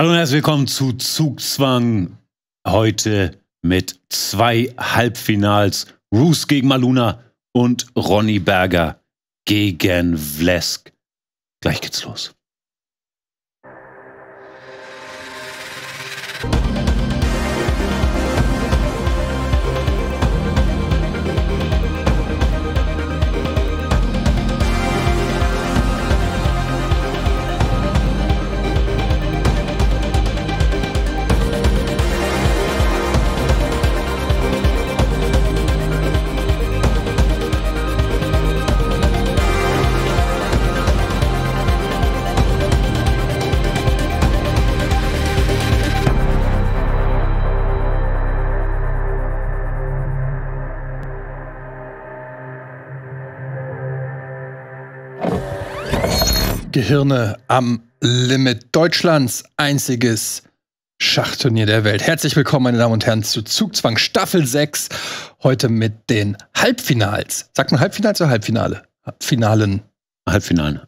Hallo und herzlich willkommen zu Zugzwang. Heute mit zwei Halbfinals. Roos gegen Maluna und Ronny Berger gegen Vlesk. Gleich geht's los. Gehirne am Limit. Deutschlands einziges Schachturnier der Welt. Herzlich willkommen, meine Damen und Herren, zu Zugzwang Staffel 6. Heute mit den Halbfinals. Sagt man Halbfinals oder Halbfinale? Finalen. Halbfinalen.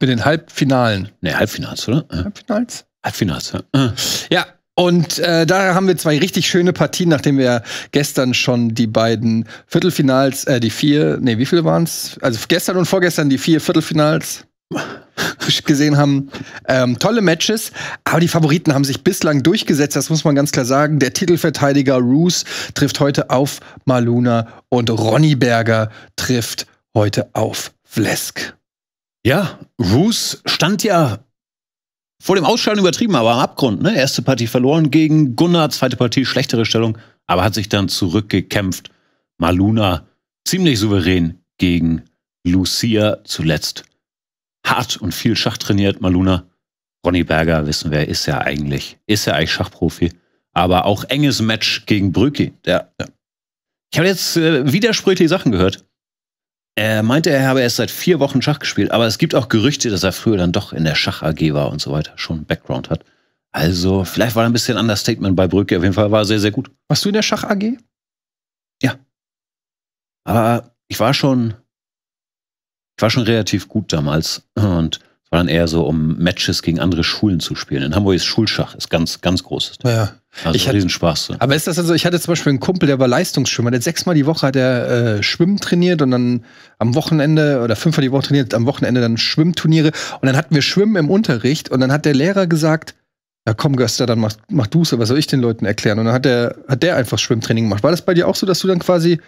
Mit den Halbfinalen. Ne, Halbfinals, oder? Halbfinals? Halbfinals, ja. Ah. Ja, und äh, da haben wir zwei richtig schöne Partien, nachdem wir gestern schon die beiden Viertelfinals, äh, die vier, nee, wie viele waren es? Also gestern und vorgestern die vier Viertelfinals gesehen haben. Ähm, tolle Matches, aber die Favoriten haben sich bislang durchgesetzt, das muss man ganz klar sagen. Der Titelverteidiger Roos trifft heute auf Maluna und Ronny Berger trifft heute auf Vlesk. Ja, Roos stand ja vor dem Ausscheiden übertrieben, aber am Abgrund. Ne? Erste Partie verloren gegen Gunnar, zweite Partie schlechtere Stellung, aber hat sich dann zurückgekämpft. Maluna ziemlich souverän gegen Lucia zuletzt hart und viel Schach trainiert, Maluna. Ronny Berger, wissen wir, ist ja eigentlich, ist ja eigentlich Schachprofi. Aber auch enges Match gegen Brücki. Der, der. Ich habe jetzt äh, widersprüchliche Sachen gehört. Er meinte, er habe erst seit vier Wochen Schach gespielt, aber es gibt auch Gerüchte, dass er früher dann doch in der Schach AG war und so weiter, schon Background hat. Also, vielleicht war da ein bisschen Understatement bei Brücke. Auf jeden Fall war er sehr, sehr gut. Warst du in der Schach AG? Ja. Aber ich war schon ich war schon relativ gut damals und war dann eher so, um Matches gegen andere Schulen zu spielen. In Hamburg ist Schulschach, ist ganz, ganz großes Ja. Also ich hatte, Riesenspaß. So. Aber ist das also, ich hatte zum Beispiel einen Kumpel, der war Leistungsschwimmer, der sechsmal die Woche hat er äh, Schwimmen trainiert und dann am Wochenende oder fünfmal die Woche trainiert, am Wochenende dann Schwimmturniere und dann hatten wir Schwimmen im Unterricht und dann hat der Lehrer gesagt, ja komm Göster, dann mach, mach du's, was soll ich den Leuten erklären? Und dann hat der, hat der einfach Schwimmtraining gemacht. War das bei dir auch so, dass du dann quasi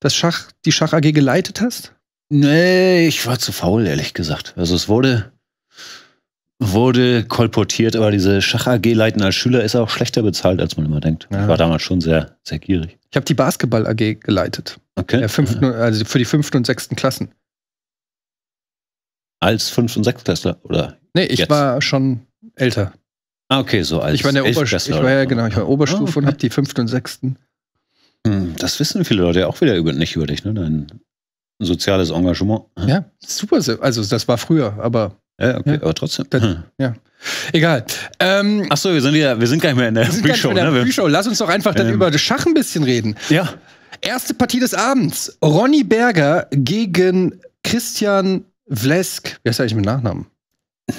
das Schach, die Schach AG geleitet hast? Nee, ich war zu faul, ehrlich gesagt. Also es wurde, wurde kolportiert, aber diese Schach-AG-Leiten als Schüler ist auch schlechter bezahlt, als man immer denkt. Ja. Ich war damals schon sehr, sehr gierig. Ich habe die Basketball-AG geleitet. Okay. Fünften, also für die fünften und sechsten Klassen. Als fünf- und sechstklässler, oder? Nee, ich jetzt? war schon älter. Ah, okay, so als ich war in der Oberstufe. Ich war ja, genau, ich war ah, Oberstufe ah, okay. und habe die fünften und sechsten. Hm, das wissen viele Leute ja auch wieder über, nicht über dich, ne? Dein soziales Engagement. Ne? Ja, super. Also das war früher, aber. Ja, okay, ja. aber trotzdem. Das, hm. ja. Egal. Ähm, Ach wir sind, ja, wir sind gar nicht mehr in der Pre-Show. Ne? Pre Lass uns doch einfach dann ähm. über das Schach ein bisschen reden. Ja. Erste Partie des Abends. Ronny Berger gegen Christian Vlesk. Wer ist eigentlich mit Nachnamen?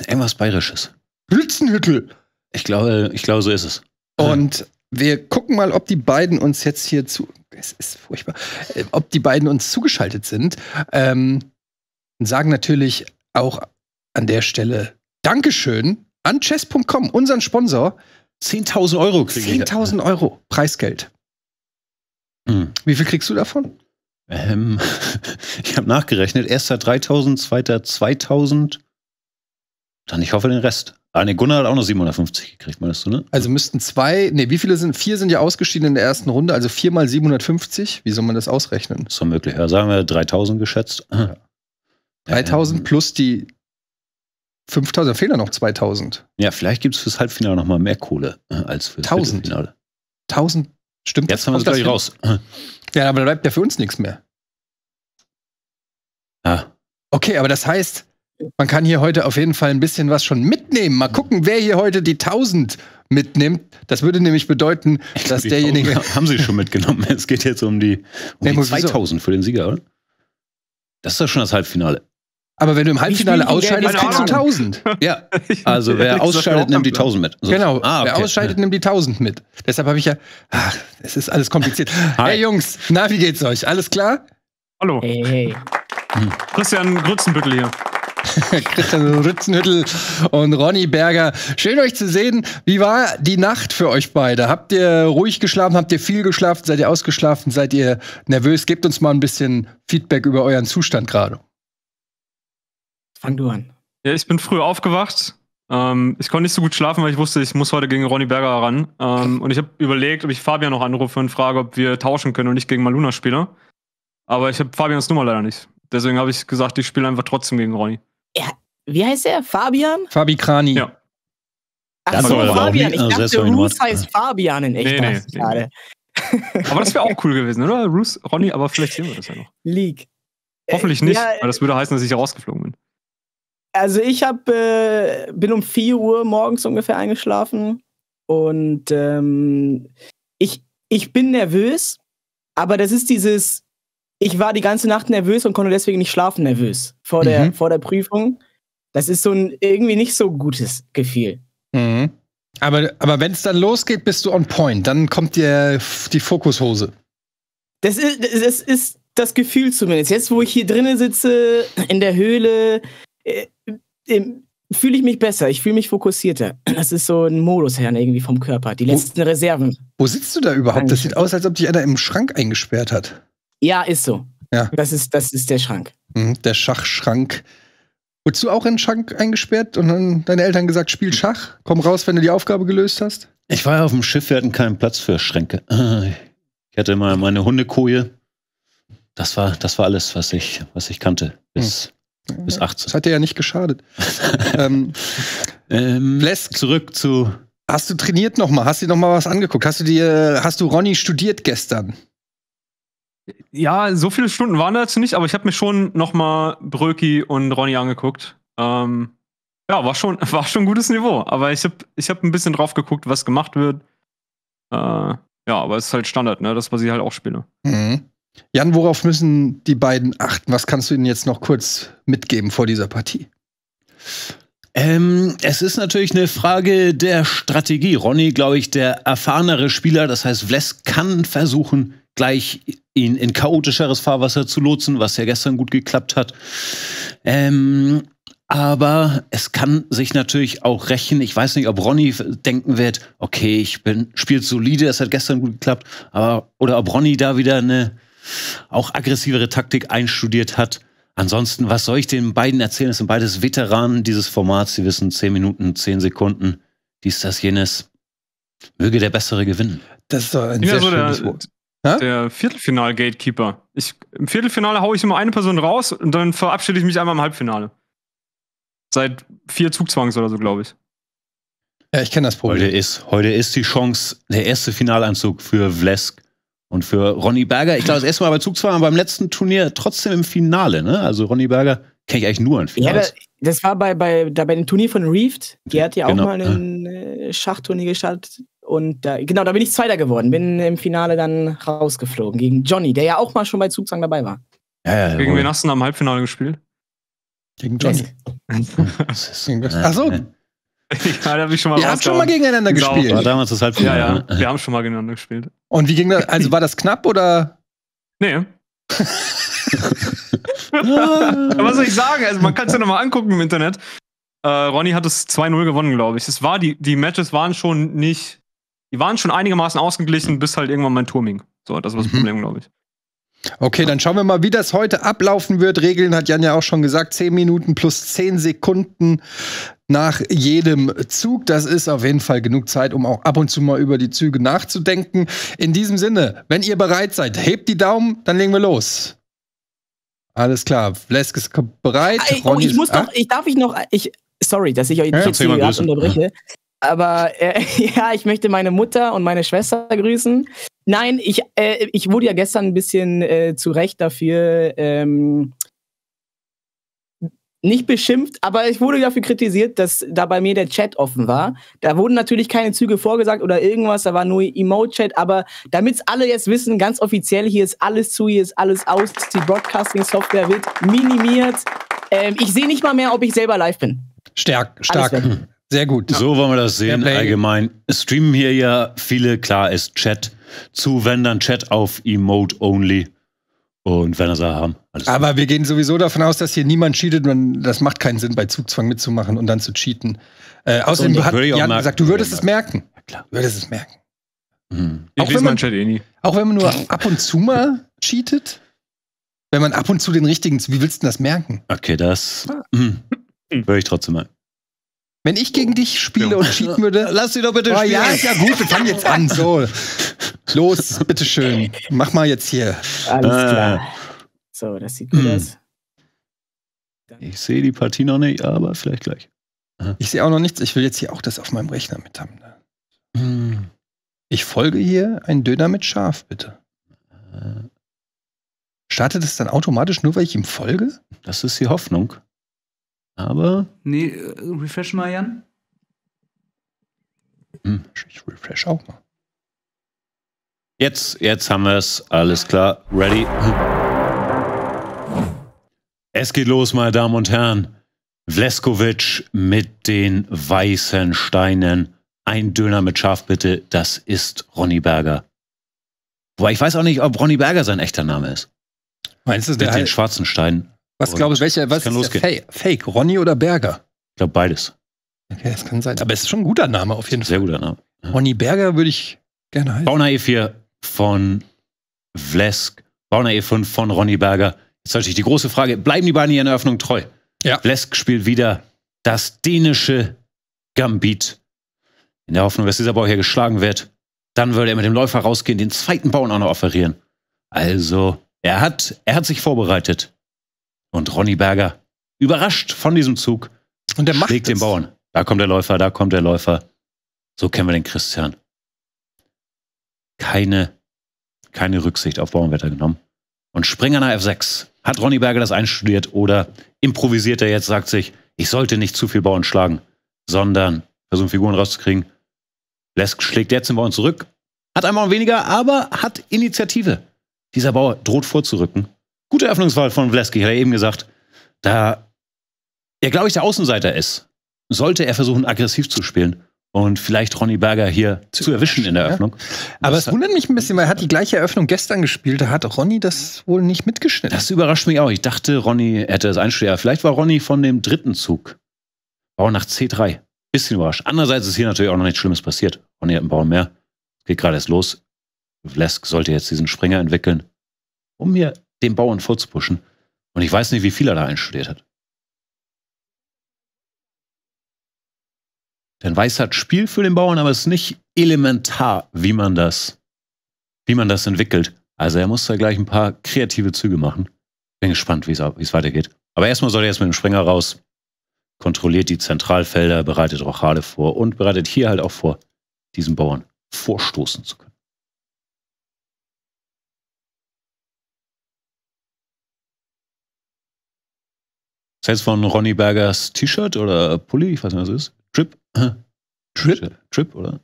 Irgendwas Bayerisches. Lützenhüttel. Ich glaube, ich glaube, so ist es. Und wir gucken mal, ob die beiden uns jetzt hier zu es ist furchtbar, ähm, ob die beiden uns zugeschaltet sind. Ähm, und sagen natürlich auch an der Stelle Dankeschön an chess.com, unseren Sponsor. 10.000 Euro kriegen wir. 10.000 Euro Preisgeld. Hm. Wie viel kriegst du davon? Ähm, ich habe nachgerechnet. Erster 3.000, zweiter 2.000. Dann ich hoffe den Rest. Ah, ne, Gunnar hat auch noch 750 gekriegt, meinst du, ne? Also müssten zwei, ne, wie viele sind? Vier sind ja ausgeschieden in der ersten Runde, also vier mal 750. Wie soll man das ausrechnen? Ist doch möglich. Ja, sagen wir 3000 geschätzt. Ja. 3000 ähm. plus die 5000, da fehlen da noch 2000. Ja, vielleicht gibt es fürs Halbfinale nochmal mehr Kohle äh, als fürs Halbfinale. 1000, stimmt. Jetzt haben wir es gleich raus. Ja, aber da bleibt ja für uns nichts mehr. Ah. Okay, aber das heißt, man kann hier heute auf jeden Fall ein bisschen was schon mitnehmen. Mal gucken, wer hier heute die 1000 mitnimmt. Das würde nämlich bedeuten, ich dass derjenige. Haben sie schon mitgenommen. Es geht jetzt um die, um nee, die 2000 für den Sieger, oder? Das ist doch schon das Halbfinale. Aber wenn du im Halbfinale ausscheidest, kriegst du 1000. Ja. Also wer ausscheidet, nimmt die 1000 mit. So. Genau. Ah, okay. Wer ausscheidet, ja. nimmt die 1000 mit. Deshalb habe ich ja. Ach, es ist alles kompliziert. Hi. Hey Jungs, na, wie geht's euch? Alles klar? Hallo. Hey, Hey. Hm. Christian Grützenbüttel hier. Christian Rützenhüttel und Ronny Berger. Schön euch zu sehen. Wie war die Nacht für euch beide? Habt ihr ruhig geschlafen? Habt ihr viel geschlafen? Seid ihr ausgeschlafen? Seid ihr nervös? Gebt uns mal ein bisschen Feedback über euren Zustand gerade. Fang du an. Ja, ich bin früh aufgewacht. Ähm, ich konnte nicht so gut schlafen, weil ich wusste, ich muss heute gegen Ronny Berger ran. Ähm, und ich habe überlegt, ob ich Fabian noch anrufe und frage, ob wir tauschen können und nicht gegen Maluna spiele. Aber ich habe Fabians Nummer leider nicht. Deswegen habe ich gesagt, ich spiele einfach trotzdem gegen Ronny. Er, wie heißt er? Fabian? Fabi Krani. Ja. Ach so, Fabian. Ich oh, dachte, Roos heißt Fabian in echt. Nee, nee, aber das wäre auch cool gewesen, oder? Roos, Ronny, aber vielleicht sehen wir das ja noch. Leak. Hoffentlich nicht, ja, weil das würde heißen, dass ich rausgeflogen bin. Also ich hab, äh, bin um 4 Uhr morgens ungefähr eingeschlafen und ähm, ich, ich bin nervös, aber das ist dieses, ich war die ganze Nacht nervös und konnte deswegen nicht schlafen nervös vor der, mhm. vor der Prüfung. Das ist so ein irgendwie nicht so gutes Gefühl. Mhm. Aber, aber wenn es dann losgeht, bist du on point. Dann kommt dir die Fokushose. Das ist, das ist das Gefühl zumindest. Jetzt, wo ich hier drinnen sitze, in der Höhle, äh, äh, fühle ich mich besser. Ich fühle mich fokussierter. Das ist so ein Modus her ne, irgendwie vom Körper. Die letzten wo, Reserven. Wo sitzt du da überhaupt? Das sieht aus, als ob dich einer im Schrank eingesperrt hat. Ja, ist so. Ja. Das ist, das ist der Schrank. Mhm, der Schachschrank. Wurdest du auch in den Schrank eingesperrt und dann deine Eltern gesagt, spiel Schach, komm raus, wenn du die Aufgabe gelöst hast? Ich war ja auf dem Schiff, wir hatten keinen Platz für Schränke. Ich hatte mal meine Hundekoje. Das war, das war alles, was ich, was ich kannte. Bis, mhm. bis 18. Das hat dir ja nicht geschadet. ähm, ähm, zurück zu. Hast du trainiert nochmal? Hast du dir nochmal was angeguckt? Hast du dir, hast du Ronny studiert gestern? Ja, so viele Stunden waren dazu nicht, aber ich habe mir schon nochmal Bröki und Ronny angeguckt. Ähm, ja, war schon, war schon ein gutes Niveau. Aber ich habe ich hab ein bisschen drauf geguckt, was gemacht wird. Äh, ja, aber es ist halt Standard, ne? Das, was ich halt auch spiele. Mhm. Jan, worauf müssen die beiden achten? Was kannst du ihnen jetzt noch kurz mitgeben vor dieser Partie? Ähm, es ist natürlich eine Frage der Strategie. Ronny, glaube ich, der erfahrenere Spieler, das heißt, Vles kann versuchen, gleich ihn in chaotischeres Fahrwasser zu lotsen, was ja gestern gut geklappt hat. Ähm, aber es kann sich natürlich auch rächen. Ich weiß nicht, ob Ronny denken wird, okay, ich bin spielt solide, es hat gestern gut geklappt, aber oder ob Ronny da wieder eine auch aggressivere Taktik einstudiert hat. Ansonsten, was soll ich den beiden erzählen? Es sind beides Veteranen dieses Formats. Sie wissen, zehn Minuten, zehn Sekunden, dies, das, jenes. Möge der Bessere gewinnen. Das ist doch ein ja, sehr so schönes der, Wort. Hä? Der Viertelfinal-Gatekeeper. Im Viertelfinale haue ich immer eine Person raus und dann verabschiede ich mich einmal im Halbfinale. Seit vier Zugzwangs oder so, glaube ich. Ja, ich kenne das Problem. Heute ist, heute ist die Chance, der erste Finaleinzug für Vlesk und für Ronny Berger. Ich glaube, das erste Mal bei Zugzwang, aber beim letzten Turnier trotzdem im Finale. Ne? Also Ronny Berger kenne ich eigentlich nur im Finale. Ja, das war bei, bei, da bei dem Turnier von Reefed. Der hat ja auch genau. mal ein ah. äh, Schachturnier gestartet. Und da, genau, da bin ich Zweiter geworden. Bin im Finale dann rausgeflogen gegen Johnny, der ja auch mal schon bei Zugzwang dabei war. Ja, ja, gegen wen hast du denn am Halbfinale gespielt? Gegen Johnny. Achso. Ja, da ich schon mal Ihr habt schon mal gegeneinander gespielt. War damals das Halbfinale. Ja, ja. Ne? Wir haben schon mal gegeneinander gespielt. Und wie ging das? Also war das knapp oder? Nee. Was soll ich sagen? Also man kann es ja nochmal angucken im Internet. Äh, Ronny hat es 2-0 gewonnen, glaube ich. Es war, die, die Matches waren schon nicht die waren schon einigermaßen ausgeglichen, bis halt irgendwann mein Turming. So, das war das mhm. Problem, glaube ich. Okay, dann schauen wir mal, wie das heute ablaufen wird. Regeln hat Jan ja auch schon gesagt, 10 Minuten plus 10 Sekunden nach jedem Zug. Das ist auf jeden Fall genug Zeit, um auch ab und zu mal über die Züge nachzudenken. In diesem Sinne, wenn ihr bereit seid, hebt die Daumen, dann legen wir los. Alles klar, Flesk ist bereit. Oh, Ronny ich muss ah? noch, ich darf ich noch, ich, sorry, dass ich euch ja, jetzt hier unterbreche aber äh, ja, ich möchte meine Mutter und meine Schwester grüßen. Nein, ich, äh, ich wurde ja gestern ein bisschen äh, zu Recht dafür ähm, nicht beschimpft, aber ich wurde dafür kritisiert, dass da bei mir der Chat offen war. Da wurden natürlich keine Züge vorgesagt oder irgendwas, da war nur Emote-Chat, aber damit es alle jetzt wissen, ganz offiziell, hier ist alles zu, hier ist alles aus, die Broadcasting-Software wird minimiert. Ähm, ich sehe nicht mal mehr, ob ich selber live bin. Stark, stark. Sehr gut. So wollen wir das sehen allgemein. Streamen hier ja viele, klar ist Chat zu, wenn dann Chat auf Emote only. Und wenn er sie haben, alles Aber gut. wir gehen sowieso davon aus, dass hier niemand cheatet. Man, das macht keinen Sinn, bei Zugzwang mitzumachen und dann zu cheaten. Äh, außerdem hat Jan gesagt, du würdest es merken. Ja, klar. Du würdest es merken. Mhm. Auch, wenn man, eh auch wenn man nur ab und zu mal cheatet, wenn man ab und zu den richtigen, wie willst du denn das merken? Okay, das ah. Hm. würde ich trotzdem mal. Wenn ich gegen oh. dich spiele ja. und cheaten würde, also, lass sie doch bitte oh, spielen. Ja, ist ja gut, wir fangen jetzt an. So. Los, bitteschön. Mach mal jetzt hier. Alles äh. klar. So, das sieht gut aus. Hm. Ich sehe die Partie noch nicht, aber vielleicht gleich. Aha. Ich sehe auch noch nichts. Ich will jetzt hier auch das auf meinem Rechner mit haben. Ne? Hm. Ich folge hier ein Döner mit Schaf, bitte. Äh. Startet es dann automatisch nur, weil ich ihm folge? Das ist die Hoffnung. Aber. Nee, äh, refresh mal, Jan. Hm, ich refresh auch mal. Jetzt, jetzt haben wir es. Alles klar. Ready. Es geht los, meine Damen und Herren. Vleskovic mit den weißen Steinen. Ein Döner mit Schaf, bitte. Das ist Ronny Berger. Wobei ich weiß auch nicht, ob Ronny Berger sein echter Name ist. Meinst du, der mit den schwarzen Steinen. Was Und glaubst du, welcher was ist Fake? Fake, Ronny oder Berger? Ich glaube beides. Okay, das kann sein. Aber es ist schon ein guter Name auf jeden Fall. Sehr guter Name. Ja. Ronny Berger würde ich gerne heißen. Bauner E4 von Vlesk, Bauner E5 von Ronny Berger. Jetzt natürlich die große Frage: Bleiben die beiden hier in der Öffnung treu? Ja. Vlesk spielt wieder das dänische Gambit. In der Hoffnung, dass dieser Bau hier geschlagen wird. Dann würde er mit dem Läufer rausgehen, den zweiten Bauern auch noch offerieren. Also, er hat, er hat sich vorbereitet. Und Ronny Berger, überrascht von diesem Zug, und der schlägt das. den Bauern. Da kommt der Läufer, da kommt der Läufer. So kennen wir den Christian. Keine, keine Rücksicht auf Bauernwetter genommen. Und Springer nach F6. Hat Ronny Berger das einstudiert oder improvisiert er jetzt, sagt sich, ich sollte nicht zu viel Bauern schlagen, sondern versuchen Figuren rauszukriegen. Lesk schlägt jetzt den Bauern zurück, hat einmal weniger, aber hat Initiative. Dieser Bauer droht vorzurücken gute Eröffnungswahl von Vleski, hat er eben gesagt. Da er, glaube ich, der Außenseiter ist, sollte er versuchen, aggressiv zu spielen und vielleicht Ronny Berger hier zu, zu erwischen in der Eröffnung. Ja. Aber es wundert mich ein bisschen, weil er hat die gleiche Eröffnung gestern gespielt, da hat Ronny das wohl nicht mitgeschnitten. Das überrascht mich auch. Ich dachte, Ronny hätte das einstehen. Vielleicht war Ronny von dem dritten Zug. Bauern nach C3. Bisschen überrascht. Andererseits ist hier natürlich auch noch nichts Schlimmes passiert. Ronny hat einen Bauern mehr. geht gerade erst los. Vlesk sollte jetzt diesen Springer entwickeln, um hier den Bauern vorzupuschen. Und ich weiß nicht, wie viel er da einstudiert hat. Denn Weiß hat Spiel für den Bauern, aber es ist nicht elementar, wie man das, wie man das entwickelt. Also er muss da gleich ein paar kreative Züge machen. Bin gespannt, wie es weitergeht. Aber erstmal soll er jetzt mit dem Springer raus, kontrolliert die Zentralfelder, bereitet Rochale vor und bereitet hier halt auch vor, diesen Bauern vorstoßen zu können. Das heißt von Ronny Bergers T-Shirt oder Pulli, ich weiß nicht, was es ist. Trip. Trip? Trip, oder?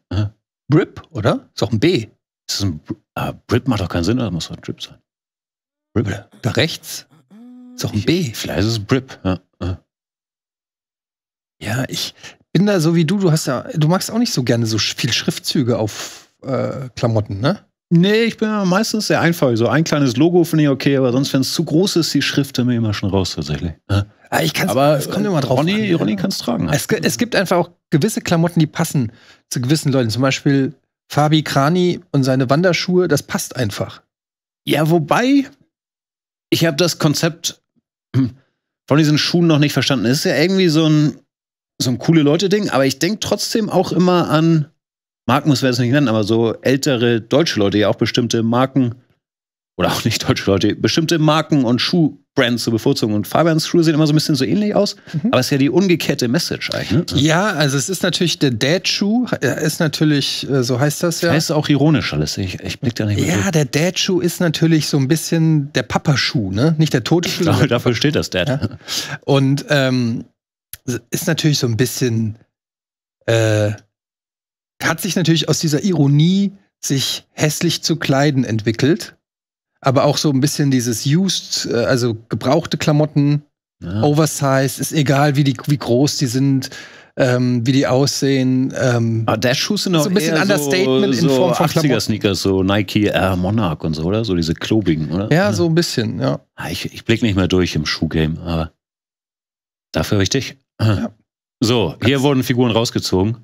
Brip, oder? Ist auch ein B. Ist ein Br ah, Brip macht doch keinen Sinn, oder? Muss doch ein Trip sein. Brip. Da rechts? Ist auch ein ich, B. Vielleicht ist es Brip. Ja, ja. ja, ich bin da so wie du. Du hast ja, du magst auch nicht so gerne so viel Schriftzüge auf äh, Klamotten, ne? Nee, ich bin ja meistens sehr einfach. So ein kleines Logo finde ich okay, aber sonst, wenn es zu groß ist, die Schrift dann mir immer schon raus tatsächlich. Ja. Ne? Ah, ich kann's, aber es kommt immer drauf Ronny, an. Ronny kann es tragen. Es, es gibt einfach auch gewisse Klamotten, die passen zu gewissen Leuten. Zum Beispiel Fabi Krani und seine Wanderschuhe, das passt einfach. Ja, wobei, ich habe das Konzept von diesen Schuhen noch nicht verstanden. Es ist ja irgendwie so ein, so ein coole Leute-Ding, aber ich denke trotzdem auch immer an Marken muss man jetzt nicht nennen, aber so ältere deutsche Leute ja auch bestimmte Marken oder auch nicht deutsche Leute, bestimmte Marken und Schuhbrands zu bevorzugen. Und Fabians Schuhe sehen immer so ein bisschen so ähnlich aus, mhm. aber es ist ja die umgekehrte Message eigentlich. Ne? Ja, also es ist natürlich der Dad-Schuh, äh, ist natürlich, äh, so heißt das ja. Das heißt auch ironisch alles, ich, ich blick da nicht mehr Ja, durch. der Dad-Schuh ist natürlich so ein bisschen der Papaschuh, ne? Nicht der tote Schuh. Glaube, dafür steht das Dad. Ja. Und ähm, ist natürlich so ein bisschen äh, hat sich natürlich aus dieser Ironie, sich hässlich zu kleiden, entwickelt. Aber auch so ein bisschen dieses used, äh, also gebrauchte Klamotten, ja. oversized, ist egal, wie, die, wie groß die sind. Ähm, wie die aussehen. Ähm, ah, Dash-Shoes sind auch so ein bisschen Understatement so, so in Form von 80er Sneakers, so Nike Air Monarch und so, oder? So diese Klobigen, oder? Ja, ja. so ein bisschen, ja. Ah, ich, ich blick nicht mehr durch im Schuhgame, aber dafür richtig. Ja. So, hier Kannst wurden Figuren rausgezogen.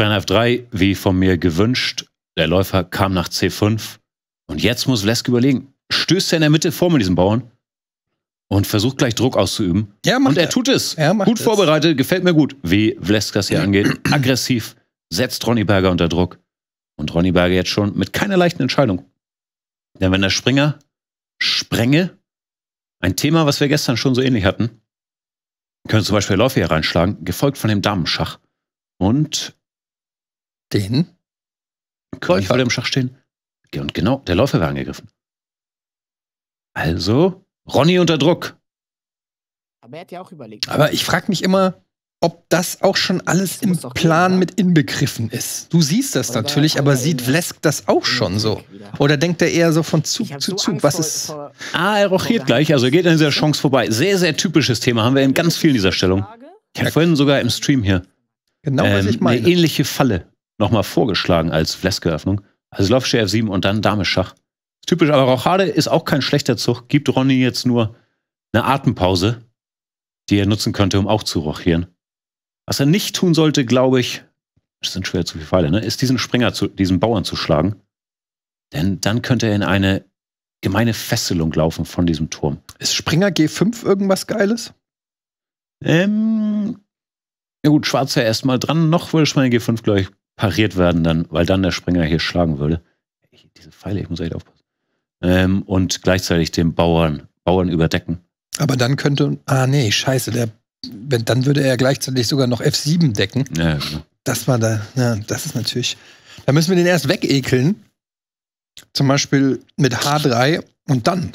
Square Knife 3, wie von mir gewünscht. Der Läufer kam nach C5. Und jetzt muss Lesk überlegen. Stößt er in der Mitte vor mit diesem Bauern und versucht gleich Druck auszuüben. Ja, macht und er, er. tut es. Er gut es. vorbereitet, gefällt mir gut, wie Vlesk das hier angeht. Aggressiv, setzt Ronny Berger unter Druck. Und Ronny Berger jetzt schon mit keiner leichten Entscheidung. Denn wenn der Springer sprenge, ein Thema, was wir gestern schon so ähnlich hatten, können zum Beispiel Läufer hier reinschlagen, gefolgt von dem Damenschach. Und den? Käufer. Nicht, weil im Schach stehen. Und genau, der Läufer war angegriffen. Also, Ronny unter Druck. Aber er hat ja auch überlegt. Aber ich frage mich immer, ob das auch schon alles das im Plan gehen, mit inbegriffen ist. Du siehst das oder natürlich, aber sieht Vlesk das auch schon so? Oder denkt er eher so von Zug zu so Zug? Angst was vor, ist. Vor, ah, er rochiert gleich, also er geht an dieser Chance vorbei. Sehr, sehr typisches Thema, haben wir in ganz vielen dieser Stellung. Ich habe vorhin sogar im ähm, Stream hier. Genau, ähm, was ich ähm, meine. Eine ähnliche Falle nochmal vorgeschlagen als fleske Also Laufsche F7 und dann Dame Schach. Typisch, aber Rochade ist auch kein schlechter Zug. Gibt Ronny jetzt nur eine Atempause, die er nutzen könnte, um auch zu rochieren. Was er nicht tun sollte, glaube ich, das sind schwer zu viele Pfeile, ne? ist diesen Springer, zu, diesen Bauern zu schlagen. Denn dann könnte er in eine gemeine Fesselung laufen von diesem Turm. Ist Springer G5 irgendwas Geiles? Ähm, ja gut, Schwarzer erstmal dran. Noch würde Springer G5, glaube ich, pariert werden, dann, weil dann der Springer hier schlagen würde. Ich, diese Pfeile, ich muss echt aufpassen. Ähm, und gleichzeitig den Bauern, Bauern überdecken. Aber dann könnte, ah nee, scheiße, der, wenn, dann würde er gleichzeitig sogar noch F7 decken. Ja, genau. Das war da, ja, das ist natürlich, da müssen wir den erst wegekeln. Zum Beispiel mit H3 und dann.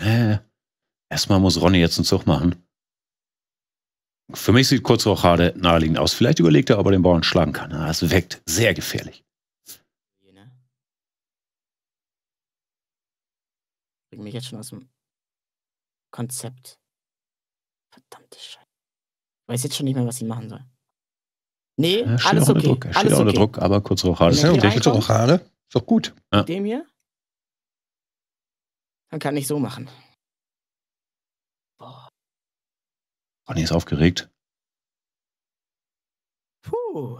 Äh, erstmal muss Ronny jetzt einen Zug machen. Für mich sieht Kurzrochade naheliegend aus. Vielleicht überlegt er, ob er den Bauern schlagen kann. Das ah, weckt sehr gefährlich. Bringt mich jetzt schon aus dem Konzept. Verdammte Scheiße. Ich weiß jetzt schon nicht mehr, was ich machen soll. Nee, ja, alles okay. Druck. Er steht alles auch unter okay. Druck, aber Kurzrochade. Ja, okay. Kurzrochade ist doch gut. Mit dem hier? Dann kann ich so machen. Conny ist aufgeregt. Puh.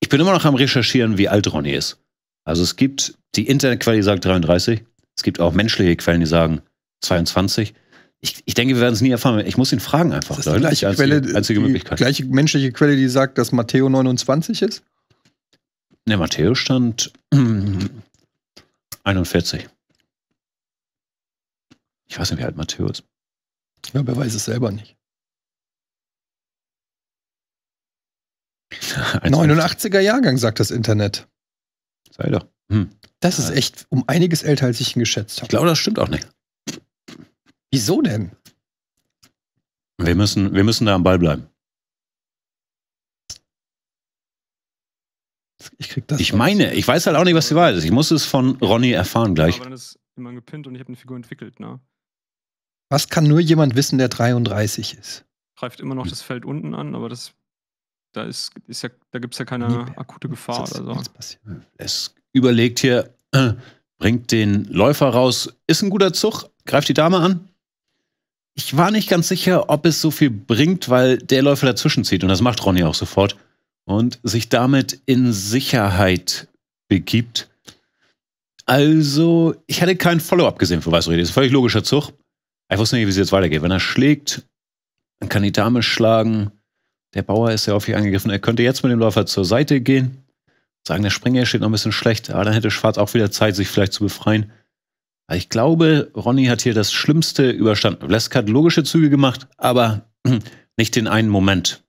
Ich bin immer noch am Recherchieren, wie alt Ronny ist. Also es gibt die Internetquelle, die sagt 33. Es gibt auch menschliche Quellen, die sagen 22. Ich, ich denke, wir werden es nie erfahren. Ich muss ihn fragen einfach. Das ist die gleiche, einzige, Quelle, einzige Möglichkeit. die gleiche menschliche Quelle, die sagt, dass Matteo 29 ist? Ne, Matteo stand 41. Ich weiß nicht, wie alt Matteo ist. Ja, wer weiß es selber nicht. 89er Jahrgang, sagt das Internet. Sei doch. Hm. Das ist echt um einiges älter, als ich ihn geschätzt habe. Ich glaube, das stimmt auch nicht. Wieso denn? Wir müssen, wir müssen da am Ball bleiben. Ich krieg das. Ich meine, ich weiß halt auch nicht, was sie weiß. Ich muss es von Ronny erfahren gleich. Aber dann ist jemand gepinnt und ich habe eine Figur entwickelt, ne? Was kann nur jemand wissen, der 33 ist? Greift immer noch hm. das Feld unten an, aber das da, ist, ist ja, da gibt es ja keine akute Gefahr oder so. Es überlegt hier, äh, bringt den Läufer raus, ist ein guter Zug, greift die Dame an. Ich war nicht ganz sicher, ob es so viel bringt, weil der Läufer dazwischen zieht und das macht Ronny auch sofort und sich damit in Sicherheit begibt. Also, ich hatte kein Follow-up gesehen für Weißrede. Das ist ein völlig logischer Zug. Ich wusste nicht, wie es jetzt weitergeht. Wenn er schlägt, dann kann die Dame schlagen. Der Bauer ist ja auf hier angegriffen. Er könnte jetzt mit dem Läufer zur Seite gehen. Sagen, der Springer steht noch ein bisschen schlecht. Aber dann hätte Schwarz auch wieder Zeit, sich vielleicht zu befreien. Also ich glaube, Ronny hat hier das Schlimmste überstanden. Blesk hat logische Züge gemacht, aber nicht den einen Moment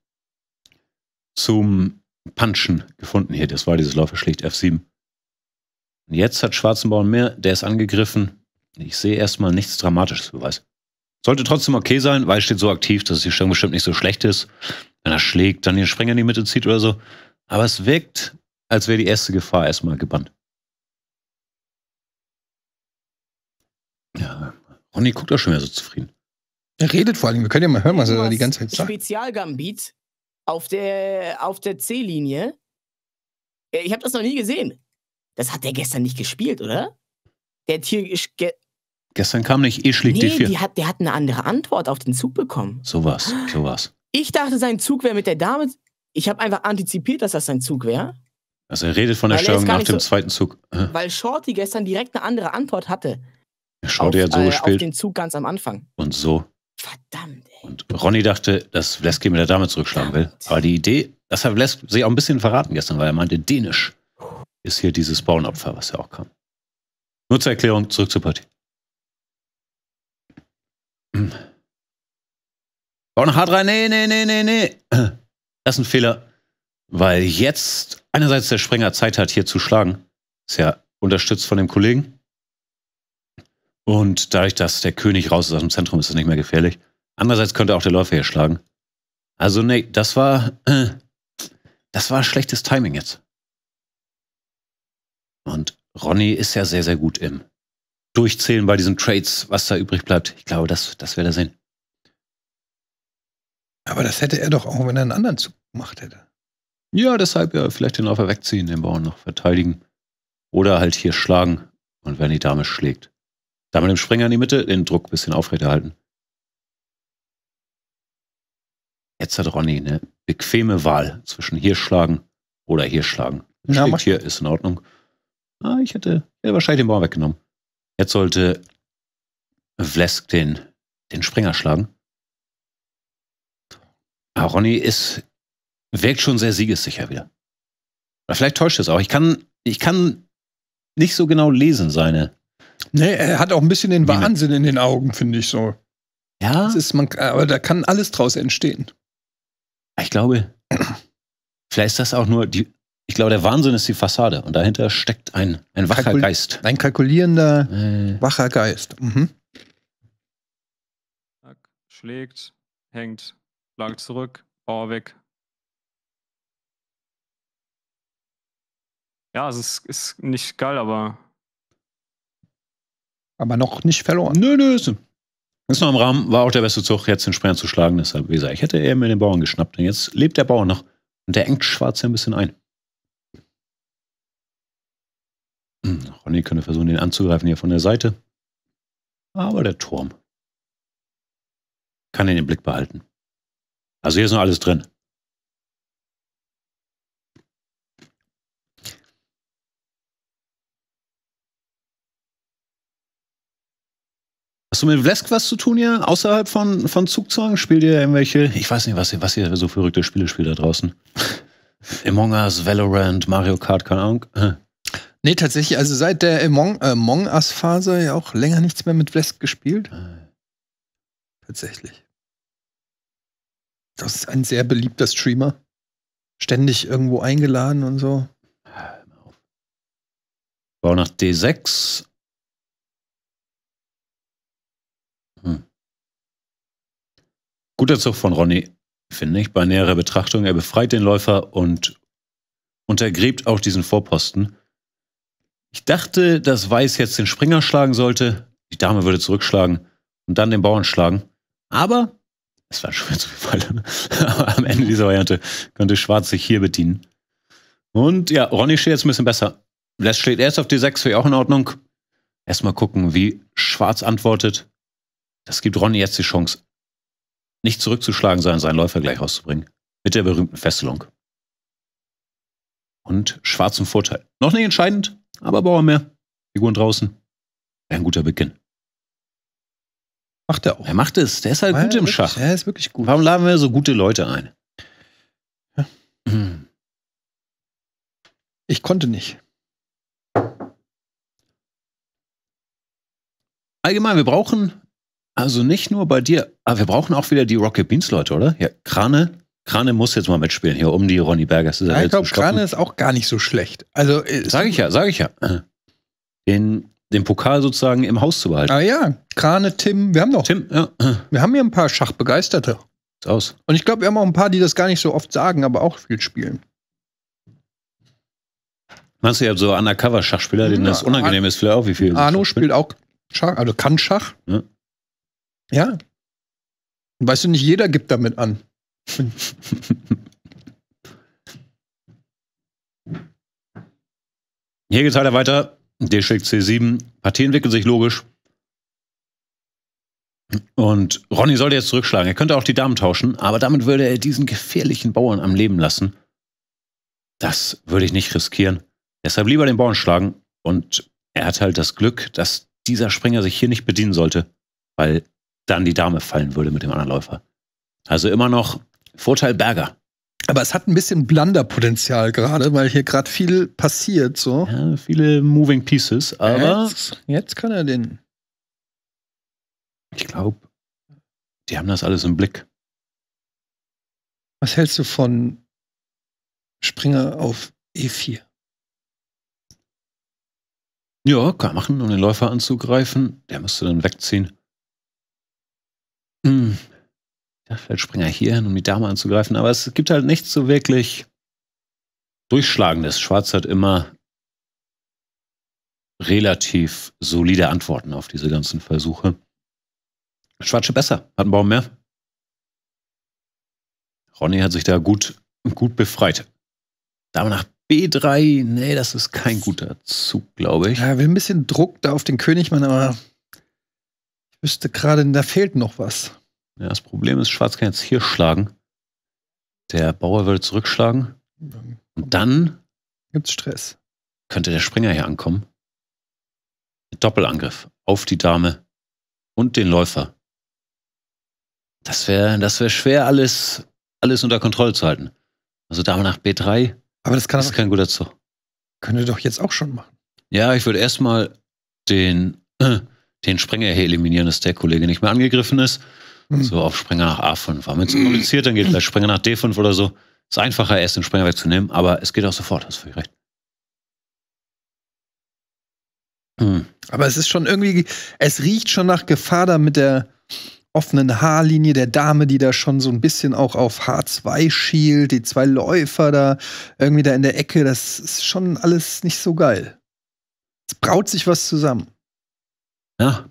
zum Punchen gefunden hier. Das war dieses Läufer schlicht F7. Und jetzt hat Schwarzenborn mehr, der ist angegriffen. Ich sehe erstmal nichts Dramatisches Beweis. Sollte trotzdem okay sein, weil es steht so aktiv, dass die Stellung bestimmt nicht so schlecht ist wenn er schlägt, dann den Sprenger in die Mitte zieht oder so. Aber es wirkt, als wäre die erste Gefahr erstmal gebannt. Ja, Ronny guckt auch schon wieder so zufrieden. Er redet vor allem, wir können ja mal hören, was er die ganze Zeit sagt. Spezialgambit auf der, auf der C-Linie. Äh, ich habe das noch nie gesehen. Das hat der gestern nicht gespielt, oder? Der Tier ist Ge gestern kam nicht, eh schlägt nee, D4. Die hat, der hat eine andere Antwort auf den Zug bekommen. So was, so was. Ich dachte, sein Zug wäre mit der Dame. Ich habe einfach antizipiert, dass das sein Zug wäre. Also er redet von der Störung nach dem so, zweiten Zug. Weil Shorty gestern direkt eine andere Antwort hatte. Shorty auf, hat so äh, gespielt. Auf den Zug ganz am Anfang. Und so. Verdammt, ey. Und Ronny dachte, dass Vleski mit der Dame zurückschlagen Verdammt. will. Aber die Idee, das hat Vlesk sich auch ein bisschen verraten gestern, weil er meinte, dänisch ist hier dieses Bauernopfer, was ja auch kam. Nur zur Erklärung, zurück zur Partie. Bau nach H3, nee, nee, nee, nee, nee. Das ist ein Fehler. Weil jetzt einerseits der Sprenger Zeit hat, hier zu schlagen. Ist ja unterstützt von dem Kollegen. Und dadurch, dass der König raus ist aus dem Zentrum, ist es nicht mehr gefährlich. Andererseits könnte auch der Läufer hier schlagen. Also, nee, das war, äh, das war schlechtes Timing jetzt. Und Ronny ist ja sehr, sehr gut im Durchzählen bei diesen Trades, was da übrig bleibt. Ich glaube, das, das wird er sehen. Aber das hätte er doch auch, wenn er einen anderen Zug gemacht hätte. Ja, deshalb ja, vielleicht den Läufer wegziehen, den Bauern noch verteidigen. Oder halt hier schlagen und wenn die Dame schlägt. Dann mit dem Springer in die Mitte, den Druck ein bisschen aufrechterhalten. Jetzt hat Ronny eine bequeme Wahl zwischen hier schlagen oder hier schlagen. Na, schlägt hier, ist in Ordnung. Ah, ich hätte, hätte wahrscheinlich den Bauern weggenommen. Jetzt sollte Vlesk den, den Springer schlagen. Ronny ist, wirkt schon sehr siegessicher wieder. Oder vielleicht täuscht es auch. Ich kann, ich kann nicht so genau lesen, seine. Nee, er hat auch ein bisschen den Wahnsinn in den Augen, finde ich so. Ja. Das ist, man, aber da kann alles draus entstehen. Ich glaube, vielleicht ist das auch nur die. Ich glaube, der Wahnsinn ist die Fassade und dahinter steckt ein, ein wacher Kalkul Geist. Ein kalkulierender, äh. wacher Geist. Mhm. Schlägt, hängt, Schlag zurück, Power weg. Ja, es ist, ist nicht geil, aber. Aber noch nicht verloren. Nö, nö. Ist noch im Rahmen, war auch der beste Zug, jetzt den Springer zu schlagen. Deshalb, wie gesagt, ich hätte eher mir den Bauern geschnappt. Und jetzt lebt der Bauer noch. Und der engt Schwarz ein bisschen ein. Hm, Ronny könnte versuchen, den anzugreifen hier von der Seite. Aber der Turm kann in im Blick behalten. Also hier ist noch alles drin. Hast du mit Vlesk was zu tun hier? Außerhalb von, von Zugzwang? Spielt ihr irgendwelche, ich weiß nicht, was ihr, was ihr so verrückte Spiele spielt da draußen? Among Us, Valorant, Mario Kart, keine Ahnung. Nee, tatsächlich, also seit der Among, äh, Among Us-Phase ja auch länger nichts mehr mit Vlesk gespielt. Äh. Tatsächlich. Das ist ein sehr beliebter Streamer. Ständig irgendwo eingeladen und so. Bau nach D6. Hm. Guter Zug von Ronny, finde ich, bei näherer Betrachtung. Er befreit den Läufer und untergräbt auch diesen Vorposten. Ich dachte, dass Weiß jetzt den Springer schlagen sollte, die Dame würde zurückschlagen und dann den Bauern schlagen. Aber es war schon wieder zu viele ne? Pfeile. Am Ende dieser Variante könnte Schwarz sich hier bedienen. Und ja, Ronny steht jetzt ein bisschen besser. Les steht erst auf D6, wäre auch in Ordnung. Erstmal gucken, wie Schwarz antwortet. Das gibt Ronny jetzt die Chance, nicht zurückzuschlagen, sondern seinen Läufer gleich rauszubringen. Mit der berühmten Fesselung. Und Schwarz im Vorteil. Noch nicht entscheidend, aber Bauer mehr. Figuren draußen. Ein guter Beginn. Macht er auch. Er macht es. Der ist halt Weil gut im wirklich, Schach. Er ist wirklich gut. Warum laden wir so gute Leute ein? Ja. Hm. Ich konnte nicht. Allgemein, wir brauchen also nicht nur bei dir, aber wir brauchen auch wieder die Rocket Beans Leute, oder? Ja, Krane. Krane muss jetzt mal mitspielen hier um die Ronny Bergers. Ja, ich glaube, Krane ist auch gar nicht so schlecht. Also äh, sage ich ja, sage ich ja. Den den Pokal sozusagen im Haus zu behalten. Ah ja, Krane, Tim, wir haben doch. Tim, ja. Wir haben hier ein paar Schachbegeisterte. Ist aus. Und ich glaube, wir haben auch ein paar, die das gar nicht so oft sagen, aber auch viel spielen. Meinst du, ja so Undercover-Schachspieler, denen ja, das unangenehm ist, vielleicht auch wie viel? Arno spielt auch Schach, also kann Schach. Ja. ja. Weißt du, nicht jeder gibt damit an. Hier geht's halt weiter. D schlägt C7. Partie entwickelt sich logisch. Und Ronny sollte jetzt zurückschlagen. Er könnte auch die Damen tauschen, aber damit würde er diesen gefährlichen Bauern am Leben lassen. Das würde ich nicht riskieren. Deshalb lieber den Bauern schlagen. Und er hat halt das Glück, dass dieser Springer sich hier nicht bedienen sollte, weil dann die Dame fallen würde mit dem anderen Läufer. Also immer noch Vorteil Berger. Aber es hat ein bisschen Blunderpotenzial gerade, weil hier gerade viel passiert. So. Ja, viele Moving Pieces, aber. Jetzt, jetzt kann er den. Ich glaube, die haben das alles im Blick. Was hältst du von Springer auf E4? Ja, kann machen, um den Läufer anzugreifen. Der müsste dann wegziehen. Hm, Feldspringer hierhin, um die Dame anzugreifen. Aber es gibt halt nichts so wirklich Durchschlagendes. Schwarz hat immer relativ solide Antworten auf diese ganzen Versuche. Schwarze besser, hat einen Baum mehr. Ronny hat sich da gut, gut befreit. Dame nach B3, nee, das ist kein guter Zug, glaube ich. Ja, will ein bisschen Druck da auf den König, man, aber ich wüsste gerade, da fehlt noch was. Ja, das Problem ist, Schwarz kann jetzt hier schlagen. Der Bauer würde zurückschlagen. Und dann gibt's Stress. Könnte der Springer hier ankommen. Doppelangriff auf die Dame und den Läufer. Das wäre das wär schwer, alles, alles unter Kontrolle zu halten. Also Dame nach B3. Aber das kann das ist kein guter Zug. Könnte doch jetzt auch schon machen. Ja, ich würde erstmal den, den Springer hier eliminieren, dass der Kollege nicht mehr angegriffen ist. Mhm. So auf Sprenger nach A5. War mir zu mhm. kompliziert, dann geht mhm. vielleicht Sprenger nach D5 oder so. Ist einfacher, erst den Sprenger wegzunehmen, aber es geht auch sofort, hast du völlig recht. Mhm. Aber es ist schon irgendwie, es riecht schon nach Gefahr da mit der offenen Haarlinie der Dame, die da schon so ein bisschen auch auf H2 schielt, die zwei Läufer da irgendwie da in der Ecke, das ist schon alles nicht so geil. Es braut sich was zusammen. Ja,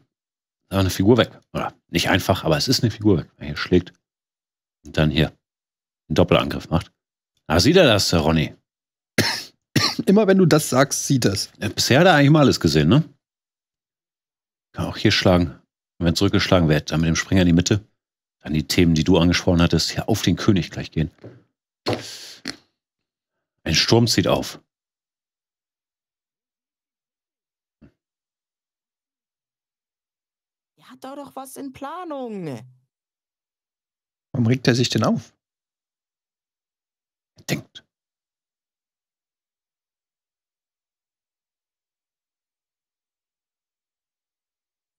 eine Figur weg. Oder nicht einfach, aber es ist eine Figur weg. Wenn Er hier schlägt und dann hier einen Doppelangriff macht. Ah, sieht er das, der äh, Ronny? Immer wenn du das sagst, sieht das. Bisher hat er eigentlich mal alles gesehen, ne? Kann auch hier schlagen. Und wenn zurückgeschlagen wird, dann mit dem Springer in die Mitte. Dann die Themen, die du angesprochen hattest, hier auf den König gleich gehen. Ein Sturm zieht auf. hat da doch was in Planung. Warum regt er sich denn auf? Er denkt.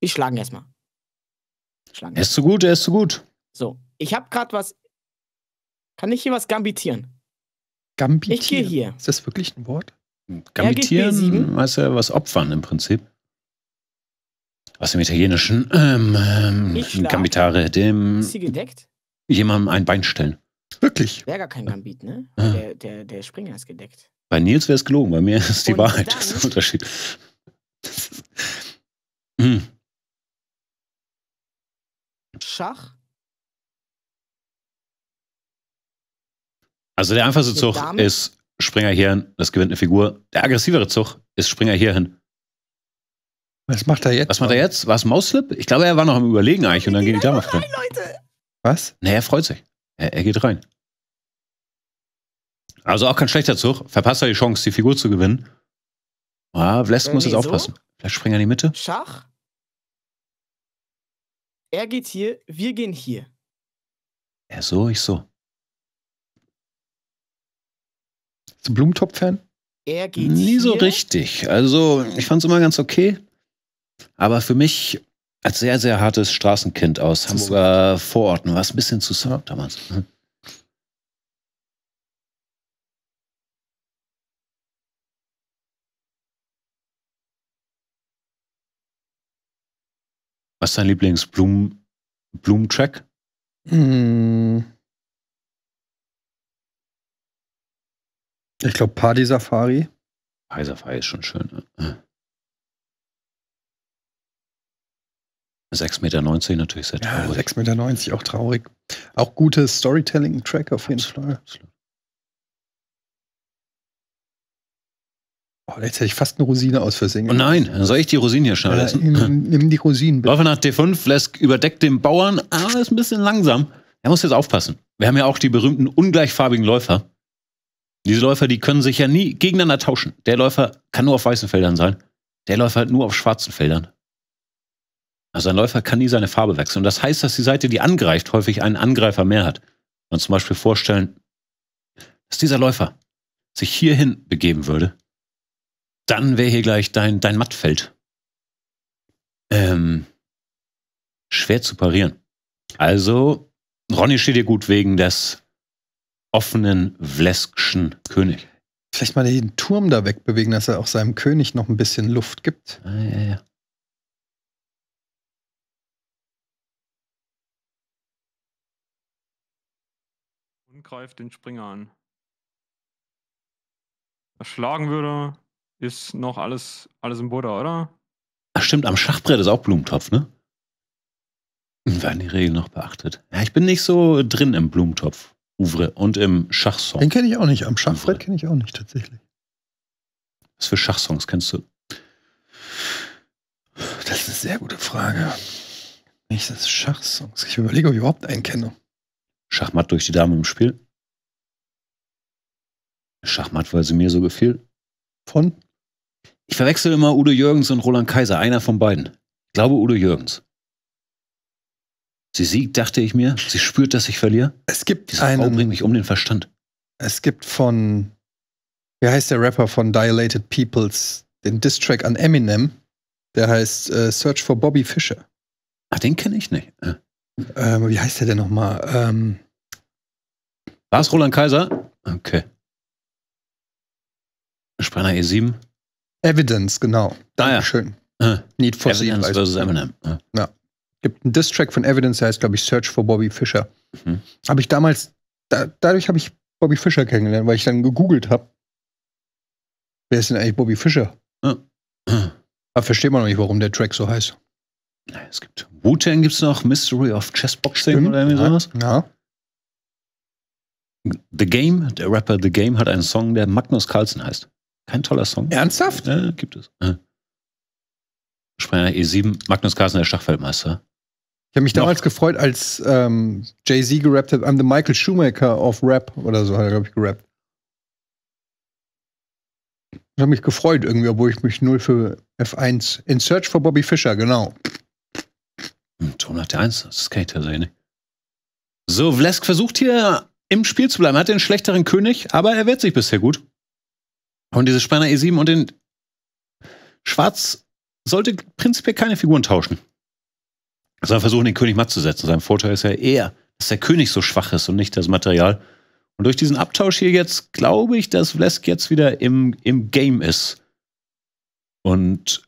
Ich schlage ihn erstmal. Schlagen. Er ist zu gut, er ist zu gut. So, ich habe gerade was. Kann ich hier was gambitieren? Gambitieren? Ich gehe hier. Ist das wirklich ein Wort? Gambitieren weißt du, was opfern im Prinzip aus dem italienischen ähm, ähm, Gambitare, dem. Ist sie gedeckt? Jemandem ein Bein stellen. Wirklich? Wäre gar kein Gambit, ne? Ah. Der, der, der Springer ist gedeckt. Bei Nils wäre es gelogen, bei mir ist die Und Wahrheit das ist der Unterschied. hm. Schach? Also der einfachste Zug ist Springer hierhin, das gewinnt eine Figur. Der aggressivere Zug ist Springer hierhin, was macht er jetzt? Was macht er jetzt? War es Mauslip? Ich glaube, er war noch am Überlegen eigentlich und dann geht die Dame rein. Leute. Was? Nee, er freut sich. Er, er, geht rein. Also auch kein schlechter Zug. Verpasst er die Chance, die Figur zu gewinnen. Ah, Vlesk äh, muss jetzt so? aufpassen. Vielleicht springt er in die Mitte. Schach. Er geht hier, wir gehen hier. Er ja, so, ich so. du Blumentopf-Fan? Er geht Nie hier. so richtig. Also, ich fand's immer ganz okay. Aber für mich als sehr, sehr hartes Straßenkind aus Hamburger Vororten war es ein bisschen zu soft damals. Mhm. Was ist dein Lieblingsblumen-Track? Hm. Ich glaube Party Safari. Party Safari ist schon schön. Ne? Mhm. 6,90 Meter natürlich sehr traurig. Ja, 6,90 Meter, auch traurig. Auch gutes Storytelling-Track auf jeden absolut, Fall. Absolut. Oh, jetzt hätte ich fast eine Rosine aus Versehen. Oh nein, soll ich die Rosine hier schnell lassen? Ja, nimm, die Rosinen bitte. Läufe nach D5, lässt überdeckt den Bauern, aber ah, ist ein bisschen langsam. Er muss jetzt aufpassen. Wir haben ja auch die berühmten ungleichfarbigen Läufer. Diese Läufer, die können sich ja nie gegeneinander tauschen. Der Läufer kann nur auf weißen Feldern sein. Der Läufer halt nur auf schwarzen Feldern. Also ein Läufer kann nie seine Farbe wechseln. Und das heißt, dass die Seite, die angreift, häufig einen Angreifer mehr hat. Und zum Beispiel vorstellen, dass dieser Läufer sich hierhin begeben würde, dann wäre hier gleich dein, dein Mattfeld. Ähm, schwer zu parieren. Also, Ronny steht dir gut wegen des offenen Vleskschen König. Vielleicht mal den Turm da wegbewegen, dass er auch seinem König noch ein bisschen Luft gibt. Ah, ja, ja. greift den Springer an. Was schlagen würde, ist noch alles, alles im Butter, oder? Ach stimmt, am Schachbrett ist auch Blumentopf, ne? Hm, werden die Regeln noch beachtet? Ja, ich bin nicht so drin im Blumentopf, Uvre, und im Schachsong. Den kenne ich auch nicht. Am Schachbrett kenne ich auch nicht tatsächlich. Was für Schachsongs kennst du? Das ist eine sehr gute Frage. Nächstes Schachsongs. Ich überlege, ob ich überhaupt einen kenne. Schachmatt durch die Dame im Spiel. Schachmatt, weil sie mir so gefiel. Von? Ich verwechsel immer Udo Jürgens und Roland Kaiser, einer von beiden. Ich glaube Udo Jürgens. Sie siegt, dachte ich mir. Sie spürt, dass ich verliere. Es gibt Diese einen. Frau bringt mich um den Verstand. Es gibt von, wie heißt der Rapper von Dilated Peoples, den Distrack an Eminem, der heißt äh, Search for Bobby Fischer. Ach, den kenne ich nicht. Äh. Ähm, wie heißt der denn nochmal? Ähm, War es Roland Kaiser? Okay. Spanner E7? Evidence, genau. Ah, Dankeschön. Ah, ja. Need for Evidence Sleep. versus Eminem. Ja. ja. Gibt einen Distrack von Evidence, der heißt, glaube ich, Search for Bobby Fischer. Mhm. Habe ich damals, da, dadurch habe ich Bobby Fischer kennengelernt, weil ich dann gegoogelt habe. Wer ist denn eigentlich Bobby Fischer? Ja. Da versteht man noch nicht, warum der Track so heißt. Es gibt Wu-Tang gibt es noch, Mystery of Chessboxing Stimmt, oder irgendwie sowas. Ja. The Game, der Rapper The Game hat einen Song, der Magnus Carlsen heißt. Kein toller Song. Ernsthaft? Ja, gibt es. Ja. Sprenger E7, Magnus Carlsen, der Schachfeldmeister. Ich habe mich noch. damals gefreut, als ähm, Jay-Z gerappt hat, I'm the Michael Schumacher of Rap oder so hat er, glaube ich, gerappt. Ich habe mich gefreut irgendwie, obwohl ich mich null für F1 in Search for Bobby Fischer, genau. Tom hm, hat nach der 1, das kann ich nicht. So, Vlesk versucht hier im Spiel zu bleiben. Hat den schlechteren König, aber er wehrt sich bisher gut. Und diese Spanner E7 und den Schwarz sollte prinzipiell keine Figuren tauschen. Sondern versuchen, den König matt zu setzen. Sein Vorteil ist ja eher, dass der König so schwach ist und nicht das Material. Und durch diesen Abtausch hier jetzt glaube ich, dass Vlesk jetzt wieder im, im Game ist. Und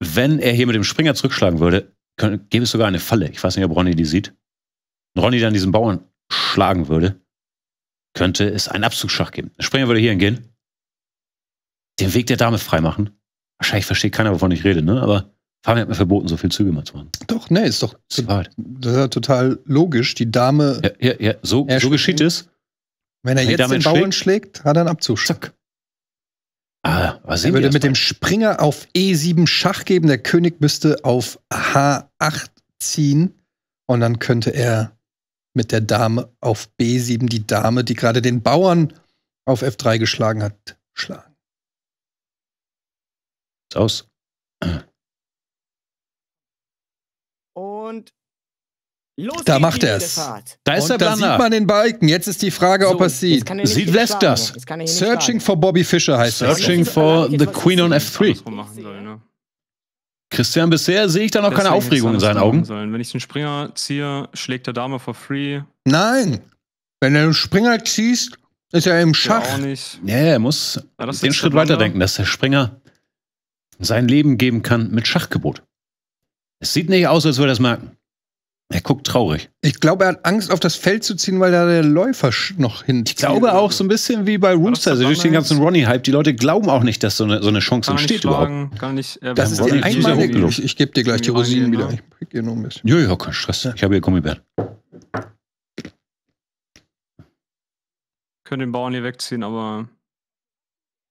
wenn er hier mit dem Springer zurückschlagen würde, gäbe es sogar eine Falle. Ich weiß nicht, ob Ronny die sieht. Wenn Ronny dann diesen Bauern schlagen würde, könnte es einen Abzugsschach geben. Der Springer würde hier hingehen, den Weg der Dame freimachen. Wahrscheinlich versteht keiner, wovon ich rede, ne? Aber Fabian hat mir verboten, so viel Züge mal zu machen. Doch, nee, ist doch das ist ja total logisch. Die Dame. Ja, ja, ja so, so geschieht es. Wenn er jetzt den Bauern schlägt, hat er einen Abzugsschach. Zack. Ah, was er würde mit dem Springer auf E7 Schach geben, der König müsste auf H8 ziehen und dann könnte er mit der Dame auf B7 die Dame, die gerade den Bauern auf F3 geschlagen hat, schlagen. Ist aus. Und Los da macht er es. Da ist und der Blander. Da sieht man den Balken. Jetzt ist die Frage, so, ob er es sieht. Er sieht Lefters. Searching for Bobby Fischer heißt Searching das. for the Queen on F3. Soll, ne? Christian, bisher sehe ich da noch Deswegen keine Aufregung in seinen Augen. Sollen. Wenn ich den Springer ziehe, schlägt der Dame for free. Nein! Wenn du den Springer ziehst, ist er im Schach. Ja, nee, er muss ja, den Schritt weiterdenken, dass der Springer sein Leben geben kann mit Schachgebot. Es sieht nicht aus, als würde er es merken. Er guckt traurig. Ich glaube, er hat Angst, auf das Feld zu ziehen, weil da der Läufer noch hin. Ich glaube auch so ein bisschen wie bei Rooster, also durch den ganzen Ronnie-Hype. Die Leute glauben auch nicht, dass so eine, so eine Chance entsteht schlagen, überhaupt. Nicht, äh, das ist die einmalige. Ich, ich gebe dir gleich die Rosinen genau. wieder. Ich pick hier noch ein bisschen. Jojo, kein Stress. Ich habe hier Gummibären. Können den Bauern hier wegziehen, aber.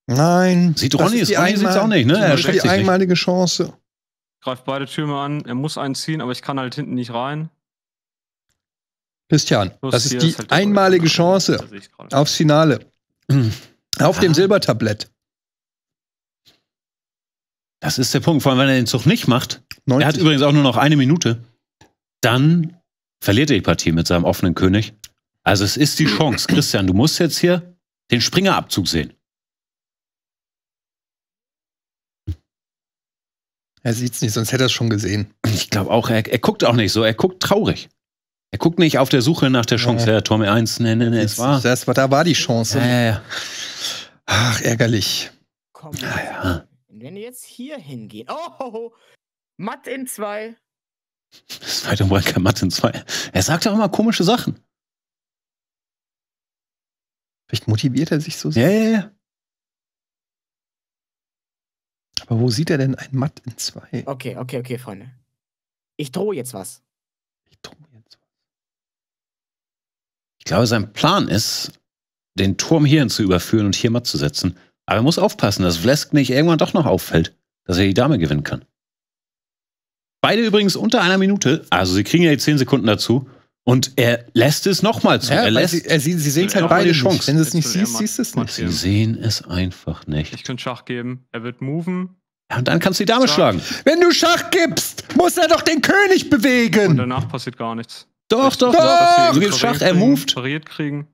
Nein. Sieht Ronny, ist Ronny sieht's auch nicht, ne? Er die einmalige nicht. Chance. Greif beide Türme an. Er muss einen ziehen, aber ich kann halt hinten nicht rein. Christian, Plus das ist die ist halt einmalige Chance aufs Finale. Auf ah. dem Silbertablett. Das ist der Punkt. Vor allem, wenn er den Zug nicht macht, 90. er hat übrigens auch nur noch eine Minute, dann verliert er die Partie mit seinem offenen König. Also es ist die Chance. Christian, du musst jetzt hier den Springerabzug sehen. Er sieht es nicht, sonst hätte er es schon gesehen. Ich glaube auch, er, er, guckt auch nicht so, er guckt traurig. Er guckt nicht auf der Suche nach der Chance, ja, ja. Tom 1, nee, nee, nee, es war. Das, da war die Chance. Ja, ja, ja. Ach, ärgerlich. Komm. Ja, Wenn ihr jetzt hier hingeht. Oh, Matt in zwei. Das war weit und kein Matt in zwei. Er sagt ja auch immer komische Sachen. Vielleicht motiviert er sich so. sehr. Ja, ja, ja. Aber wo sieht er denn ein Matt in zwei? Okay, okay, okay, Freunde. Ich drohe jetzt was. Ich drohe jetzt was. Ich glaube, sein Plan ist, den Turm hierhin zu überführen und hier matt zu setzen. Aber er muss aufpassen, dass Vlesk nicht irgendwann doch noch auffällt, dass er die Dame gewinnen kann. Beide übrigens unter einer Minute, also sie kriegen ja die 10 Sekunden dazu. Und er lässt es nochmal zu. Ja, er lässt, sie, er, äh, sie, sie sehen es halt beide Chance. Nicht. Wenn du es nicht siehst, siehst du es nicht. Sie sehen es einfach nicht. Ich könnte Schach geben. Er wird moven. Ja, und dann kannst du die Dame Schach. schlagen. Wenn du Schach gibst, muss er doch den König bewegen. Und danach passiert gar nichts. Doch, doch, doch. Du gibst Schach, er moved. Pariert kriegen.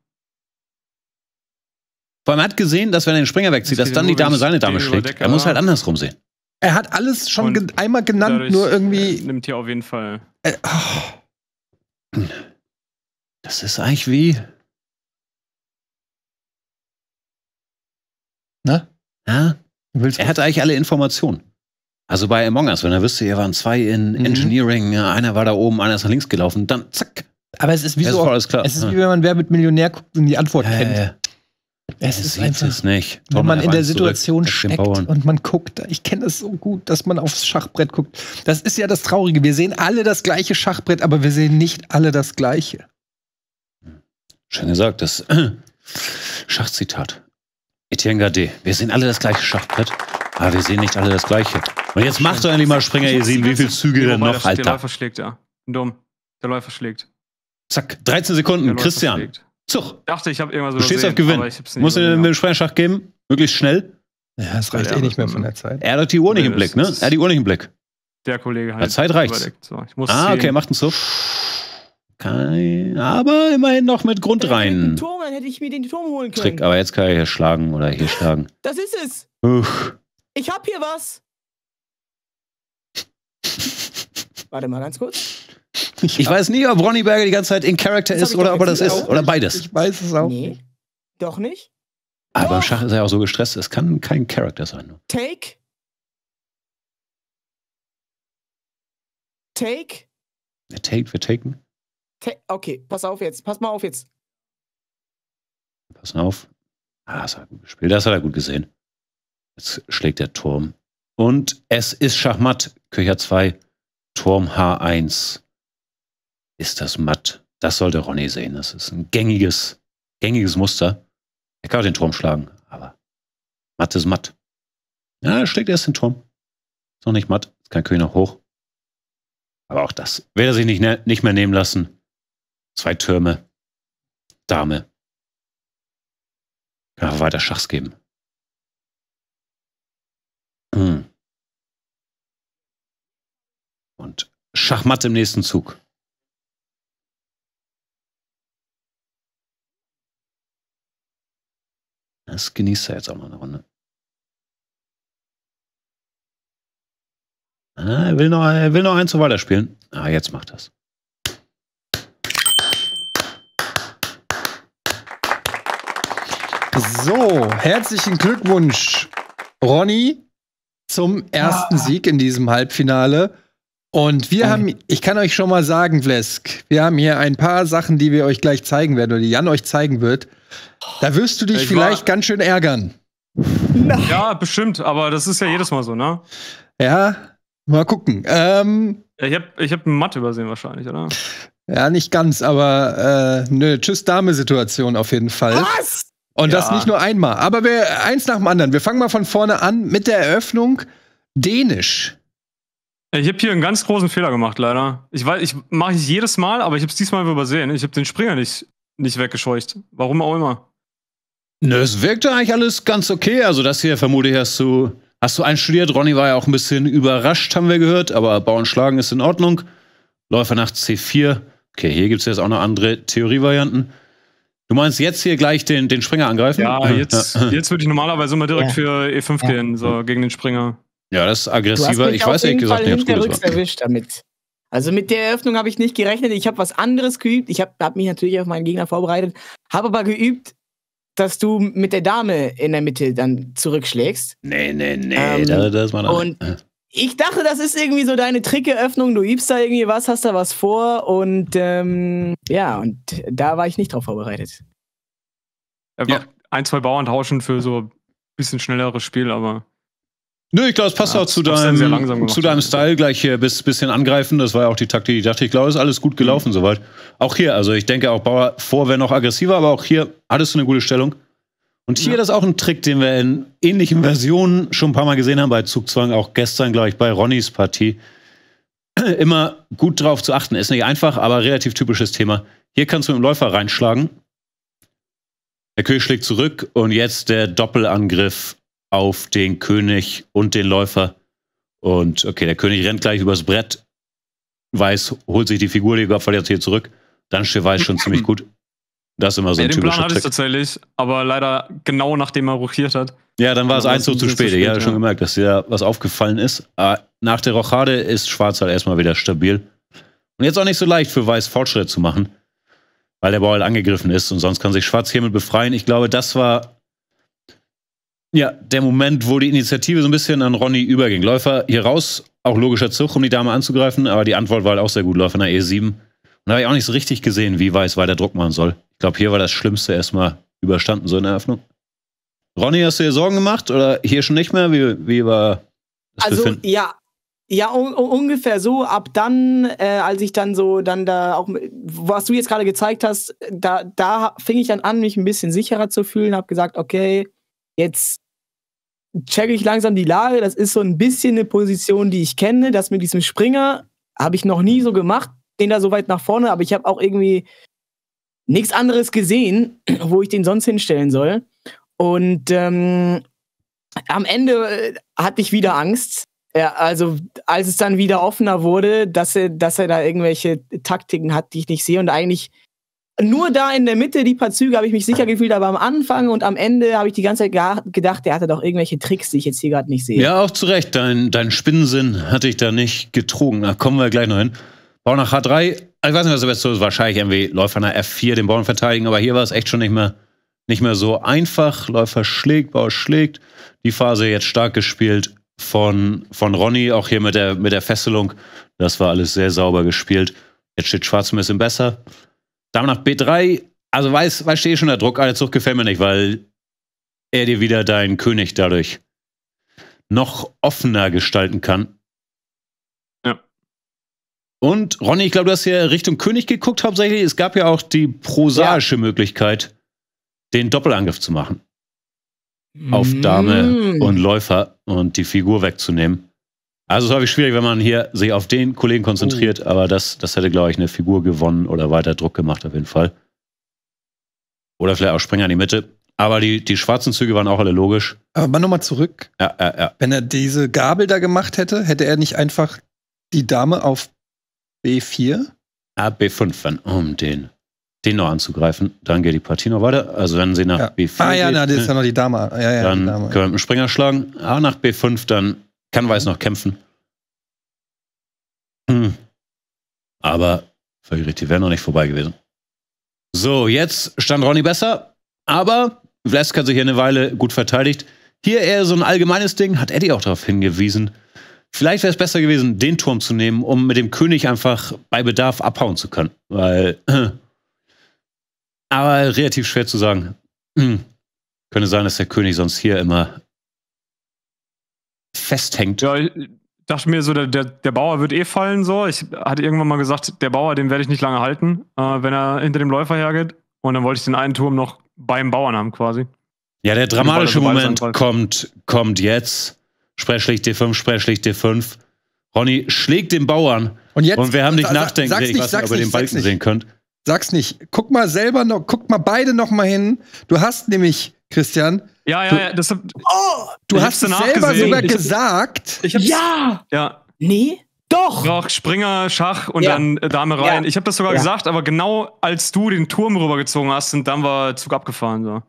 Vor allem hat gesehen, dass wenn er den Springer wegzieht, dass dann die Dame seine Dame schlägt. er muss halt andersrum sehen. Er hat alles schon ge einmal genannt, nur irgendwie. Äh, nimmt hier auf jeden Fall. Äh, oh. Das ist eigentlich wie. Ne? Ja? Er hat eigentlich alle Informationen. Also bei Among Us, wenn er wüsste, hier waren zwei in mhm. Engineering, einer war da oben, einer ist nach links gelaufen, dann zack. Aber es ist wie so, ist es ist wie wenn man Wer mit Millionär guckt und die Antwort ja, kennt. Ja, ja. Es ist einfach, es nicht. Komm wenn man in der Situation steckt und man guckt, ich kenne das so gut, dass man aufs Schachbrett guckt. Das ist ja das Traurige. Wir sehen alle das gleiche Schachbrett, aber wir sehen nicht alle das gleiche. Schön gesagt, das Schachzitat. Etienne Gardet, wir sehen alle das gleiche Schachbrett, aber wir sehen nicht alle das gleiche. Und jetzt macht doch endlich mal Springer, ihr sehen, wie viele Züge denn noch, der, Alter. Der Läufer schlägt, ja. Dumm. Der Läufer schlägt. Zack, 13 Sekunden, Christian. Läufer Schlägt. Zug. Ich dachte, ich habe irgendwas übersehen. Stehst auf Gewinn. Musst du den Sprecherschacht geben, möglichst schnell. Ja, das reicht ja, eh nicht mehr von der Zeit. Er hat die Uhr nicht im Blick, ne? Er hat die Uhr nicht im Blick. Der Kollege halt. Der Zeit reicht. So, ah, okay, macht einen Zug. Kein, aber immerhin noch mit Grund rein. ich Turm, dann hätte ich mir den Turm holen können. Trick, aber jetzt kann ich hier schlagen oder hier schlagen. Das ist es. Uff. Ich hab hier was. Warte mal ganz kurz. Ich, ich weiß nie, ob Ronny Berger die ganze Zeit in Character ist oder ob er das ist. Oder beides. Ich weiß es auch. Nee. Doch nicht? Aber im Schach ist er ja auch so gestresst, es kann kein Charakter sein. Take. Take. Der Take, wir taken. Ta okay, pass auf jetzt. Pass mal auf jetzt. Pass auf. Ah, das hat er gut gespielt. Das hat er gut gesehen. Jetzt schlägt der Turm. Und es ist Schachmatt. Köcher 2, Turm H1 ist das matt. Das sollte Ronny sehen. Das ist ein gängiges, gängiges Muster. Er kann auch den Turm schlagen, aber matt ist matt. Ja, er schlägt erst den Turm. Ist noch nicht matt. Ist kein König noch hoch. Aber auch das wird er sich nicht, ne nicht mehr nehmen lassen. Zwei Türme. Dame. Kann auch weiter Schachs geben. Hm. Und Schachmatt im nächsten Zug. Das genießt er jetzt auch mal eine Runde. Ah, er, will noch, er will noch eins weiter weiterspielen. Ah, jetzt macht das. So, herzlichen Glückwunsch, Ronny, zum ersten ah. Sieg in diesem Halbfinale. Und wir haben, ich kann euch schon mal sagen, Vlesk, wir haben hier ein paar Sachen, die wir euch gleich zeigen werden oder die Jan euch zeigen wird, da wirst du dich ich vielleicht ganz schön ärgern. Nein. Ja, bestimmt, aber das ist ja jedes Mal so, ne? Ja, mal gucken. Ähm, ich habe ich hab Matt übersehen wahrscheinlich, oder? Ja, nicht ganz, aber äh, ne Tschüss-Dame-Situation auf jeden Fall. Was? Und ja. das nicht nur einmal. Aber wir, eins nach dem anderen. Wir fangen mal von vorne an mit der Eröffnung Dänisch. Ich habe hier einen ganz großen Fehler gemacht, leider. Ich weiß, ich mache ich jedes Mal, aber ich habe es diesmal übersehen. Ich habe den Springer nicht nicht weggescheucht. Warum auch immer. Nö, es wirkte eigentlich alles ganz okay. Also das hier vermute ich hast du, hast du einstudiert. Ronny war ja auch ein bisschen überrascht, haben wir gehört. Aber Bauen schlagen ist in Ordnung. Läufer nach C4. Okay, hier gibt es jetzt auch noch andere Theorievarianten. Du meinst jetzt hier gleich den, den Springer angreifen? Ja, jetzt, ja. jetzt würde ich normalerweise immer direkt ja. für E5 ja. gehen, so gegen den Springer. Ja, das ist aggressiver. ich weiß ehrlich gesagt nicht, ob es gut ist. erwischt damit. Also mit der Eröffnung habe ich nicht gerechnet. Ich habe was anderes geübt. Ich habe hab mich natürlich auf meinen Gegner vorbereitet, habe aber geübt, dass du mit der Dame in der Mitte dann zurückschlägst. Nee, nee, nee, ähm, da, da ist man Und ich dachte, das ist irgendwie so deine Trickeröffnung. Du übst da irgendwie was, hast da was vor und ähm, ja, und da war ich nicht drauf vorbereitet. Ja. Ein, zwei Bauern tauschen für so ein bisschen schnelleres Spiel, aber Nö, ich glaube, es passt ja, auch zu deinem, zu deinem Style gleich hier bis bisschen angreifen. Das war ja auch die Taktik, die ich dachte, ich glaube, ist alles gut gelaufen mhm. soweit. Auch hier, also ich denke auch Bauer vor wäre noch aggressiver, aber auch hier hattest du eine gute Stellung. Und hier ja. das ist auch ein Trick, den wir in ähnlichen Versionen schon ein paar Mal gesehen haben bei Zugzwang, auch gestern, glaube ich, bei Ronnys Partie. Immer gut drauf zu achten. Ist nicht einfach, aber relativ typisches Thema. Hier kannst du mit dem Läufer reinschlagen. Der König schlägt zurück und jetzt der Doppelangriff auf den König und den Läufer. Und okay, der König rennt gleich übers Brett, weiß, holt sich die Figur, die Gott verliert hier zurück. Dann steht Weiß schon ziemlich gut. Das ist immer so ein ja, typischer den Plan hatte ich tatsächlich, aber leider genau nachdem er rochiert hat. Ja, dann war es eins zu, zu spät. Ich habe ja. schon gemerkt, dass dir da was aufgefallen ist. Aber ah, nach der Rochade ist Schwarz halt erstmal wieder stabil. Und jetzt auch nicht so leicht für Weiß Fortschritt zu machen, weil der Ball angegriffen ist und sonst kann sich Schwarz hiermit befreien. Ich glaube, das war ja, der Moment, wo die Initiative so ein bisschen an Ronny überging. Läufer hier raus, auch logischer Zug, um die Dame anzugreifen, aber die Antwort war halt auch sehr gut. Läufer in der E7. Und da habe ich auch nicht so richtig gesehen, wie weiß, weiter Druck machen soll. Ich glaube, hier war das Schlimmste erstmal überstanden, so in der Eröffnung. Ronny, hast du dir Sorgen gemacht oder hier schon nicht mehr? Wie, wie war das Also, Befinden? ja, ja, un ungefähr so. Ab dann, äh, als ich dann so dann da auch, was du jetzt gerade gezeigt hast, da, da fing ich dann an, mich ein bisschen sicherer zu fühlen, habe gesagt, okay, jetzt checke ich langsam die Lage. Das ist so ein bisschen eine Position, die ich kenne. Das mit diesem Springer habe ich noch nie so gemacht, den da so weit nach vorne. Aber ich habe auch irgendwie nichts anderes gesehen, wo ich den sonst hinstellen soll. Und ähm, am Ende äh, hatte ich wieder Angst. Ja, also als es dann wieder offener wurde, dass er, dass er da irgendwelche Taktiken hat, die ich nicht sehe. Und eigentlich nur da in der Mitte, die paar Züge, habe ich mich sicher gefühlt, aber am Anfang und am Ende habe ich die ganze Zeit gedacht, der hatte doch irgendwelche Tricks, die ich jetzt hier gerade nicht sehe. Ja, auch zu Recht. Dein, dein Spinnensinn hatte ich da nicht getrogen. Da kommen wir gleich noch hin. Bau nach H3. Ich weiß nicht, was der Beste Wahrscheinlich irgendwie Läufer nach F4 den Bauern verteidigen, aber hier war es echt schon nicht mehr, nicht mehr so einfach. Läufer schlägt, Bauer schlägt. Die Phase jetzt stark gespielt von, von Ronny, auch hier mit der, mit der Fesselung. Das war alles sehr sauber gespielt. Jetzt steht Schwarz ein bisschen besser. Dame nach B3, also weiß, weiß stehe schon der Druck, alle Zug gefällt mir nicht, weil er dir wieder deinen König dadurch noch offener gestalten kann. Ja. Und Ronny, ich glaube, du hast hier Richtung König geguckt hauptsächlich. Es gab ja auch die prosaische ja. Möglichkeit, den Doppelangriff zu machen. Auf Dame mm. und Läufer und die Figur wegzunehmen. Also es ist häufig schwierig, wenn man hier sich auf den Kollegen konzentriert, oh. aber das, das hätte, glaube ich, eine Figur gewonnen oder weiter Druck gemacht auf jeden Fall. Oder vielleicht auch Springer in die Mitte. Aber die, die schwarzen Züge waren auch alle logisch. Aber mal nochmal zurück. Ja, ja, ja. Wenn er diese Gabel da gemacht hätte, hätte er nicht einfach die Dame auf B4? Ah, B5, wenn, um den, den noch anzugreifen. Dann geht die Partie noch weiter. Also wenn sie nach ja. B4 Ah ja, geht, na, das ist ja noch die Dame. Ja, ja, dann Dame, können wir mit dem Springer schlagen. Ah, nach B5 dann kann Weiß noch kämpfen. Hm. Aber völlig richtig, wäre noch nicht vorbei gewesen. So, jetzt stand Ronny besser, aber Vlesk hat sich hier eine Weile gut verteidigt. Hier eher so ein allgemeines Ding, hat Eddie auch darauf hingewiesen. Vielleicht wäre es besser gewesen, den Turm zu nehmen, um mit dem König einfach bei Bedarf abhauen zu können. Weil. Aber relativ schwer zu sagen. Hm. Könnte sein, dass der König sonst hier immer festhängt. Ja, ich dachte mir so, der, der, der Bauer wird eh fallen so. Ich hatte irgendwann mal gesagt, der Bauer, den werde ich nicht lange halten, äh, wenn er hinter dem Läufer hergeht. Und dann wollte ich den einen Turm noch beim Bauern haben quasi. Ja, der dramatische der Moment kommt, kommt jetzt. Sprechlicht D5, Sprechlicht D5. Ronny schlägt den Bauern. Und, jetzt, und wir haben nicht nachdenken, ich weiß nicht, ob ihr den Balken sehen könnt. Sag's nicht. Guck mal selber noch, guck mal beide noch mal hin. Du hast nämlich, Christian, ja, ja, ja. Das hab, oh, du hast es selber gesehen. sogar ich, gesagt. Ich ja. ja. Nee. Doch. Doch, Springer, Schach und ja. dann äh, Dame rein. Ja. Ich habe das sogar ja. gesagt, aber genau als du den Turm rübergezogen hast, sind dann war Zug abgefahren. So.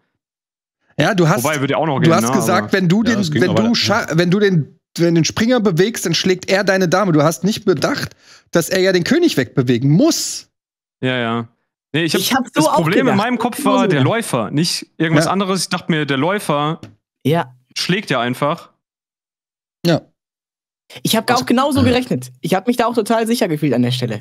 Ja, du hast, Wobei, würde auch noch gehen, du hast na, ne, gesagt, aber, wenn du den, wenn du, wenn du den, wenn den Springer bewegst, dann schlägt er deine Dame. Du hast nicht bedacht, dass er ja den König wegbewegen muss. Ja, ja. Nee, ich hab, ich hab so das Problem gedacht. in meinem Kopf war der Läufer, nicht irgendwas ja. anderes. Ich dachte mir, der Läufer ja. schlägt ja einfach. Ja. Ich habe auch genauso gerechnet. Ich habe mich da auch total sicher gefühlt an der Stelle.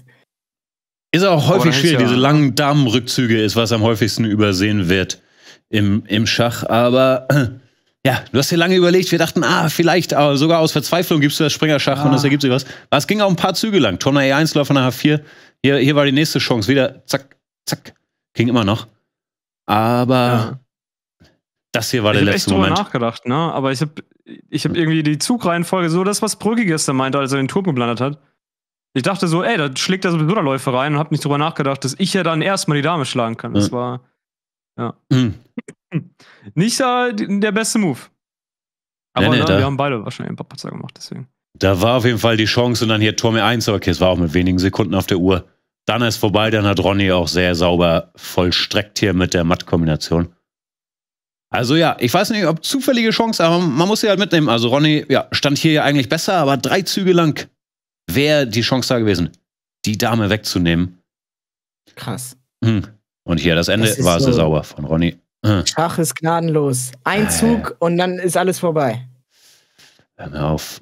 Ist auch häufig oh, schwierig, ja diese langen Damenrückzüge ist, was am häufigsten übersehen wird im, im Schach. Aber ja, du hast dir lange überlegt, wir dachten, ah, vielleicht, aber sogar aus Verzweiflung gibst du das Springerschach ah. und das ah. ergibt sich was. Aber es ging auch ein paar Züge lang. Turner E1, Läufer nach H4. Hier, hier war die nächste Chance. Wieder, zack, zack, ging immer noch. Aber ja. das hier war ich der letzte echt Moment. Ich habe nachgedacht, ne? Aber ich habe ich hab irgendwie die Zugreihenfolge so, das, was Brügge gestern meinte, als er den Turm geblendet hat. Ich dachte so, ey, da schlägt er sowieso der Läufer rein und habe nicht drüber nachgedacht, dass ich ja dann erstmal die Dame schlagen kann. Das mhm. war, ja. Mhm. Nicht äh, der beste Move. Aber nee, nee, ne, wir haben beide wahrscheinlich ein paar Patzer gemacht, deswegen. Da war auf jeden Fall die Chance und dann hier Turm 1, aber okay, es war auch mit wenigen Sekunden auf der Uhr. Dann ist vorbei, dann hat Ronny auch sehr sauber vollstreckt hier mit der Matt-Kombination. Also ja, ich weiß nicht, ob zufällige Chance, aber man muss sie halt mitnehmen. Also Ronny, ja, stand hier ja eigentlich besser, aber drei Züge lang wäre die Chance da gewesen, die Dame wegzunehmen. Krass. Hm. Und hier das Ende das war so sehr sauber von Ronny. Hm. Schach ist gnadenlos. Ein ah, Zug und dann ist alles vorbei. Hör mir auf.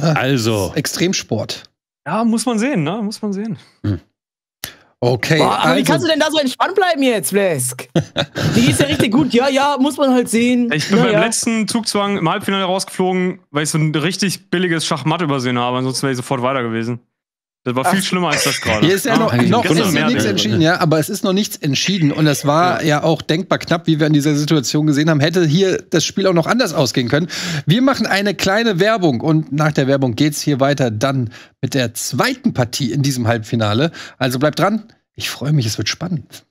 Also. Extremsport. Ja, muss man sehen, ne? Muss man sehen. Hm. Okay. Boah, aber also. wie kannst du denn da so entspannt bleiben jetzt, Blesk? Die ist ja richtig gut. Ja, ja, muss man halt sehen. Ich bin Na, beim ja. letzten Zugzwang im Halbfinale rausgeflogen, weil ich so ein richtig billiges Schachmatt übersehen habe. Ansonsten wäre ich sofort weiter gewesen. Das war viel Ach. schlimmer als das gerade. Hier ist ja ah, noch, oh, noch ist ja nichts entschieden, ja, aber es ist noch nichts entschieden. Und es war ja. ja. auch denkbar knapp, wie wir in dieser Situation gesehen haben. Hätte hier das Spiel auch noch anders ausgehen können. Wir machen eine kleine Werbung und nach der Werbung geht es hier weiter dann mit der zweiten Partie in diesem Halbfinale. Also bleibt dran. Ich freue mich, es wird spannend.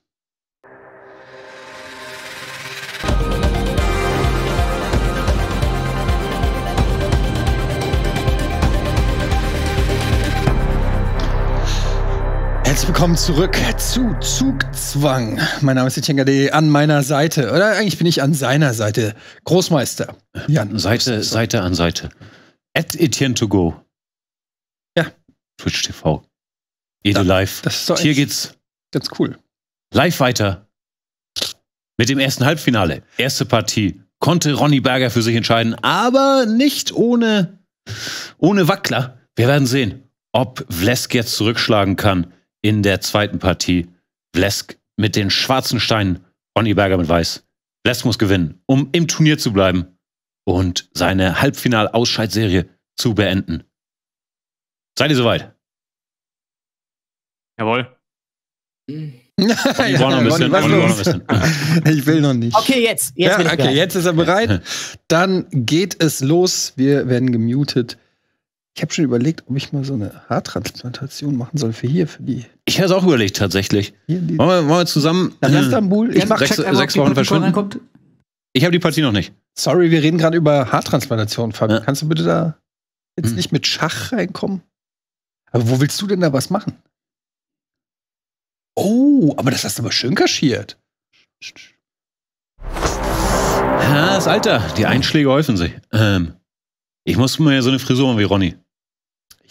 Herzlich willkommen zurück zu Zugzwang. Mein Name ist Etienne Gade, an meiner Seite, oder eigentlich bin ich an seiner Seite, Großmeister. Jan Seite, Seite an Seite. At Etienne to go. Ja. Twitch TV. Ede Live. Das ist doch Hier geht's. Ganz cool. Live weiter. Mit dem ersten Halbfinale. Erste Partie. Konnte Ronny Berger für sich entscheiden, aber nicht ohne, ohne Wackler. Wir werden sehen, ob Vlesk jetzt zurückschlagen kann in der zweiten Partie Blesk mit den schwarzen Steinen, Ronny Berger mit weiß. Blesk muss gewinnen, um im Turnier zu bleiben und seine Halbfinal-Ausscheidserie zu beenden. Seid ihr soweit? Jawohl. Hm. ja, bisschen. Ronny, Ronny, ich will noch nicht. Okay, jetzt. jetzt ja, okay, bereit. jetzt ist er bereit. Dann geht es los. Wir werden gemutet. Ich habe schon überlegt, ob ich mal so eine Haartransplantation machen soll für hier, für die. Ich hätte es auch überlegt, tatsächlich. Hier, wollen, wir, wollen wir zusammen. Nach hm, Istanbul, ich mache sechs, check, sechs Wochen verschwinden. Ich habe die Partie noch nicht. Sorry, wir reden gerade über Haartransplantation, Fabian. Ja. Kannst du bitte da jetzt hm. nicht mit Schach reinkommen? Aber wo willst du denn da was machen? Oh, aber das hast du aber schön kaschiert. Ah, das Alter, die Einschläge häufen sich. Ähm, ich muss mir ja so eine Frisur machen wie Ronny.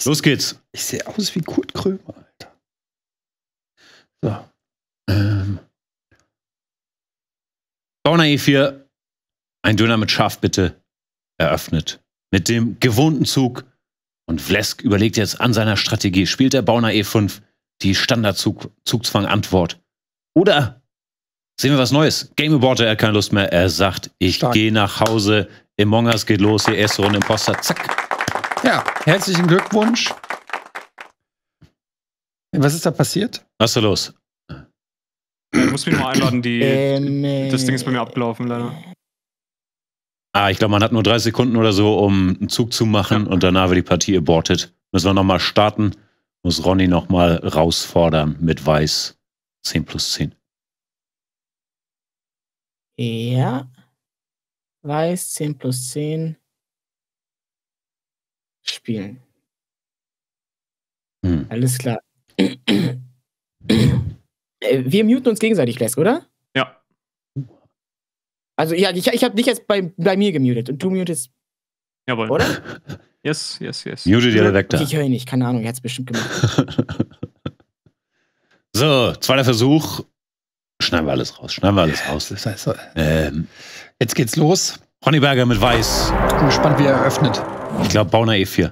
Los geht's. Ich sehe aus wie Kurt Krömer, Alter. So. Ähm. Sauna E4. Ein Döner mit Schaf bitte. Eröffnet. Mit dem gewohnten Zug. Und Vlesk überlegt jetzt an seiner Strategie. Spielt der Bauner E5 die standard antwort Oder sehen wir was Neues? Game Aborter, er hat keine Lust mehr. Er sagt, ich gehe nach Hause. Im Mongas geht los. Die erste Runde Imposter. Zack. Ja, herzlichen Glückwunsch. Was ist da passiert? Was ist da los? Ich muss mich mal einladen, die, äh, nee. das Ding ist bei mir abgelaufen, leider. Ah, ich glaube, man hat nur drei Sekunden oder so, um einen Zug zu machen ja. und danach wird die Partie abortet. Müssen wir nochmal starten, muss Ronny nochmal rausfordern mit Weiß 10 plus 10. Ja, Weiß 10 plus 10 spielen. Hm. Alles klar. Äh, wir muten uns gegenseitig, Flesk, oder? Ja. Also, ja, ich, ich habe dich jetzt bei, bei mir gemutet und du mutest. Jawohl. Oder? Yes, yes, yes. Muted ihr Vektor. Ich höre ihn nicht, keine Ahnung, er hat es bestimmt gemacht. so, zweiter Versuch. Schneiden wir alles raus, schneiden wir alles raus. Das heißt, ähm, jetzt geht's los. Honeyberger mit Weiß. Ich bin gespannt, wie er eröffnet. Ich glaube, Bauner E4.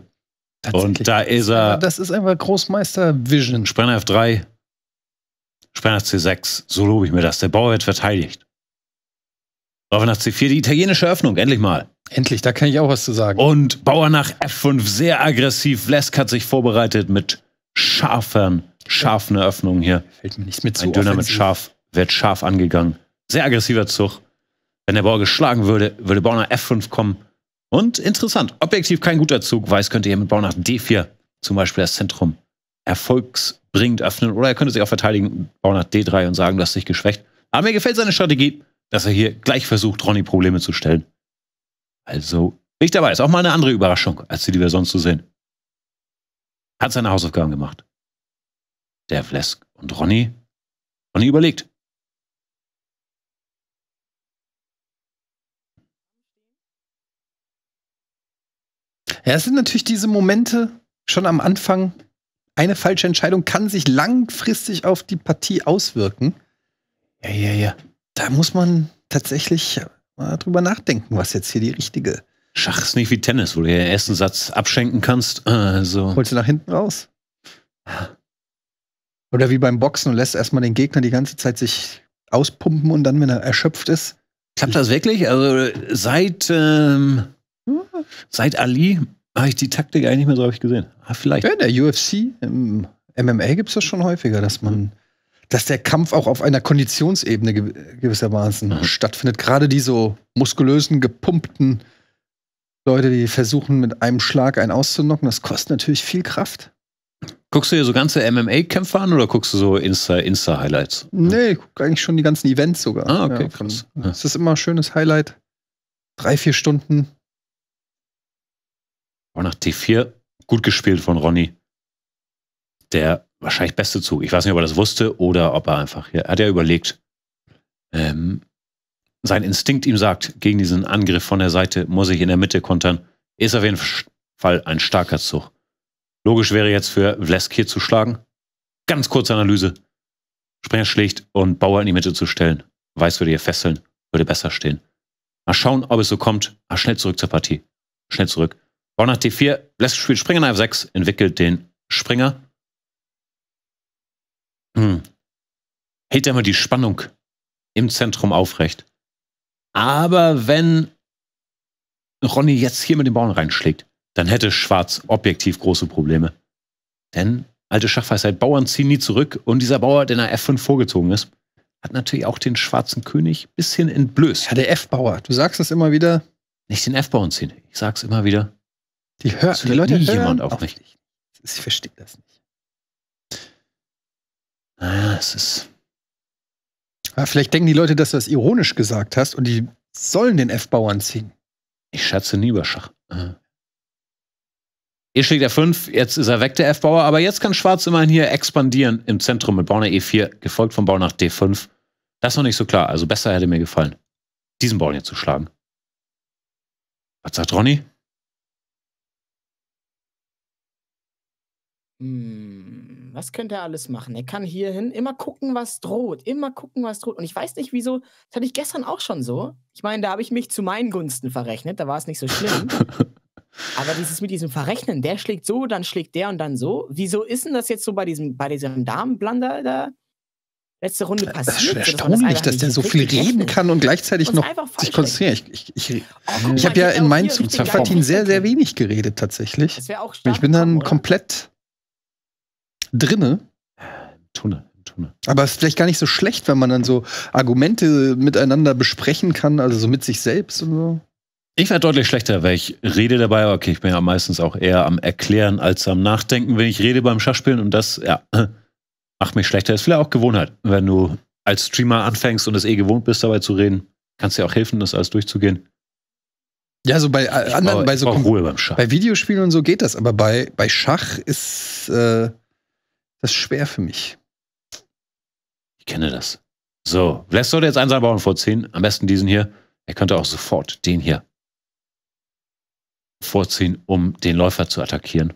Und da ist er. Das ist einfach Großmeister Vision. Sprenger F3, Sprenger C6. So lobe ich mir das. Der Bauer wird verteidigt. Bauer nach C4, die italienische Öffnung, endlich mal. Endlich, da kann ich auch was zu sagen. Und Bauer nach F5, sehr aggressiv. Lesk hat sich vorbereitet mit scharfen, scharfen Eröffnungen hier. Fällt mir nichts mit zu. Ein Döner offensiv. mit scharf, wird scharf angegangen. Sehr aggressiver Zug. Wenn der Bauer geschlagen würde, würde Bauer nach F5 kommen. Und interessant, objektiv kein guter Zug. Weiß könnte hier mit Bauer nach D4 zum Beispiel das Zentrum erfolgsbringend öffnen. Oder er könnte sich auch verteidigen, Bauer nach D3 und sagen, du hast dich geschwächt. Aber mir gefällt seine Strategie, dass er hier gleich versucht, Ronny Probleme zu stellen. Also, ich dabei ist auch mal eine andere Überraschung, als die, die wir sonst so sehen. Hat seine Hausaufgaben gemacht. Der Vlesk und Ronny. Ronny überlegt. Ja, es sind natürlich diese Momente schon am Anfang. Eine falsche Entscheidung kann sich langfristig auf die Partie auswirken. Ja, ja, ja. Da muss man tatsächlich mal drüber nachdenken, was jetzt hier die richtige. Schach ist nicht wie Tennis, wo du den ersten Satz abschenken kannst. Also. Holst du nach hinten raus. Oder wie beim Boxen und lässt erstmal den Gegner die ganze Zeit sich auspumpen und dann, wenn er erschöpft ist. Klappt das wirklich? Also seit, ähm, seit Ali habe ah, ich die Taktik eigentlich nicht mehr so häufig gesehen. Ah, vielleicht. Ja, in der UFC, im MMA gibt es das schon häufiger, dass man, dass der Kampf auch auf einer Konditionsebene gewissermaßen mhm. stattfindet. Gerade die so muskulösen, gepumpten Leute, die versuchen, mit einem Schlag einen auszunocken, das kostet natürlich viel Kraft. Guckst du dir so ganze MMA-Kämpfe an oder guckst du so Insta-Highlights? Insta nee, ich gucke eigentlich schon die ganzen Events sogar. Ah, okay. Ja, krass. Es ist immer ein schönes Highlight. Drei, vier Stunden und nach T4 gut gespielt von Ronny. Der wahrscheinlich beste Zug. Ich weiß nicht, ob er das wusste oder ob er einfach, er hat ja überlegt. Ähm, sein Instinkt ihm sagt, gegen diesen Angriff von der Seite muss ich in der Mitte kontern. Ist auf jeden Fall ein starker Zug. Logisch wäre jetzt für Vlesk hier zu schlagen. Ganz kurze Analyse. Springer schlägt und Bauer in die Mitte zu stellen. Weiß würde hier fesseln, würde besser stehen. Mal schauen, ob es so kommt. Ah, schnell zurück zur Partie. Schnell zurück. Bauer nach D4, lässt spielt Springer nach F6, entwickelt den Springer. Hm. Hält er immer die Spannung im Zentrum aufrecht. Aber wenn Ronny jetzt hier mit den Bauern reinschlägt, dann hätte Schwarz objektiv große Probleme. Denn alte Schachweisheit, Bauern ziehen nie zurück und dieser Bauer, der nach F5 vorgezogen ist, hat natürlich auch den schwarzen König ein bisschen entblößt. Ja, der F-Bauer. Du sagst es immer wieder. Nicht den F-Bauern ziehen. Ich sag's immer wieder. Die, hör, die Leute nie hören jemand auf, auf mich. dich. Ich verstehe das nicht. Naja, ah, es ist. Ja, vielleicht denken die Leute, dass du das ironisch gesagt hast und die sollen den F-Bauern ziehen. Ich schätze nie über Schach. Äh. Hier schlägt er 5, jetzt ist er weg, der F-Bauer, aber jetzt kann Schwarz immerhin hier expandieren im Zentrum mit Bauer e E4, gefolgt von Bauer nach D5. Das ist noch nicht so klar, also besser hätte mir gefallen, diesen Bauern hier zu schlagen. Was sagt Ronny? Hm, was könnte er alles machen? Er kann hierhin immer gucken, was droht. Immer gucken, was droht. Und ich weiß nicht, wieso. Das hatte ich gestern auch schon so. Ich meine, da habe ich mich zu meinen Gunsten verrechnet. Da war es nicht so schlimm. Aber dieses mit diesem Verrechnen, der schlägt so, dann schlägt der und dann so. Wieso ist denn das jetzt so bei diesem, bei diesem Damenblander da? Letzte Runde äh, passiert. Das ist erstaunlich, dass der so viel reden kann und gleichzeitig noch sich konzentriert. Ich, ich, ich, oh, ich habe ja in meinem Zug Zerfatin sehr, sehr wenig geredet tatsächlich. Das auch ich bin dann komplett drinne. Tunnel. Tunnel. Aber es ist vielleicht gar nicht so schlecht, wenn man dann so Argumente miteinander besprechen kann, also so mit sich selbst und so. Ich werde deutlich schlechter, weil ich rede dabei, okay, ich bin ja meistens auch eher am Erklären als am Nachdenken, wenn ich rede beim Schachspielen und das, ja, macht mich schlechter. Ist vielleicht auch Gewohnheit. Wenn du als Streamer anfängst und es eh gewohnt bist, dabei zu reden, kannst dir auch helfen, das alles durchzugehen. Ja, so bei äh, anderen, brauche, bei so Ruhe beim Schach. bei Videospielen und so geht das, aber bei, bei Schach ist, äh, das ist schwer für mich. Ich kenne das. So, vielleicht sollte jetzt eins seiner Bauern vorziehen. Am besten diesen hier. Er könnte auch sofort den hier vorziehen, um den Läufer zu attackieren.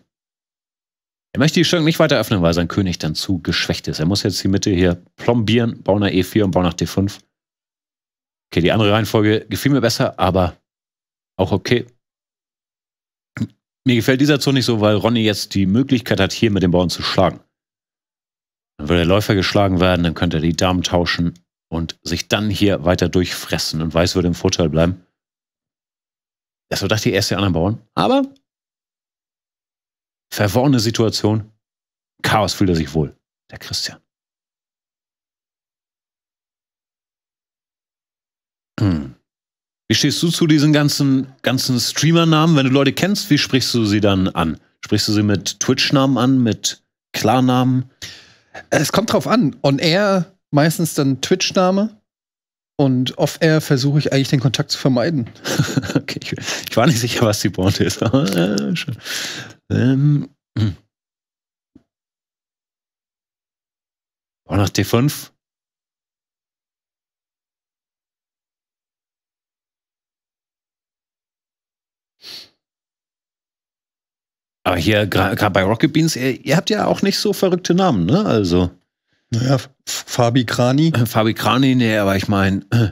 Er möchte die Stellung nicht weiter öffnen, weil sein König dann zu geschwächt ist. Er muss jetzt die Mitte hier plombieren. Bau nach E4 und Bau nach D5. Okay, die andere Reihenfolge gefiel mir besser, aber auch okay. Mir gefällt dieser Zug nicht so, weil Ronny jetzt die Möglichkeit hat, hier mit dem Bauern zu schlagen. Dann würde der Läufer geschlagen werden, dann könnte er die Damen tauschen und sich dann hier weiter durchfressen und Weiß würde im Vorteil bleiben. Das war das die erste anderen Bauern. Aber verworrene Situation. Chaos fühlt er sich wohl. Der Christian. Hm. Wie stehst du zu diesen ganzen, ganzen Streamer-Namen? Wenn du Leute kennst, wie sprichst du sie dann an? Sprichst du sie mit Twitch-Namen an, mit Klarnamen? Es kommt drauf an. On Air meistens dann Twitch-Name. Und off-air versuche ich eigentlich den Kontakt zu vermeiden. okay, ich, ich, war nicht sicher, was die Pointe ist. Äh, ähm. Hm. War noch D5? Aber hier, gerade bei Rocket Beans, ihr, ihr, habt ja auch nicht so verrückte Namen, ne? Also. Naja, Fabi Krani. Äh, Fabi Krani, nee, aber ich meine, äh,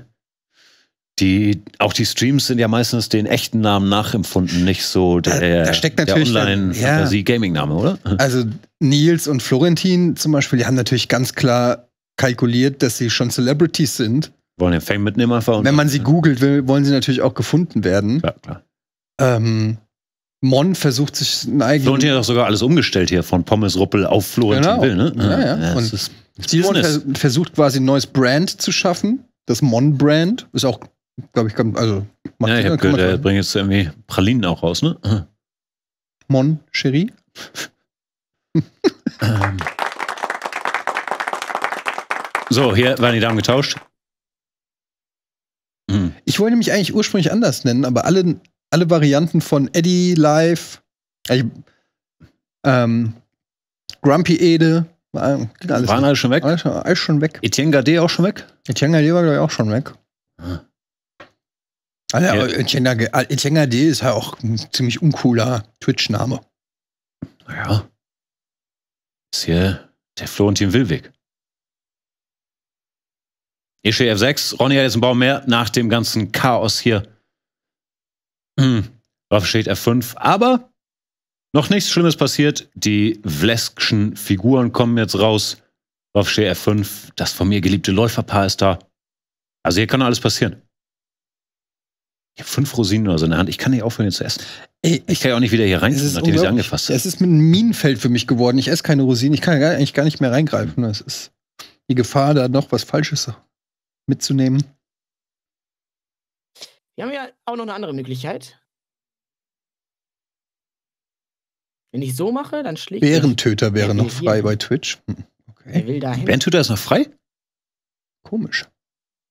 die, auch die Streams sind ja meistens den echten Namen nachempfunden, nicht so der, da, da steckt natürlich der online dann, ja. fantasie gaming name oder? Also Nils und Florentin zum Beispiel, die haben natürlich ganz klar kalkuliert, dass sie schon Celebrities sind. Wollen den Fame mitnehmen einfach. Wenn man sie äh, googelt, will, wollen sie natürlich auch gefunden werden. Ja, klar. Ähm, Mon versucht sich einen eigenen. Florentin hat doch sogar alles umgestellt hier von Pommes Ruppel auf Florentin genau. Will, ne? Ja, ja. ja Und ist, Stilmon vers versucht quasi ein neues Brand zu schaffen. Das Mon-Brand ist auch, glaube ich, kann, also. Ja, ich habe gehört, er bringt jetzt irgendwie Pralinen auch raus, ne? Mon Cherie. ähm. So, hier waren die Damen getauscht. Hm. Ich wollte mich eigentlich ursprünglich anders nennen, aber alle alle Varianten von Eddie Live, ich, ähm, Grumpy Ede, waren alle schon weg? Alles, alles schon weg. Etienne Gade auch schon weg? Etienne Gade war, glaube ich, auch schon weg. Ah. Also, ja. Etienne Gade ah, ist ja halt auch ein ziemlich uncooler Twitch-Name. Naja. Ist hier der Florentin Willweg. ECF6, Ronny hat jetzt einen Baum mehr nach dem ganzen Chaos hier hm, Drauf steht F5. Aber noch nichts Schlimmes passiert. Die Vleskschen Figuren kommen jetzt raus. Drauf steht F5. Das von mir geliebte Läuferpaar ist da. Also hier kann alles passieren. Ich habe fünf Rosinen oder so in der Hand. Ich kann nicht aufhören, jetzt zu essen. Ey, ich kann ja auch nicht wieder hier rein, nachdem ich sie angefasst habe. Es ist ein Minenfeld für mich geworden. Ich esse keine Rosinen. Ich kann ja eigentlich gar nicht mehr reingreifen. Es ist die Gefahr, da noch was Falsches mitzunehmen. Wir haben ja auch noch eine andere Möglichkeit. Wenn ich so mache, dann schlägt. Bärentöter wäre noch frei hier. bei Twitch. Hm, okay. Wer will dahin? Bärentöter ist noch frei? Komisch.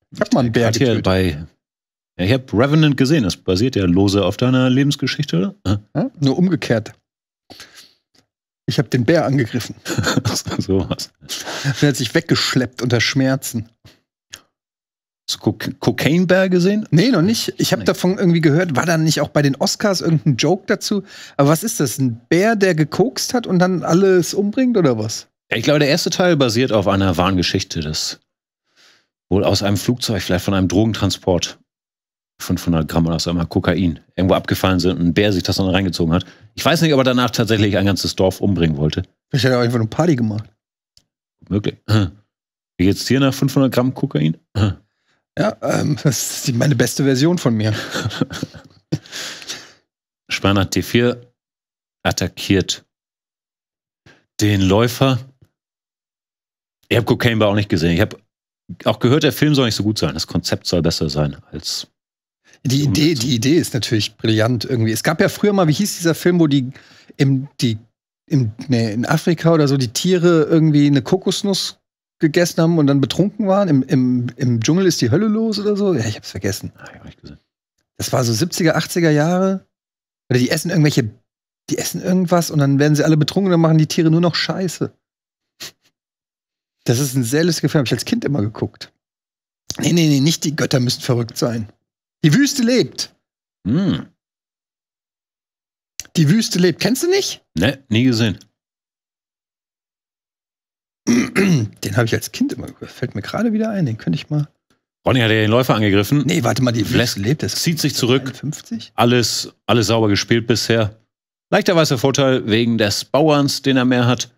Sag mal, Bär hier bei. Ja, ich habe Revenant gesehen. Das basiert ja lose auf deiner Lebensgeschichte, oder? Ja, nur umgekehrt. Ich habe den Bär angegriffen. so was. Er hat sich weggeschleppt unter Schmerzen. Co Cocaine Bear gesehen? Nee, noch nicht. Ich habe davon irgendwie gehört, war da nicht auch bei den Oscars irgendein Joke dazu? Aber was ist das? Ein Bär, der gekokst hat und dann alles umbringt oder was? ich glaube, der erste Teil basiert auf einer wahren Geschichte des wohl aus einem Flugzeug, vielleicht von einem Drogentransport. 500 Gramm oder so immer Kokain irgendwo abgefallen sind und ein Bär sich das dann reingezogen hat. Ich weiß nicht, ob er danach tatsächlich ein ganzes Dorf umbringen wollte. Vielleicht hat er einfach eine Party gemacht. Möglich. Wie geht's dir nach 500 Gramm Kokain? Ja, ähm, das ist meine beste Version von mir. Spanner T4 attackiert den Läufer. Ich habe Cocaine Bar auch nicht gesehen. Ich habe auch gehört, der Film soll nicht so gut sein. Das Konzept soll besser sein als. Die Idee, die Idee ist natürlich brillant irgendwie. Es gab ja früher mal, wie hieß dieser Film, wo die, im, die im, nee, in Afrika oder so die Tiere irgendwie eine Kokosnuss gegessen haben und dann betrunken waren. Im, im, im Dschungel ist die Hölle los oder so. Ja, ich hab's vergessen. Ah, ich hab nicht gesehen. Das war so 70er, 80er Jahre. Oder die essen irgendwelche, die essen irgendwas und dann werden sie alle betrunken und dann machen die Tiere nur noch Scheiße. Das ist ein sehr lustiger Film, hab ich als Kind immer geguckt. Nee, nee, nee, nicht die Götter müssen verrückt sein. Die Wüste lebt. Hm. Die Wüste lebt. Kennst du nicht? Ne, nie gesehen. Den habe ich als Kind immer Fällt mir gerade wieder ein. Den könnte ich mal. Ronny hat ja den Läufer angegriffen. Nee, warte mal, die Flesk lebt es. Zieht sich zurück. 51? Alles, alles sauber gespielt bisher. Leichter weißer Vorteil wegen des Bauerns, den er mehr hat.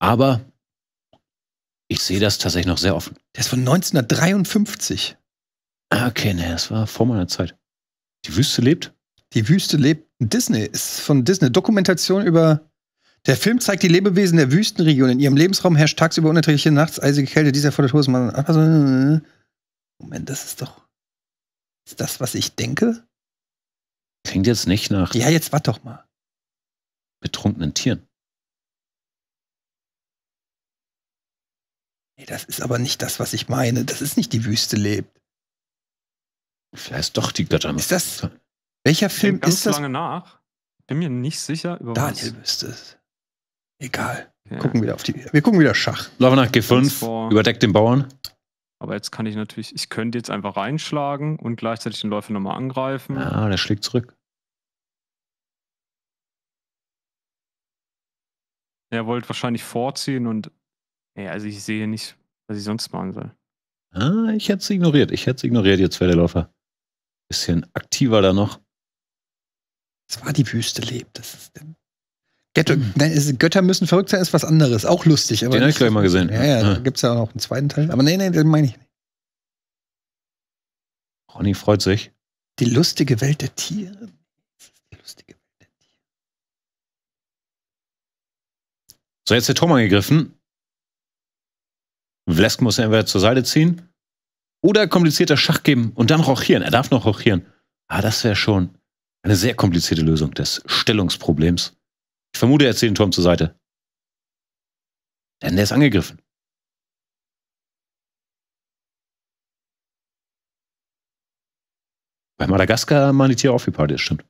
Aber ich sehe das tatsächlich noch sehr offen. Der ist von 1953. Okay, nee, das war vor meiner Zeit. Die Wüste lebt? Die Wüste lebt. Disney ist von Disney. Dokumentation über der Film zeigt die Lebewesen der Wüstenregion. In ihrem Lebensraum herrscht tagsüber unerträgliche nachts eisige Kälte. Dieser vor der so. Moment, das ist doch. Ist das, was ich denke? Klingt jetzt nicht nach. Ja, jetzt warte doch mal. Betrunkenen Tieren. Nee, das ist aber nicht das, was ich meine. Das ist nicht die Wüste lebt. Vielleicht doch die Götter. Ist das. Welcher Film ist das? lange nach. Bin mir nicht sicher, über Daniel was. Daniel wüsste es. Egal. Ja. Gucken wieder auf die. Wir gucken wieder Schach. Laufen nach G5, überdeckt den Bauern. Aber jetzt kann ich natürlich, ich könnte jetzt einfach reinschlagen und gleichzeitig den Läufer nochmal angreifen. Ah, der schlägt zurück. Er wollte wahrscheinlich vorziehen und ja, also ich sehe nicht, was ich sonst machen soll. Ah, ich hätte es ignoriert. Ich hätte es ignoriert, jetzt wäre der Läufer. Bisschen aktiver da noch. Es war die Wüste lebt. Das ist der Ghetto, mhm. nein, ist, Götter müssen verrückt sein, ist was anderes. Auch lustig. Aber Den habe ich gleich mal gesehen. Ja, ja, ja. da gibt es ja auch noch einen zweiten Teil. Aber nee, nee, den meine ich nicht. Ronny freut sich. Die lustige Welt der Tiere. Die lustige Welt der Tiere. So, jetzt der Turm angegriffen. Vlesk muss er entweder zur Seite ziehen oder komplizierter Schach geben und dann rochieren. Er darf noch rochieren. Ah, das wäre schon eine sehr komplizierte Lösung des Stellungsproblems. Ich vermute, er zieht den Turm zur Seite. Denn der ist angegriffen. Bei Madagaskar machen die Tiere auch viel Party, das stimmt.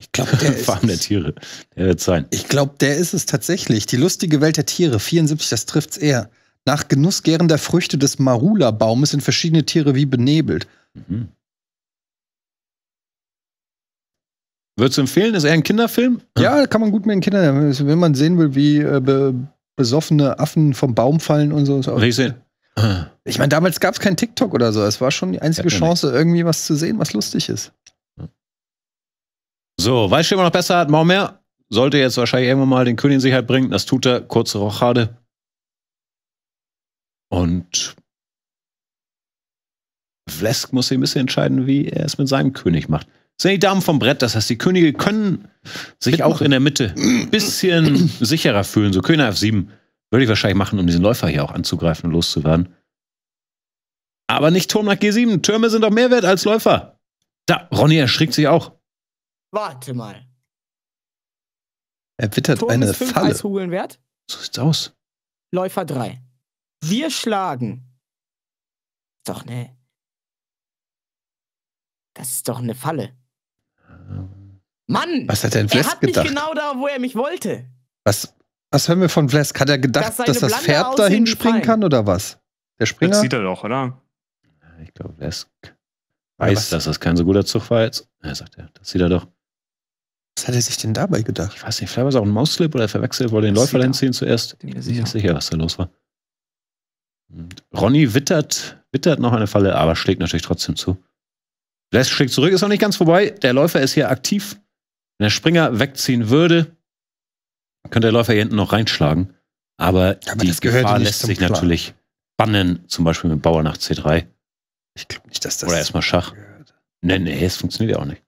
Ich glaube, der ist Farm der Tiere. Der wird sein. Ich glaube, der ist es tatsächlich. Die lustige Welt der Tiere, 74, das trifft's eher. Nach Genuss gärender Früchte des Marula-Baumes sind verschiedene Tiere wie benebelt. Mhm. Würdest du empfehlen? Ist er ein Kinderfilm? Ja, kann man gut mit den Kindern. Wenn man sehen will, wie äh, be besoffene Affen vom Baum fallen und so. Riesel. Ich meine, damals gab es kein TikTok oder so. Es war schon die einzige ja, Chance, irgendwie was zu sehen, was lustig ist. So, weiß immer noch besser hat, Maumär sollte jetzt wahrscheinlich irgendwann mal den König in Sicherheit bringen. Das tut er. Kurze Rochade. Und Vlesk muss sich ein bisschen entscheiden, wie er es mit seinem König macht sind die Damen vom Brett. Das heißt, die Könige können sich Mitmachen. auch in der Mitte ein bisschen sicherer fühlen. So König F7 würde ich wahrscheinlich machen, um diesen Läufer hier auch anzugreifen und loszuwerden. Aber nicht Turm nach G7. Türme sind doch mehr wert als Läufer. Da, Ronny erschrickt sich auch. Warte mal. Er wittert Turm eine ist fünf Falle. Als Hugeln wert? So sieht's aus. Läufer 3. Wir schlagen. Doch, ne. Das ist doch eine Falle. Mann! Was hat denn Vlesk er hat gedacht? Mich genau da, wo er mich wollte. Was, was hören wir von Vlesk? Hat er gedacht, dass, dass das Pferd dahin springen kann oder was? Der Springer? Das sieht er doch, oder? Ich glaube, Vlesk weiß, dass das kein so guter Zug war jetzt. Er sagt ja, das sieht er doch. Was hat er sich denn dabei gedacht? Ich weiß nicht, vielleicht war es auch ein Mausslip oder er verwechselt, wollte den das Läufer hinziehen zuerst. Ich bin mir sicher. sicher, was da los war. Und Ronny wittert, wittert noch eine Falle, aber schlägt natürlich trotzdem zu. Lässt schlägt zurück, ist noch nicht ganz vorbei. Der Läufer ist hier aktiv. Wenn der Springer wegziehen würde, könnte der Läufer hier hinten noch reinschlagen. Aber, Aber die Gefahr lässt sich Plan. natürlich bannen, zum Beispiel mit Bauer nach C3. Ich glaube nicht, dass das. Oder erstmal Schach. Gehört. Nee, nee, es funktioniert ja auch nicht.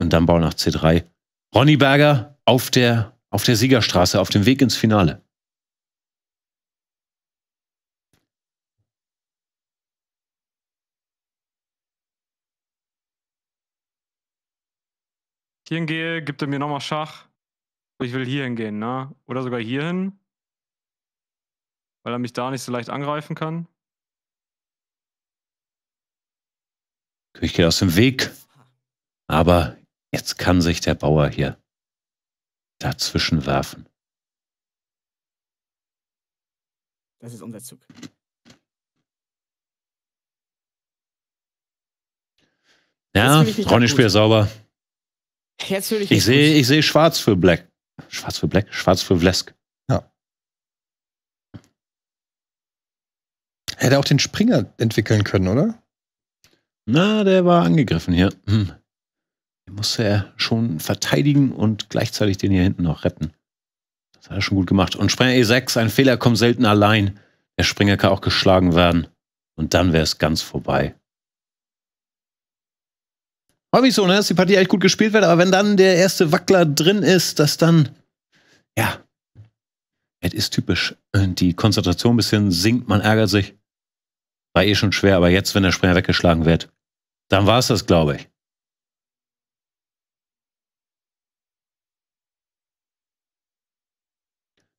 Und dann Bauer nach C3. Ronny Berger auf der, auf der Siegerstraße, auf dem Weg ins Finale. hier hingehe, gibt er mir nochmal Schach. Ich will hier hingehen, ne? Oder sogar hier hin. Weil er mich da nicht so leicht angreifen kann. König geht aus dem Weg. Aber jetzt kann sich der Bauer hier dazwischen werfen. Das ist unser Zug. Ja, Ronny spielt sauber. Jetzt ich. sehe ich seh schwarz für Black. Schwarz für Black, schwarz für Vlesk. Ja. Hätte auch den Springer entwickeln können, oder? Na, der war angegriffen hier. Hm. Den musste er schon verteidigen und gleichzeitig den hier hinten noch retten. Das hat er schon gut gemacht. Und Springer E6, ein Fehler kommt selten allein. Der Springer kann auch geschlagen werden. Und dann wäre es ganz vorbei. Freue mich so, ne, dass die Partie eigentlich gut gespielt wird, aber wenn dann der erste Wackler drin ist, dass dann, ja, es ist typisch. Äh, die Konzentration ein bisschen sinkt, man ärgert sich. War eh schon schwer, aber jetzt, wenn der Springer weggeschlagen wird, dann war es das, glaube ich.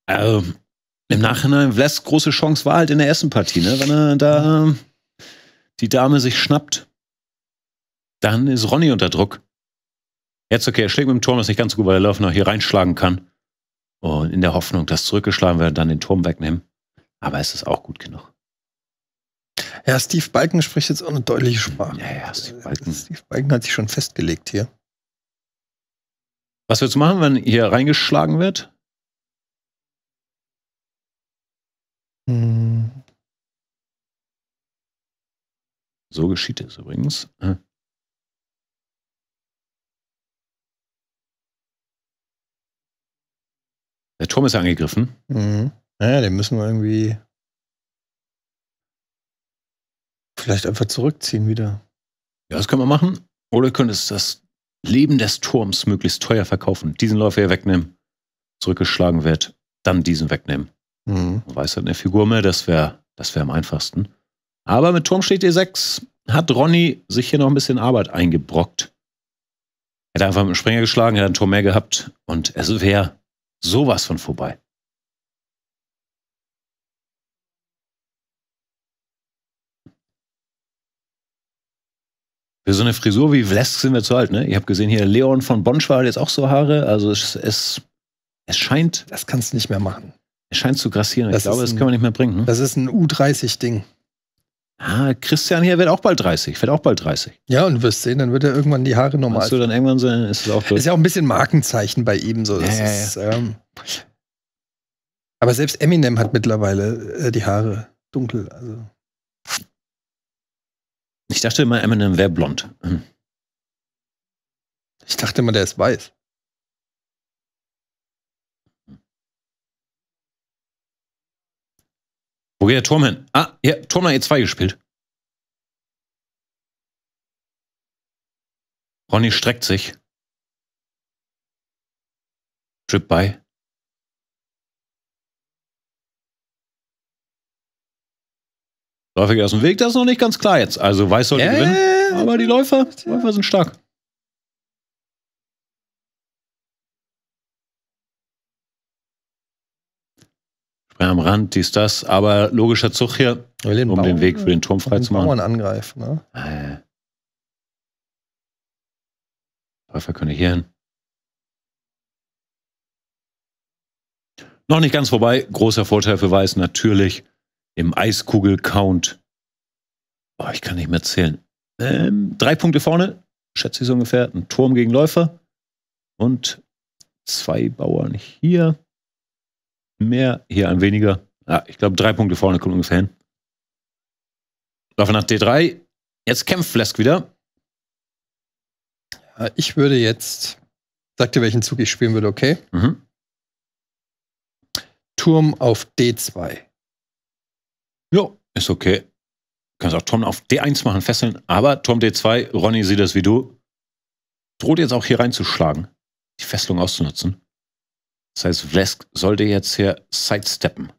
Also, im Nachhinein, Vless' große Chance war halt in der ersten Partie, ne? wenn er da ähm, die Dame sich schnappt. Dann ist Ronny unter Druck. Jetzt okay, er schlägt mit dem Turm, ist nicht ganz so gut, weil der noch hier reinschlagen kann. Und in der Hoffnung, dass zurückgeschlagen wird, dann den Turm wegnehmen. Aber es ist auch gut genug. Ja, Steve Balken spricht jetzt auch eine deutliche Sprache. Ja, ja, Steve Balken. Äh, Steve Balken hat sich schon festgelegt hier. Was wir jetzt machen, wenn hier reingeschlagen wird? Hm. So geschieht es übrigens. Hm. Der Turm ist ja angegriffen. Mhm. Naja, den müssen wir irgendwie vielleicht einfach zurückziehen wieder. Ja, das können wir machen. Oder könntest das Leben des Turms möglichst teuer verkaufen. Diesen Läufer hier wegnehmen, zurückgeschlagen wird, dann diesen wegnehmen. Mhm. Weiß halt eine Figur mehr, das wäre das wär am einfachsten. Aber mit Turm steht E6 hat Ronny sich hier noch ein bisschen Arbeit eingebrockt. Er hat einfach mit dem Springer geschlagen, er hat einen Turm mehr gehabt und es wäre sowas von vorbei. Für so eine Frisur wie Vlesk sind wir zu alt, ne? Ich habe gesehen, hier Leon von Bonschwal jetzt auch so Haare. Also es, es, es scheint. Das kannst du nicht mehr machen. Es scheint zu grassieren. Das ich glaube, das können wir nicht mehr bringen. Ne? Das ist ein U30-Ding. Ah, Christian hier wird auch bald 30, wird auch bald 30. Ja, und du wirst sehen, dann wird er irgendwann die Haare normal. Hast du dann irgendwann so, ist es auch durch. Ist ja auch ein bisschen Markenzeichen bei ihm so. Ja, ja, ist, Ähm, aber selbst Eminem hat mittlerweile äh, die Haare dunkel. Also. Ich dachte immer, Eminem wäre blond. Hm. Ich dachte immer, der ist weiß. Wo geht der Turm hin? Ah, ja, Turm nach E2 gespielt. Ronny streckt sich. Trip by. Läufer geht aus dem Weg, das ist noch nicht ganz klar jetzt. Also Weiß sollte äh, gewinnen, aber die Läufer, die Läufer sind stark. Sperr am Rand, dies, das. Aber logischer Zug hier, den um Bauern, den Weg für den Turm freizumachen. den zu Bauern angreifen, ne? Äh. Ah, Läufer können hier hin. Noch nicht ganz vorbei. Großer Vorteil für Weiß natürlich im Eiskugel-Count. Oh, ich kann nicht mehr zählen. Ähm, drei Punkte vorne, schätze ich so ungefähr. Ein Turm gegen Läufer und zwei Bauern hier mehr, hier ein weniger. Ja, ah, ich glaube, drei Punkte vorne kommt ungefähr hin. Laufe nach D3. Jetzt kämpft Flesk wieder. Ich würde jetzt. Sag dir, welchen Zug ich spielen würde, okay? Mhm. Turm auf D2. Jo, ist okay. Du kannst auch Turm auf D1 machen, fesseln. Aber Turm D2, Ronny sieht das wie du. Droht jetzt auch hier reinzuschlagen. Die Fesselung auszunutzen. Das heißt, Vlesk sollte jetzt hier sidesteppen.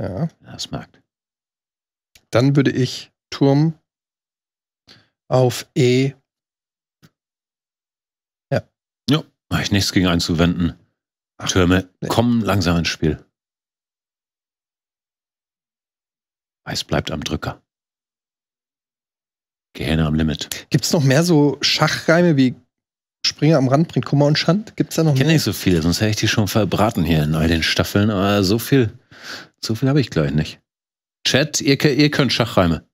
Ja. Das merkt. Dann würde ich Turm auf E. Ja. Ja, mache ich nichts gegen einzuwenden. Ach, Türme nee. kommen langsam ins Spiel. Weiß bleibt am Drücker. Gehirne am Limit. Gibt es noch mehr so Schachreime wie Springer am Rand bringt Kummer und Schand. Gibt's da noch Ich Kenne nicht so viele, sonst hätte ich die schon verbraten hier in all den Staffeln, aber so viel, so viel habe ich gleich nicht. Chat, ihr, ihr könnt Schachreime.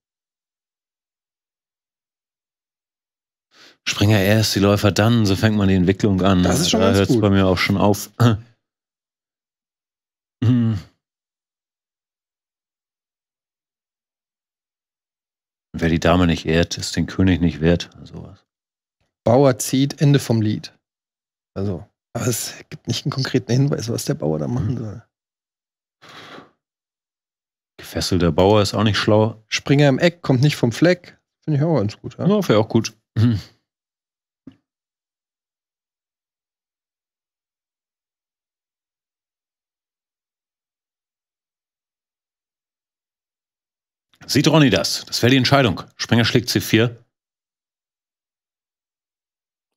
Springer erst, die Läufer dann, so fängt man die Entwicklung an. Das ist schon da hört es bei mir auch schon auf. Hm. Wer die Dame nicht ehrt, ist den König nicht wert. Sowas. Bauer zieht, Ende vom Lied. Also, aber es gibt nicht einen konkreten Hinweis, was der Bauer da mhm. machen soll. Gefesselter Bauer ist auch nicht schlau. Springer im Eck kommt nicht vom Fleck. Finde ich auch ganz gut. Ja, ja wäre auch gut. Mhm. Sieht Ronny das? Das wäre die Entscheidung. Springer schlägt C4.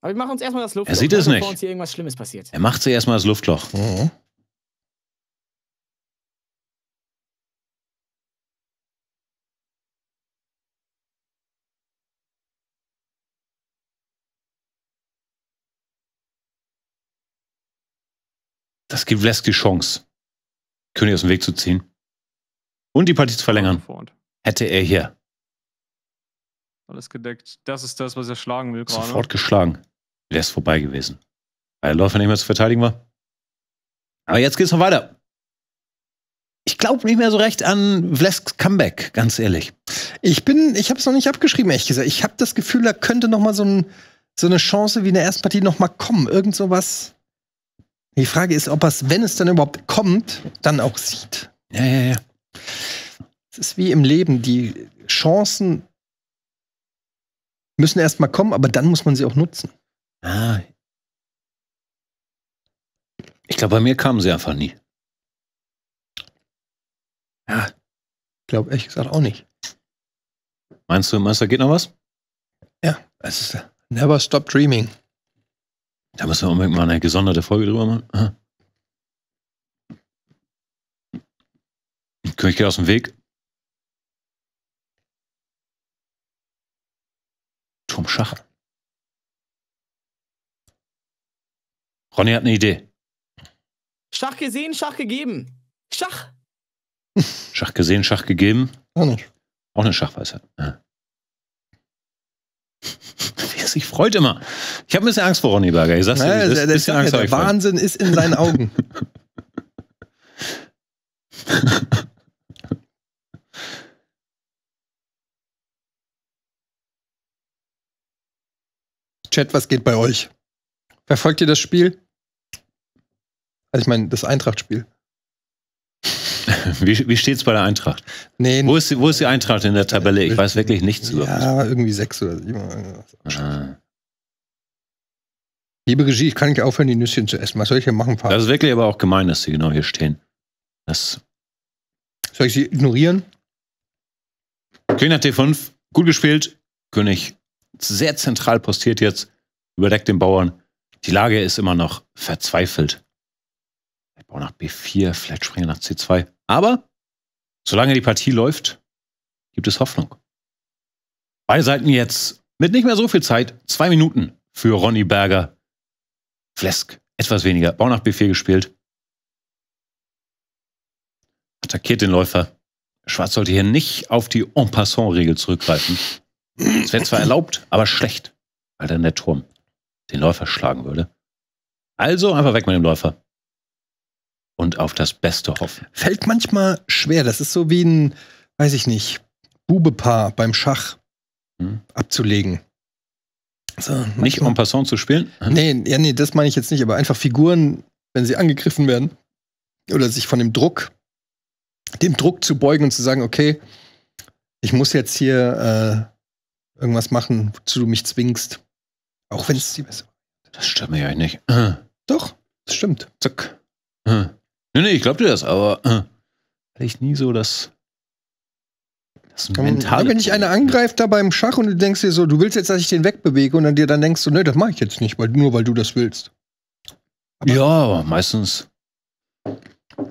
Aber wir machen uns erstmal das Luftloch. Er sieht es nicht. Uns hier irgendwas Schlimmes passiert. Er macht zuerst mal das Luftloch. Mhm. Das gibt West die Chance, König aus dem Weg zu ziehen und die Partie zu verlängern. Hätte er hier. Alles gedeckt. Das ist das, was er schlagen will. Sofort geschlagen wäre es vorbei gewesen. Weil der Läufer nicht mehr zu verteidigen war. Aber jetzt geht's noch weiter. Ich glaube nicht mehr so recht an Vlesks Comeback, ganz ehrlich. Ich bin, ich habe es noch nicht abgeschrieben, ehrlich gesagt. Ich habe das Gefühl, da könnte noch mal so, ein, so eine Chance wie in der ersten Partie noch mal kommen. Irgend sowas. Die Frage ist, ob er es, wenn es dann überhaupt kommt, dann auch sieht. Ja, ja, ja. Es ist wie im Leben, die Chancen müssen erstmal kommen, aber dann muss man sie auch nutzen. Ah. Ich glaube, bei mir kamen sie einfach nie. Ja, ich glaube ehrlich gesagt auch nicht. Meinst du, Meister, geht noch was? Ja, es ist äh, Never Stop Dreaming. Da müssen wir unbedingt mal eine gesonderte Folge drüber machen. Könnte Ich gehe aus dem Weg. Turmschacher. Ronny hat eine Idee. Schach gesehen, Schach gegeben. Schach. Schach gesehen, Schach gegeben. Auch nicht. Auch eine Schachweisheit. Ja. Sich freut immer. Ich habe ein bisschen Angst vor Ronny Berger. Ich sag's dir, naja, der, der, Angst, der Wahnsinn freut. ist in seinen Augen. Chat, was geht bei euch? Verfolgt ihr das Spiel? Also ich meine, das Eintracht-Spiel. Wie, wie steht es bei der Eintracht? Nee, wo, ist die, wo ist die Eintracht in der Tabelle? Ich weiß wirklich nichts über. Ja, irgendwie sechs oder sieben. Ah. Liebe Regie, ich kann nicht aufhören, die Nüsschen zu essen. Was soll ich hier machen? Papa? Das ist wirklich aber auch gemein, dass sie genau hier stehen. Das soll ich sie ignorieren? König nach D5, gut gespielt. König sehr zentral postiert jetzt, überdeckt den Bauern. Die Lage ist immer noch verzweifelt auch nach B4, vielleicht springe nach C2. Aber solange die Partie läuft, gibt es Hoffnung. Beide Seiten jetzt mit nicht mehr so viel Zeit, zwei Minuten für Ronny Berger. Flesk, etwas weniger. Bau nach B4 gespielt. Attackiert den Läufer. Schwarz sollte hier nicht auf die En-Passant-Regel zurückgreifen. Es wäre zwar erlaubt, aber schlecht, weil dann der Turm den Läufer schlagen würde. Also einfach weg mit dem Läufer und auf das Beste hoffen. Fällt manchmal schwer. Das ist so wie ein, weiß ich nicht, Bubepaar beim Schach hm. abzulegen. So, nicht en passant zu spielen? Nee, ja, nee, das meine ich jetzt nicht, aber einfach Figuren, wenn sie angegriffen werden oder sich von dem Druck, dem Druck zu beugen und zu sagen, okay, ich muss jetzt hier äh, irgendwas machen, wozu du mich zwingst. Auch wenn es die bessere. Das stimmt mir ja nicht. Doch, das stimmt. Zack. Hm. Nee, nee, ich glaube dir das, aber äh, ich nie so das. Das mentale. Wenn ich eine angreift da beim Schach und du denkst dir so, du willst jetzt, dass ich den wegbewege und dann dir dann denkst du, nee, das mache ich jetzt nicht, weil, nur weil du das willst. Aber ja, aber meistens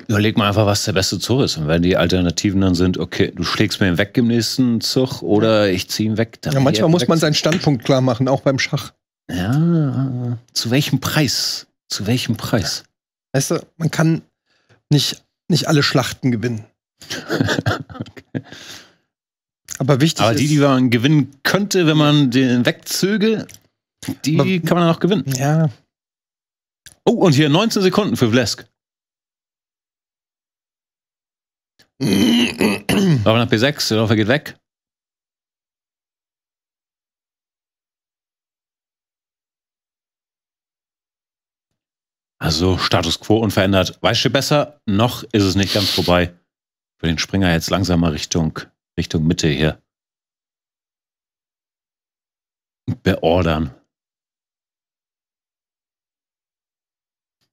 überleg mal einfach, was der beste Zug ist. Und wenn die Alternativen dann sind, okay, du schlägst mir ihn weg im nächsten Zug oder ich ziehe ihn weg. Dann Ja, manchmal muss man seinen Standpunkt klar machen, auch beim Schach. Ja, zu welchem Preis? Zu welchem Preis? Weißt du, man kann nicht, nicht alle Schlachten gewinnen. okay. Aber wichtig Aber die, die man gewinnen könnte, wenn man den wegzöge, die Aber, kann man dann auch gewinnen. Ja. Oh, und hier 19 Sekunden für Vlesk. Aber nach p 6 der Läufer geht weg. Also Status quo unverändert. Weißt du besser? Noch ist es nicht ganz vorbei. Für den Springer jetzt langsamer Richtung, Richtung Mitte hier. Beordern.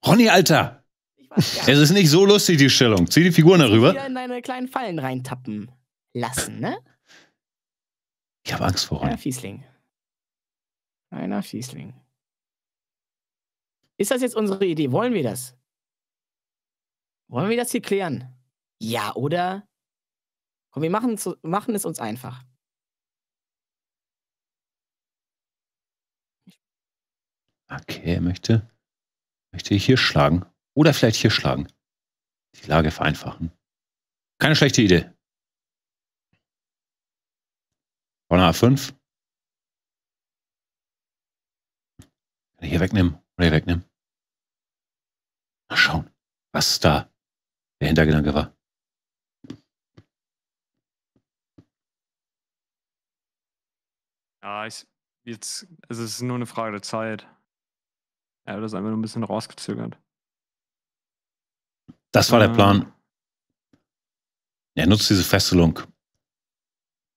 Ronny, Alter! ja. Es ist nicht so lustig, die Stellung. Zieh die Figuren darüber. Wieder in deine kleinen Fallen reintappen lassen, ne? Ich habe Angst vor Ronny. Einer Fiesling. Einer Fiesling. Ist das jetzt unsere Idee? Wollen wir das? Wollen wir das hier klären? Ja, oder? Komm, wir machen, machen es uns einfach. Okay, er möchte, möchte hier schlagen. Oder vielleicht hier schlagen. Die Lage vereinfachen. Keine schlechte Idee. Von A5. Kann ich hier wegnehmen. Oder wegnehmen. Mal schauen, was da der Hintergedanke war. Ja, ich, jetzt, also es ist nur eine Frage der Zeit. Er hat das einfach nur ein bisschen rausgezögert. Das war der ähm. Plan. Er nutzt diese Fesselung,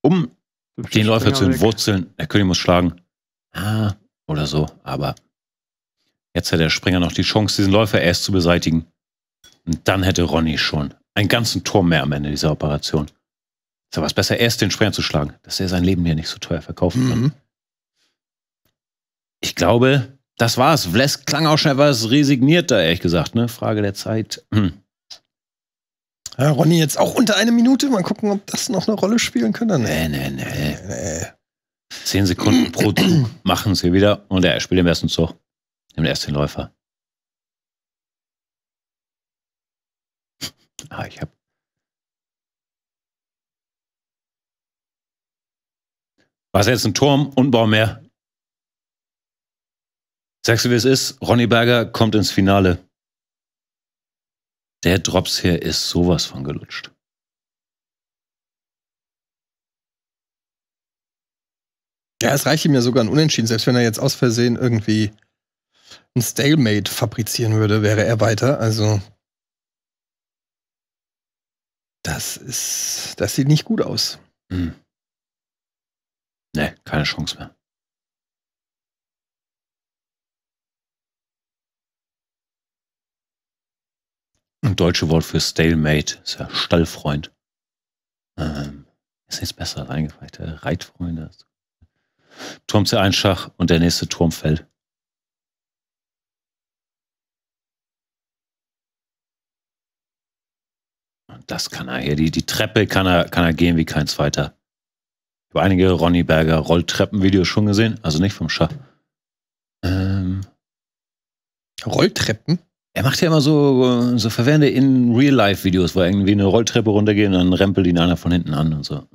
um den Läufer zu entwurzeln. Der König muss schlagen. Ah, oder so, aber Jetzt hätte der Springer noch die Chance, diesen Läufer erst zu beseitigen. Und dann hätte Ronny schon einen ganzen Turm mehr am Ende dieser Operation. Ist aber es besser, erst den Springer zu schlagen, dass er sein Leben hier nicht so teuer verkaufen kann. Mhm. Ich glaube, das war's. Vles klang auch schon etwas resignierter, ehrlich gesagt. Ne? Frage der Zeit. Hm. Ja, Ronny jetzt auch unter einer Minute. Mal gucken, ob das noch eine Rolle spielen könnte. Nee, nee, nee. nee, nee. Zehn Sekunden pro Zug machen sie wieder und er spielt den besten Zug. Nimm erst den Läufer. ah, ich hab. War es jetzt ein Turm und ein Baum mehr? Sagst du, wie es ist? Ronny Berger kommt ins Finale. Der Drops hier ist sowas von gelutscht. Ja, es reicht ihm ja sogar ein Unentschieden, selbst wenn er jetzt aus Versehen irgendwie ein Stalemate fabrizieren würde, wäre er weiter. Also das ist, das sieht nicht gut aus. Hm. Ne, keine Chance mehr. Ein deutsche Wort für Stalemate ist ja Stallfreund. Ähm, ist nichts besser eingefallen. Reitfreunde. Turmt sie Einschach und der nächste Turm fällt. das kann er hier. Die, die Treppe kann er, kann er gehen wie kein zweiter. Ich habe einige Ronny Berger Rolltreppen-Videos schon gesehen, also nicht vom Schach. Ähm, Rolltreppen? Er macht ja immer so, so verwende in Real-Life-Videos, wo irgendwie eine Rolltreppe runtergeht und dann rempelt ihn einer von hinten an und so.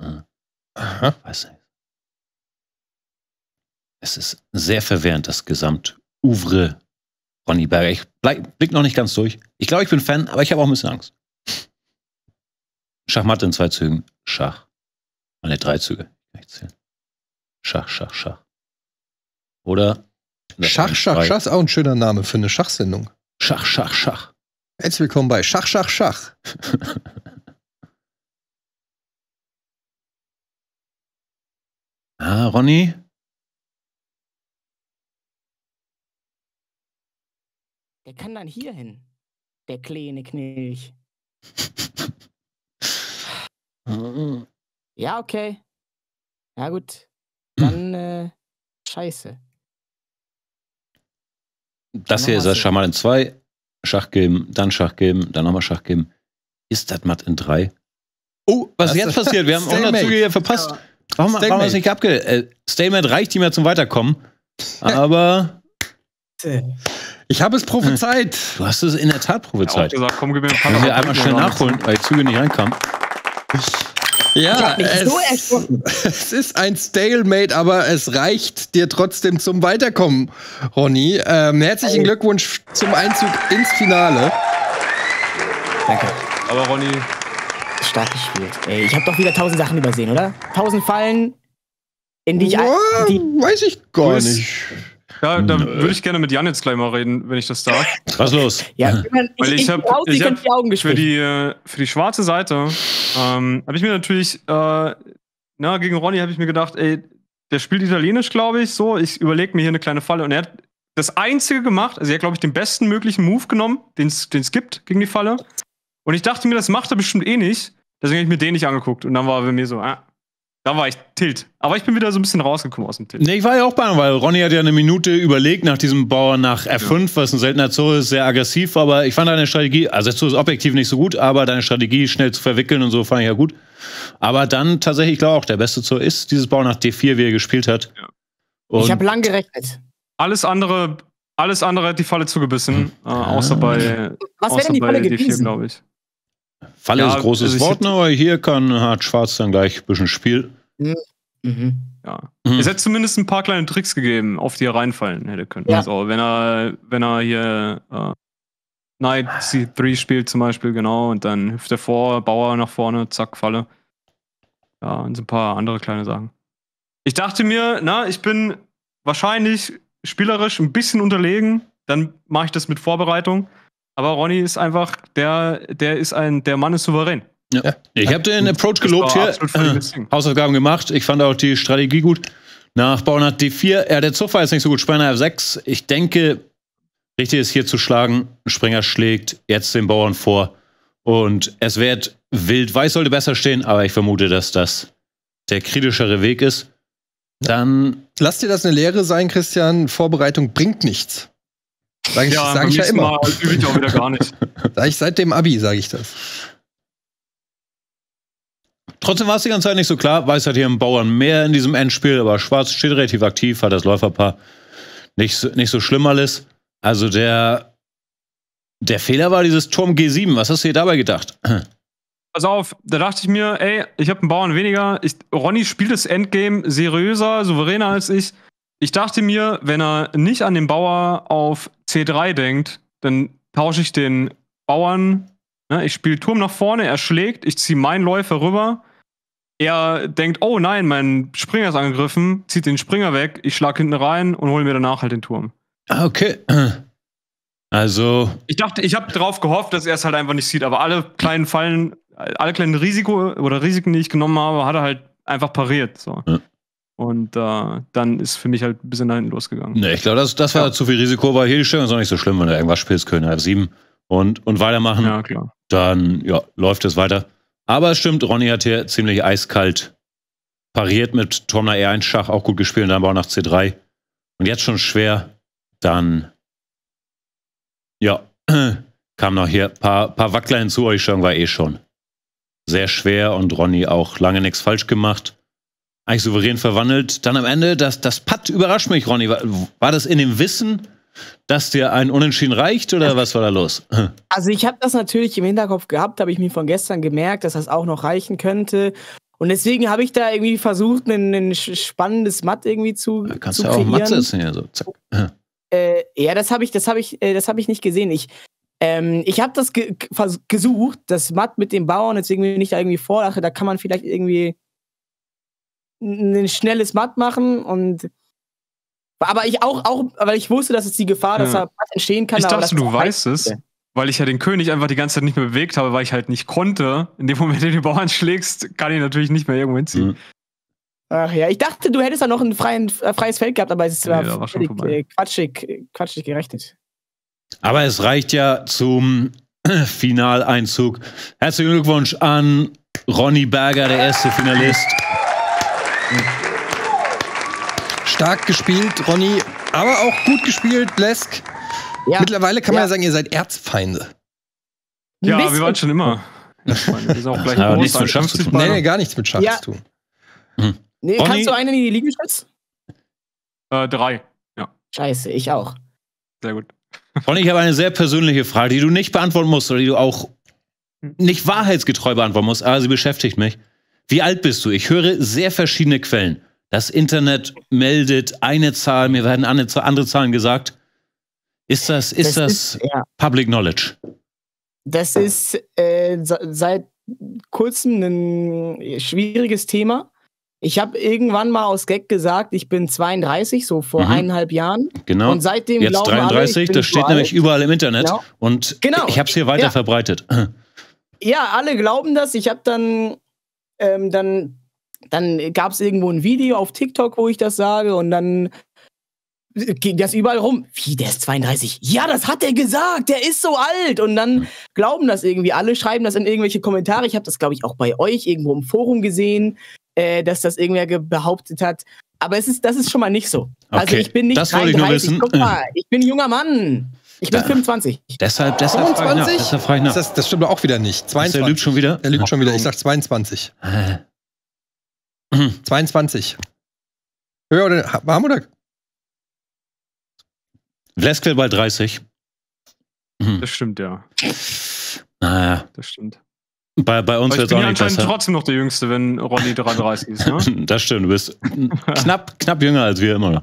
Aha. Weiß nicht. Es ist sehr verwirrend, das Gesamt-Ouvre Ronny Berger. Ich bleib, blick noch nicht ganz durch. Ich glaube, ich bin Fan, aber ich habe auch ein bisschen Angst. Schachmatt in zwei Zügen. Schach. Alle ah, drei Züge. Schach, Schach, Schach. Oder? Schach, Schach, Schach ist auch ein schöner Name für eine Schachsendung. Schach, Schach, Schach. Herzlich willkommen bei Schach, Schach, Schach. ah, Ronny? Der kann dann hier hin. Der kleine Knilch. Ja, okay. Ja, gut. Dann äh, scheiße. Das hier ist das Schaman in zwei. Schach geben, dann Schach geben, dann nochmal Schach geben. Ist das matt in drei? Oh, was, ist jetzt passiert? Wir haben 100 Züge hier verpasst. Ja. Warum, warum haben wir es nicht abge... Äh, Stalemate reicht ihm ja zum Weiterkommen. Aber... Ich habe es prophezeit. Du hast es in der Tat prophezeit. Ich habe gesagt, komm, gib mir ein paar Wenn wir einmal schnell nachholen, weil die Züge nicht reinkamen. Ja, es, so es, ist ein Stalemate, aber es reicht dir trotzdem zum Weiterkommen, Ronny. Ähm, herzlichen Glückwunsch zum Einzug ins Finale. Danke. Aber Ronny. Stark gespielt. Ey, ich habe doch wieder tausend Sachen übersehen, oder? Tausend Fallen, in die ich. Ja, weiß ich gar nicht. Ja, da würde ich gerne mit Jan jetzt gleich mal reden, wenn ich das darf. Was los? Ja, weil ich, ich habe ich hab für die äh, für die schwarze Seite ähm, habe ich mir natürlich äh, na gegen Ronny habe ich mir gedacht, ey, der spielt Italienisch, glaube ich, so. Ich überlege mir hier eine kleine Falle und er hat das einzige gemacht, also er hat glaube ich den besten möglichen Move genommen, den es gibt gegen die Falle. Und ich dachte mir, das macht er bestimmt eh nicht. Deswegen habe ich mir den nicht angeguckt und dann war er bei mir so, ah, da war ich tilt. Aber ich bin wieder so ein bisschen rausgekommen aus dem Tilt. Nee, ich war ja auch bei, weil Ronny hat ja eine Minute überlegt nach diesem Bauer nach F5, ja. was ein seltener Zoo ist, sehr aggressiv, aber ich fand deine Strategie, also der Zoo ist objektiv nicht so gut, aber deine Strategie schnell zu verwickeln und so fand ich ja gut. Aber dann tatsächlich, ich glaube auch, der beste Zoo ist dieses Bauer nach D4, wie er gespielt hat. Ja. Ich habe lang gerechnet. Alles andere, alles andere hat die Falle zugebissen, hm. äh, außer bei, ah. was außer denn die Falle D4, glaube ich. Falle ja, ist großes also Wort, aber ne? hier kann Hart Schwarz dann gleich ein bisschen Spiel. Mhm. mhm. Ja. Mhm. Es hätte zumindest ein paar kleine Tricks gegeben, auf die er reinfallen hätte können. Ja. Also, wenn er, wenn er hier äh, Knight C3 spielt zum Beispiel, genau, und dann hüpft er vor, Bauer nach vorne, zack, Falle. Ja, und so ein paar andere kleine Sachen. Ich dachte mir, na, ich bin wahrscheinlich spielerisch ein bisschen unterlegen, dann mache ich das mit Vorbereitung. Aber Ronny ist einfach, der, der ist ein, der Mann ist souverän. Ja. ja. Ich habe den Approach gelobt hier. Äh, Hausaufgaben gemacht. Ich fand auch die Strategie gut. Nach Bauernhardt D4. Ja, der Zuffer ist nicht so gut. Spanner F6. Ich denke, richtig ist hier zu schlagen. Springer schlägt jetzt den Bauern vor. Und es wird wild. Weiß sollte besser stehen, aber ich vermute, dass das der kritischere Weg ist. Dann. Lass dir das eine Lehre sein, Christian. Vorbereitung bringt nichts. Sag ich ja, sag ich ja immer. Mal übe ich auch wieder gar nicht. Sag ich seit dem Abi, sage ich das. Trotzdem war es die ganze Zeit nicht so klar. Weiß hat hier im Bauern mehr in diesem Endspiel, aber Schwarz steht relativ aktiv, hat das Läuferpaar nicht, nicht so schlimm alles. Also der, der Fehler war dieses Turm G7. Was hast du dir dabei gedacht? Pass auf, da dachte ich mir, ey, ich habe einen Bauern weniger. Ich, Ronny spielt das Endgame seriöser, souveräner als ich. Ich dachte mir, wenn er nicht an den Bauer auf C3 denkt, dann tausche ich den Bauern. Ne, ich spiele Turm nach vorne, er schlägt, ich ziehe meinen Läufer rüber er denkt, oh nein, mein Springer ist angegriffen, zieht den Springer weg, ich schlag hinten rein und hole mir danach halt den Turm. Ah, okay. Also. Ich dachte, ich habe darauf gehofft, dass er es halt einfach nicht sieht, aber alle kleinen Fallen, alle kleinen Risiko oder Risiken, die ich genommen habe, hat er halt einfach pariert. So. Ja. Und äh, dann ist für mich halt ein bisschen nach hinten losgegangen. Nee, ich glaube, das, das war ja. zu viel Risiko, weil hier die Stellung ist auch nicht so schlimm, wenn du irgendwas spielst, König F7 und, und weitermachen. Ja, klar. Dann ja, läuft es weiter. Aber es stimmt, Ronny hat hier ziemlich eiskalt pariert mit Turner E1 Schach, auch gut gespielt und dann auch nach C3. Und jetzt schon schwer, dann ja, kam noch hier ein paar, paar Wackler hinzu, euch schon war eh schon sehr schwer und Ronny auch lange nichts falsch gemacht. Eigentlich souverän verwandelt. Dann am Ende, das, das Putt überrascht mich, Ronny. War, war das in dem Wissen, dass dir ein Unentschieden reicht oder was war da los? Also ich habe das natürlich im Hinterkopf gehabt, habe ich mir von gestern gemerkt, dass das auch noch reichen könnte. Und deswegen habe ich da irgendwie versucht, ein, ein spannendes Matt irgendwie zu. Da kannst du ja auch Matt setzen ja, so. Zack. Äh, ja, das habe ich, das habe ich, äh, das habe ich nicht gesehen. Ich, ähm, ich habe das ge gesucht, das Matt mit dem Bauern, jetzt irgendwie nicht da irgendwie vor, da kann man vielleicht irgendwie ein schnelles Matt machen und aber ich auch, auch, weil ich wusste, dass es die Gefahr, ja. dass da was entstehen kann. Ich dachte, du halt weißt es, weil ich ja den König einfach die ganze Zeit nicht mehr bewegt habe, weil ich halt nicht konnte. In dem Moment, in den du Bauern schlägst, kann ich natürlich nicht mehr irgendwo hinziehen. Mhm. Ach ja, ich dachte, du hättest da noch ein freien, äh, freies Feld gehabt, aber es ist nee, war völlig, äh, quatschig, quatschig gerechnet. Aber es reicht ja zum Finaleinzug. Herzlichen Glückwunsch an Ronny Berger, der erste Finalist. Mhm. Stark gespielt, Ronny, aber auch gut gespielt, Lesk. Ja. Mittlerweile kann man ja. ja sagen, ihr seid Erzfeinde. Ja, Mist. wir waren schon immer. Erzfeinde. Das ist auch gleich nichts mit Schach zu tun. Nee, nee, gar nichts mit Schach ja. zu tun. Hm. Nee, Ronny? kannst du einen in die Liegestütz? Äh, drei, ja. Scheiße, ich auch. Sehr gut. Ronny, ich habe eine sehr persönliche Frage, die du nicht beantworten musst oder die du auch hm. nicht wahrheitsgetreu beantworten musst, aber sie beschäftigt mich. Wie alt bist du? Ich höre sehr verschiedene Quellen. Das Internet meldet eine Zahl, mir werden andere Zahlen gesagt. Ist das, ist das, das ist, ja. Public Knowledge? Das ist äh, seit kurzem ein schwieriges Thema. Ich habe irgendwann mal aus Gag gesagt, ich bin 32, so vor mhm. eineinhalb Jahren. Genau. Und seitdem Jetzt 33, alle, das steht nämlich überall im Internet. Genau. Und genau. ich habe es hier weiter ja. verbreitet. Ja, alle glauben das. Ich habe dann, ähm, dann dann gab es irgendwo ein Video auf TikTok, wo ich das sage und dann ging das überall rum. Wie, der ist 32? Ja, das hat er gesagt, der ist so alt. Und dann glauben das irgendwie alle, schreiben das in irgendwelche Kommentare. Ich habe das, glaube ich, auch bei euch irgendwo im Forum gesehen, äh, dass das irgendwer behauptet hat. Aber es ist, das ist schon mal nicht so. Also okay, also ich bin nicht das 33. Ich, nur wissen. Guck mal, ich bin ein junger Mann. Ich bin ja. 25. Deshalb, deshalb 25? Frage ich nach. Deshalb frage ich nach. Das, das, stimmt auch wieder nicht. 22. Der lügt schon wieder. Der lügt schon wieder. Ich sag 22. 22. Höher oder Hamburg? Glasgow bei 30. Mhm. Das stimmt, ja. Naja. Das stimmt. Bei, bei uns wird es auch nicht besser. Ich bin trotzdem noch der Jüngste, wenn Ronny 33 ist. Ne? das stimmt, du bist knapp, knapp jünger als wir immer noch.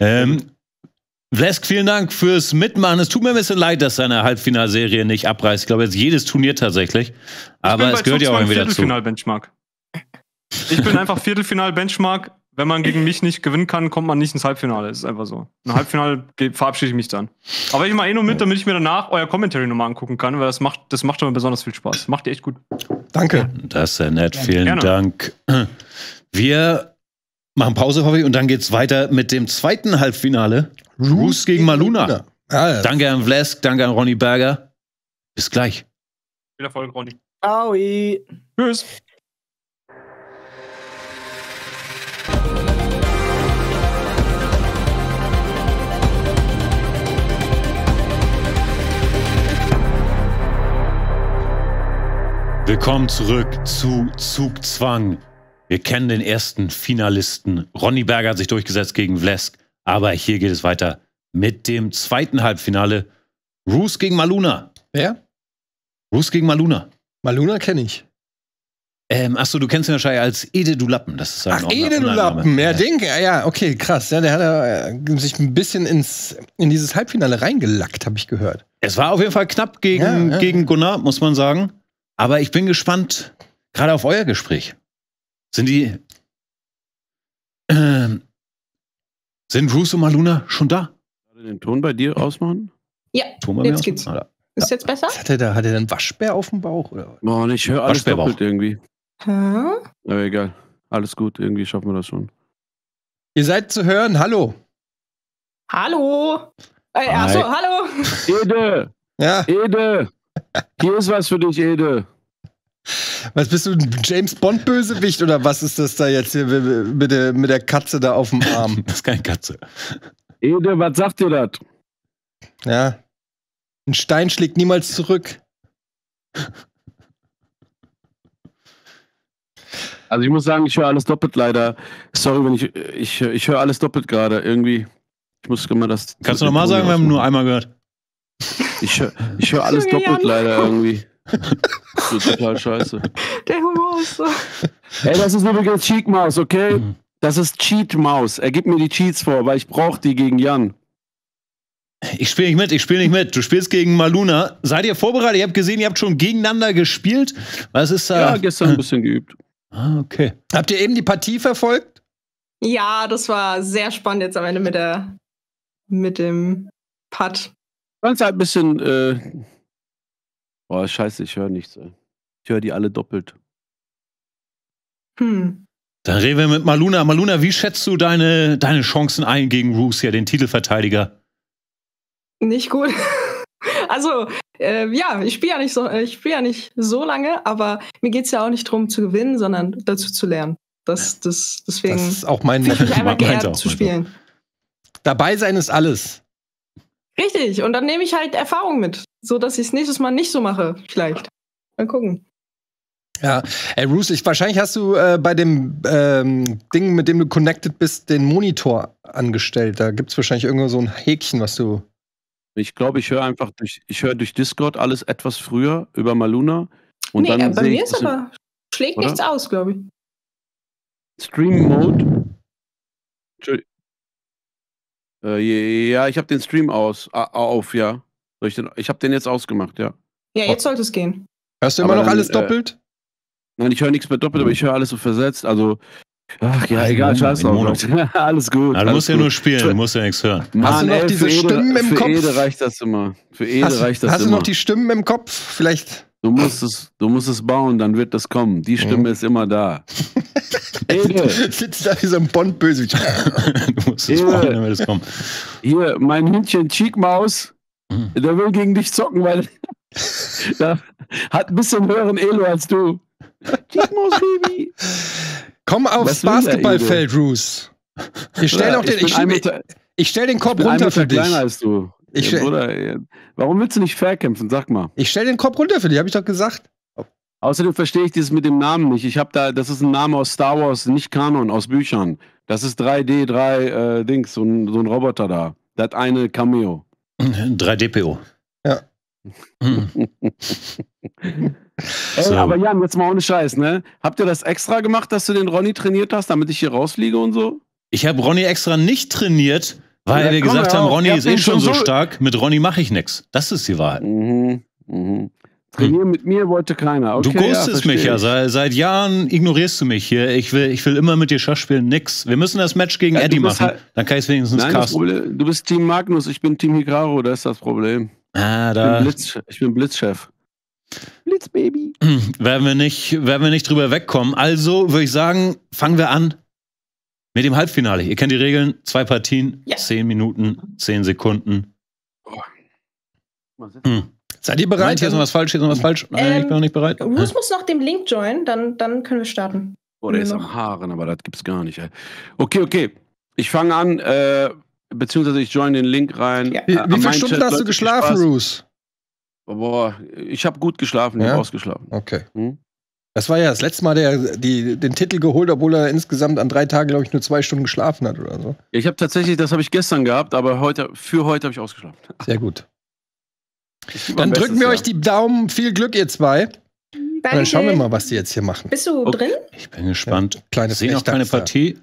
Ähm, Vlesk, vielen Dank fürs Mitmachen. Es tut mir ein bisschen leid, dass seine Halbfinalserie nicht abreißt. Ich glaube, jetzt jedes Turnier tatsächlich. Aber es gehört ja auch irgendwie dazu. Benchmark. Ich bin einfach Viertelfinal-Benchmark. Wenn man gegen mich nicht gewinnen kann, kommt man nicht ins Halbfinale. Das ist einfach so. Im Halbfinale verabschiede ich mich dann. Aber ich mache eh nur mit, damit ich mir danach euer Commentary nochmal angucken kann, weil das macht, das macht immer besonders viel Spaß. Macht ihr echt gut. Danke. Das ist sehr nett. Vielen Gerne. Dank. Wir machen Pause, hoffe ich, und dann geht's weiter mit dem zweiten Halbfinale. Roos gegen, Maluna. Maluna. Ah, ja. Danke an Vlesk, danke an Ronny Berger. Bis gleich. Viel Erfolg, Ronny. Aui. Tschüss. Willkommen zurück zu Zugzwang. Wir kennen den ersten Finalisten. Ronny Berger hat sich durchgesetzt gegen Vlesk. Aber hier geht es weiter mit dem zweiten Halbfinale. Roos gegen Maluna. Wer? Roos gegen Maluna. Maluna kenne ich. Ähm, achso, du kennst ihn wahrscheinlich als Ede Dulappen. Das ist halt Ach, Ede Dulappen, ja, ja. Ding. Ja, okay, krass. Ja, der hat äh, sich ein bisschen ins, in dieses Halbfinale reingelackt, habe ich gehört. Es war auf jeden Fall knapp gegen, ja, ja. gegen Gunnar, muss man sagen. Aber ich bin gespannt, gerade auf euer Gespräch. Sind die. Äh, sind Bruce und Maluna schon da? Den Ton bei dir ausmachen? Ja, Ton bei jetzt geht's. Ausmachen? Ist jetzt besser? hat er da? Hat er dann Waschbär auf dem Bauch? Oder? Boah, ich höre alles doppelt irgendwie. Hm? Aber egal. Alles gut, irgendwie schaffen wir das schon. Ihr seid zu hören. Hallo. Hallo. Äh, achso, hallo. Ede. Ja. Ede. Hier ist was für dich, Ede. Was bist du, ein James Bond-Bösewicht oder was ist das da jetzt hier mit der, mit der Katze da auf dem Arm? Das ist keine Katze. Ede, was sagt dir das? Ja. Ein Stein schlägt niemals zurück. Also ich muss sagen, ich höre alles doppelt leider. Sorry, wenn ich ich, ich höre alles doppelt gerade irgendwie. Ich muss immer das. Kannst du nochmal sagen, wir haben nur einmal gehört. Ich, ich höre alles doppelt Jan. leider irgendwie. Das ist total scheiße. Der Humor ist so. Ey, das ist übrigens Cheat Maus, okay? Mhm. Das ist Cheat Maus. Er gibt mir die Cheats vor, weil ich brauche die gegen Jan. Ich spiele nicht mit, ich spiele nicht mit. Du spielst gegen Maluna. Seid ihr vorbereitet? Ihr habt gesehen, ihr habt schon gegeneinander gespielt. Was ist da? Ja, gestern ein bisschen geübt. Ah, okay. Habt ihr eben die Partie verfolgt? Ja, das war sehr spannend jetzt am Ende mit der mit dem Putt. Ganz halt ein bisschen. Äh, boah, scheiße, ich höre nichts. Ey. Ich höre die alle doppelt. Hm. Dann reden wir mit Maluna. Maluna, wie schätzt du deine, deine Chancen ein gegen Roos Rusia, den Titelverteidiger? Nicht gut. Also, äh, ja, ich spiele ja, nicht so, äh, spiel ja nicht so lange, aber mir geht es ja auch nicht darum zu gewinnen, sondern dazu zu lernen. Das, das, deswegen das ist auch mein, ich zu spielen. Dabei sein ist alles. Richtig, und dann nehme ich halt Erfahrung mit, sodass ich es nächstes Mal nicht so mache, vielleicht. Mal gucken. Ja, ey Bruce, ich, wahrscheinlich hast du äh, bei dem ähm, Ding, mit dem du connected bist, den Monitor angestellt. Da gibt es wahrscheinlich irgendwo so ein Häkchen, was du. Ich glaube, ich höre einfach durch, ich höre durch Discord alles etwas früher über Maluna. Und nee, dann bei mir ich, ist aber, schlägt oder? nichts aus, glaube ich. Stream Mode. Äh, ja, ich habe den Stream aus, auf, ja. Ich, den, ich habe den jetzt ausgemacht, ja. Ja, oh. jetzt sollte es gehen. Hörst du immer aber noch dann, alles äh, doppelt? Nein, ich höre nichts mehr doppelt, aber ich höre alles so versetzt. Also, ach ja, egal, scheiß drauf. alles gut. Na, du musst ja nur spielen, du musst ja nichts hören. Mann, hast du noch ey, diese Stimmen Ede, im Kopf? Für Ede reicht das immer. Für Ede hast, reicht das hast immer. Hast du noch die Stimmen im Kopf? Vielleicht. Du musst es, du musst es bauen, dann wird das kommen. Die Stimme mhm. ist immer da. Ede. Sitzt da wie so ein bond du musst es Ede. bauen, dann wird es kommen. Hier, mein Hündchen Cheekmaus, mhm. der will gegen dich zocken, weil der hat ein bisschen höheren Elo als du. Cheekmaus, Baby. Komm aufs Basketballfeld, Roos. Ich stelle ja, stell den Korb runter für dich. Ich bin kleiner als du. Ich ja, Bruder, warum willst du nicht fair kämpfen? Sag mal. Ich stell den Kopf runter für dich, habe ich doch gesagt. Außerdem verstehe ich dieses mit dem Namen nicht. Ich habe da, das ist ein Name aus Star Wars, nicht Kanon, aus Büchern. Das ist 3D, 3 äh, Dings, so ein, so ein Roboter da. Das eine Cameo. 3DPO. Ja. Ey, so. aber Jan, jetzt mal ohne Scheiß, ne? Habt ihr das extra gemacht, dass du den Ronny trainiert hast, damit ich hier rausfliege und so? Ich habe Ronny extra nicht trainiert, weil wir gesagt haben, Ronny ist eh schon so stark, mit Ronny mache ich nichts. Das ist die Wahrheit. Mhm. Mhm. Trainieren hm. mit mir wollte keiner. Okay, du ghostest ja, mich ja. Seit, seit, Jahren ignorierst du mich hier. Ich will, ich will immer mit dir Schach spielen. Nix. Wir müssen das Match gegen ja, Eddie machen. Halt Dann kann ich es wenigstens Nein, casten. Problem, du bist Team Magnus, ich bin Team Higaro. Das ist das Problem. Ah, da. Ich bin, ich bin Blitzchef. Blitzbaby. Hm, werden wir, nicht, werden wir nicht drüber wegkommen. Also würde ich sagen, fangen wir an. Mit dem Halbfinale. Ihr kennt die Regeln. Zwei Partien, ja. zehn Minuten, zehn Sekunden. Hm. Seid ihr bereit? Hier ist noch was falsch, hier ist noch was falsch. Nein, ähm, ich bin noch nicht bereit. Ruth muss noch den Link joinen, dann, dann können wir starten. Boah, der ist am Haaren, aber das gibt's gar nicht. Ey. Okay, okay. Ich fange an, äh, beziehungsweise ich join den Link rein. Ja. Wie, wie viele Stunden hast du geschlafen, Ruth? Boah, ich habe gut geschlafen, ja? ich hab ausgeschlafen. Okay. Hm? Das war ja das letzte Mal, der die, den Titel geholt, obwohl er insgesamt an drei Tagen, glaube ich, nur zwei Stunden geschlafen hat oder so. Ich habe tatsächlich, das habe ich gestern gehabt, aber heute, für heute habe ich ausgeschlafen. Sehr gut. Dann drücken wir ja. euch die Daumen. Viel Glück, ihr zwei. Danke. Dann schauen wir mal, was die jetzt hier machen. Bist du okay. drin? Ich bin gespannt. Ja, kleines Sehen noch keine Partie.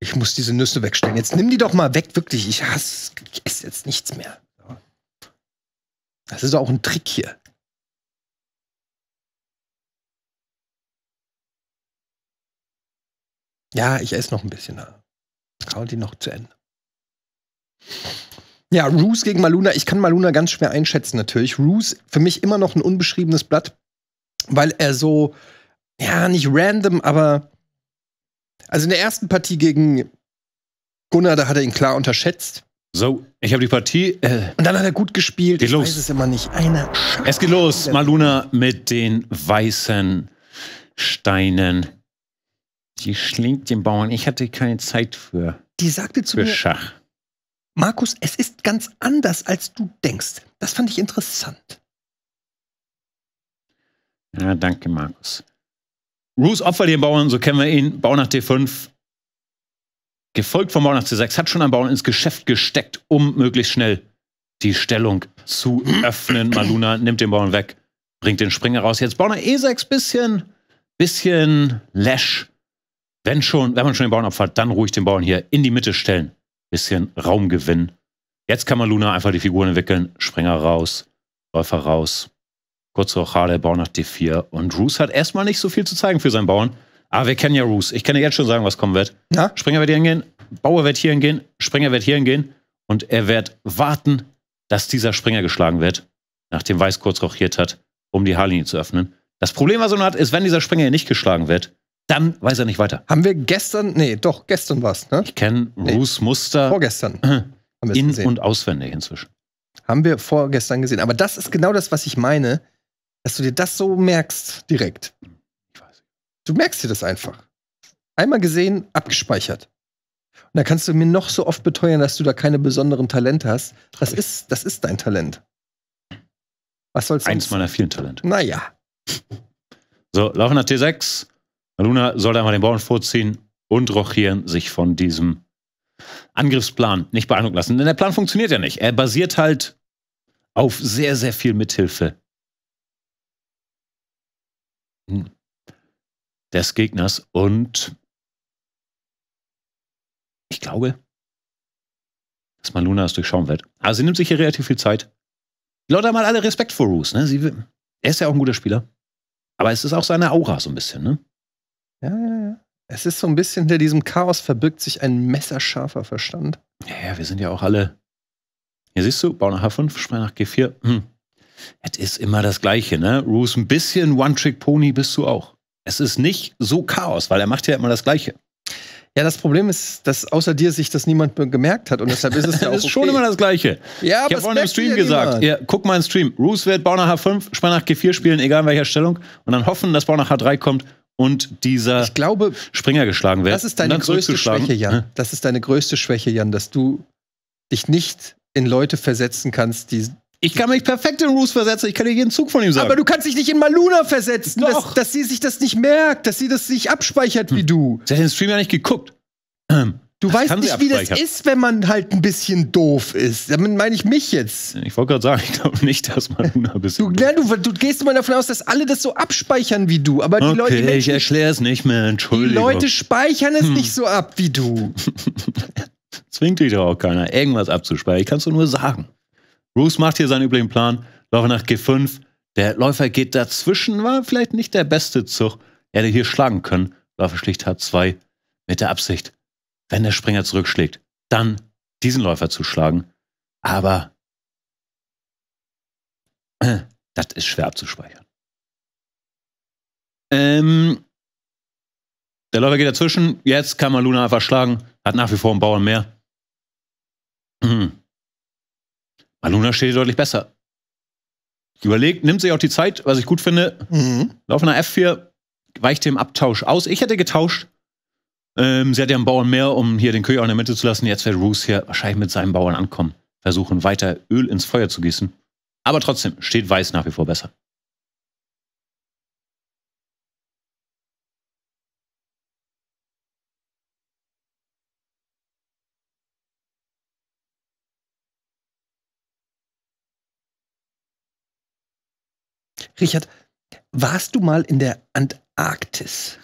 Ich muss diese Nüsse wegstellen. Jetzt nimm die doch mal weg, wirklich. Ich hasse, ich esse jetzt nichts mehr. Das ist auch ein Trick hier. Ja, ich esse noch ein bisschen. County noch zu Ende. Ja, Roos gegen Maluna. Ich kann Maluna ganz schwer einschätzen, natürlich. Roos für mich immer noch ein unbeschriebenes Blatt, weil er so, ja, nicht random, aber. Also in der ersten Partie gegen Gunnar, da hat er ihn klar unterschätzt. So, ich habe die Partie. Äh, und dann hat er gut gespielt. Geht ich los. weiß es immer nicht. Eine Es geht los. Maluna mit den weißen Steinen. Die schlingt den Bauern. Ich hatte keine Zeit für. Die sagte zu für mir, Schach. Markus, es ist ganz anders, als du denkst. Das fand ich interessant. Ja, danke, Markus. Roos Opfer den Bauern, so kennen wir ihn. Bau nach D5. Gefolgt vom Bau nach C6. Hat schon ein Bauern ins Geschäft gesteckt, um möglichst schnell die Stellung zu öffnen. Maluna nimmt den Bauern weg, bringt den Springer raus. Jetzt Bauer E6, bisschen, bisschen Lash wenn schon, wenn man schon den Bauern abfahrt, dann ruhig den Bauern hier in die Mitte stellen. Bisschen Raum gewinnen. Jetzt kann man Luna einfach die Figuren entwickeln. Springer raus, Läufer raus. Kurze Rochade, Bauer nach D4. Und Roos hat erstmal nicht so viel zu zeigen für seinen Bauern. Aber ah, wir kennen ja Roos. Ich kann dir jetzt schon sagen, was kommen wird. Ja? Springer wird hier hingehen, Bauer wird hier hingehen, Springer wird hier hingehen. Und er wird warten, dass dieser Springer geschlagen wird, nachdem Weiß kurz rochiert hat, um die Harlini zu öffnen. Das Problem, was er hat, ist, wenn dieser Springer hier nicht geschlagen wird, dann weiß er nicht weiter. Haben wir gestern, nee, doch, gestern was, ne? Ich kenne nee. Muster. Vorgestern. Haben in gesehen. und auswendig inzwischen. Haben wir vorgestern gesehen. Aber das ist genau das, was ich meine, dass du dir das so merkst direkt. Ich weiß. Du merkst dir das einfach. Einmal gesehen, abgespeichert. Und da kannst du mir noch so oft beteuern, dass du da keine besonderen Talente hast. Das, ist, das ist dein Talent. Was soll's Eins meiner vielen Talente. Naja. So, laufender T6. Maluna sollte einmal den Bauern vorziehen und Rochieren sich von diesem Angriffsplan nicht beeindrucken lassen. Denn der Plan funktioniert ja nicht. Er basiert halt auf sehr, sehr viel Mithilfe des Gegners und ich glaube, dass Maluna es durchschauen wird. Aber sie nimmt sich hier relativ viel Zeit. Die Leute haben halt alle Respekt vor Roos. Ne? Sie, er ist ja auch ein guter Spieler. Aber es ist auch seine Aura so ein bisschen. Ne? Ja, ja, ja. Es ist so ein bisschen, hinter diesem Chaos verbirgt sich ein messerscharfer Verstand. Ja, wir sind ja auch alle. Hier siehst du, Bau nach H5, Schwein nach G4. Hm. Es ist immer das Gleiche, ne? Roos, ein bisschen One-Trick-Pony bist du auch. Es ist nicht so Chaos, weil er macht ja immer das Gleiche. Ja, das Problem ist, dass außer dir sich das niemand gemerkt hat und deshalb ist es ja auch. das ist okay. schon immer das Gleiche. Ja, ich habe vorhin im Stream gesagt, ja, guck mal im Stream. Roosevelt, Bau nach H5, Spann nach G4 spielen, egal in welcher Stellung, und dann hoffen, dass Bau nach H3 kommt und dieser ich glaube, Springer geschlagen werden. Das ist deine größte Schwäche, Jan. Das ist deine größte Schwäche, Jan, dass du dich nicht in Leute versetzen kannst, die. Ich kann mich perfekt in Roos versetzen, ich kann dir jeden Zug von ihm sagen. Aber du kannst dich nicht in Maluna versetzen, dass, dass, sie sich das nicht merkt, dass sie das nicht abspeichert hm. wie du. Sie hat den Stream ja nicht geguckt. Ähm. Du das weißt nicht, wie das ist, wenn man halt ein bisschen doof ist. Damit meine ich mich jetzt. Ich wollte gerade sagen, ich glaube nicht, dass man ein bisschen. Du, na, du, du, gehst immer davon aus, dass alle das so abspeichern wie du. Aber die okay, Leute. Menschen, ich erkläre es nicht mehr, entschuldige. Die Leute speichern es hm. nicht so ab wie du. Zwingt dich doch auch keiner, irgendwas abzuspeichern. Ich kann es nur sagen. Bruce macht hier seinen üblichen Plan. Läufer nach G5. Der Läufer geht dazwischen, war vielleicht nicht der beste Zug. Er hätte hier schlagen können. Läufer schlicht H2 mit der Absicht wenn der Springer zurückschlägt, dann diesen Läufer zu schlagen. Aber das ist schwer abzuspeichern. Ähm, der Läufer geht dazwischen. Jetzt kann man Luna einfach schlagen. Hat nach wie vor einen Bauern mehr. Maluna steht deutlich besser. Überlegt, nimmt sich auch die Zeit, was ich gut finde. Mhm. Laufender F4 weicht dem Abtausch aus. Ich hätte getauscht. Ähm, sie hat ja einen Bauern mehr, um hier den Köder in der Mitte zu lassen. Jetzt wird Roos hier wahrscheinlich mit seinen Bauern ankommen. Versuchen weiter Öl ins Feuer zu gießen. Aber trotzdem steht Weiß nach wie vor besser. Richard, warst du mal in der Antarktis?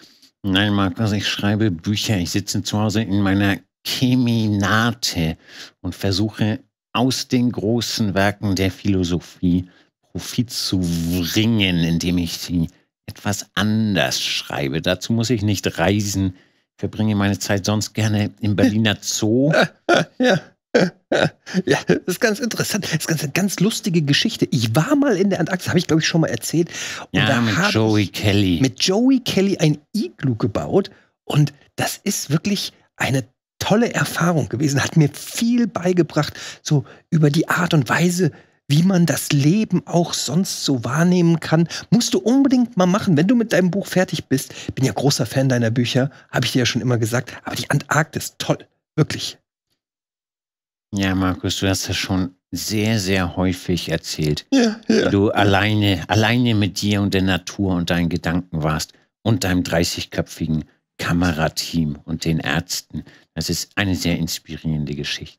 Nein, Markus, ich schreibe Bücher. Ich sitze zu Hause in meiner Keminate und versuche aus den großen Werken der Philosophie Profit zu wringen, indem ich sie etwas anders schreibe. Dazu muss ich nicht reisen. Ich verbringe meine Zeit sonst gerne im Berliner Zoo. ja. ja, das ist ganz interessant. Das ist ganz, eine ganz lustige Geschichte. Ich war mal in der Antarktis, habe ich glaube ich schon mal erzählt. Und ja, mit Joey Kelly. Mit Joey Kelly ein Iglu gebaut. Und das ist wirklich eine tolle Erfahrung gewesen. Hat mir viel beigebracht, so über die Art und Weise, wie man das Leben auch sonst so wahrnehmen kann, musst du unbedingt mal machen, wenn du mit deinem Buch fertig bist. Bin ja großer Fan deiner Bücher, habe ich dir ja schon immer gesagt. Aber die Antarktis, toll, wirklich. Ja, Markus, du hast das schon sehr, sehr häufig erzählt, ja, ja. wie du alleine, alleine mit dir und der Natur und deinen Gedanken warst und deinem 30-köpfigen Kamerateam und den Ärzten. Das ist eine sehr inspirierende Geschichte.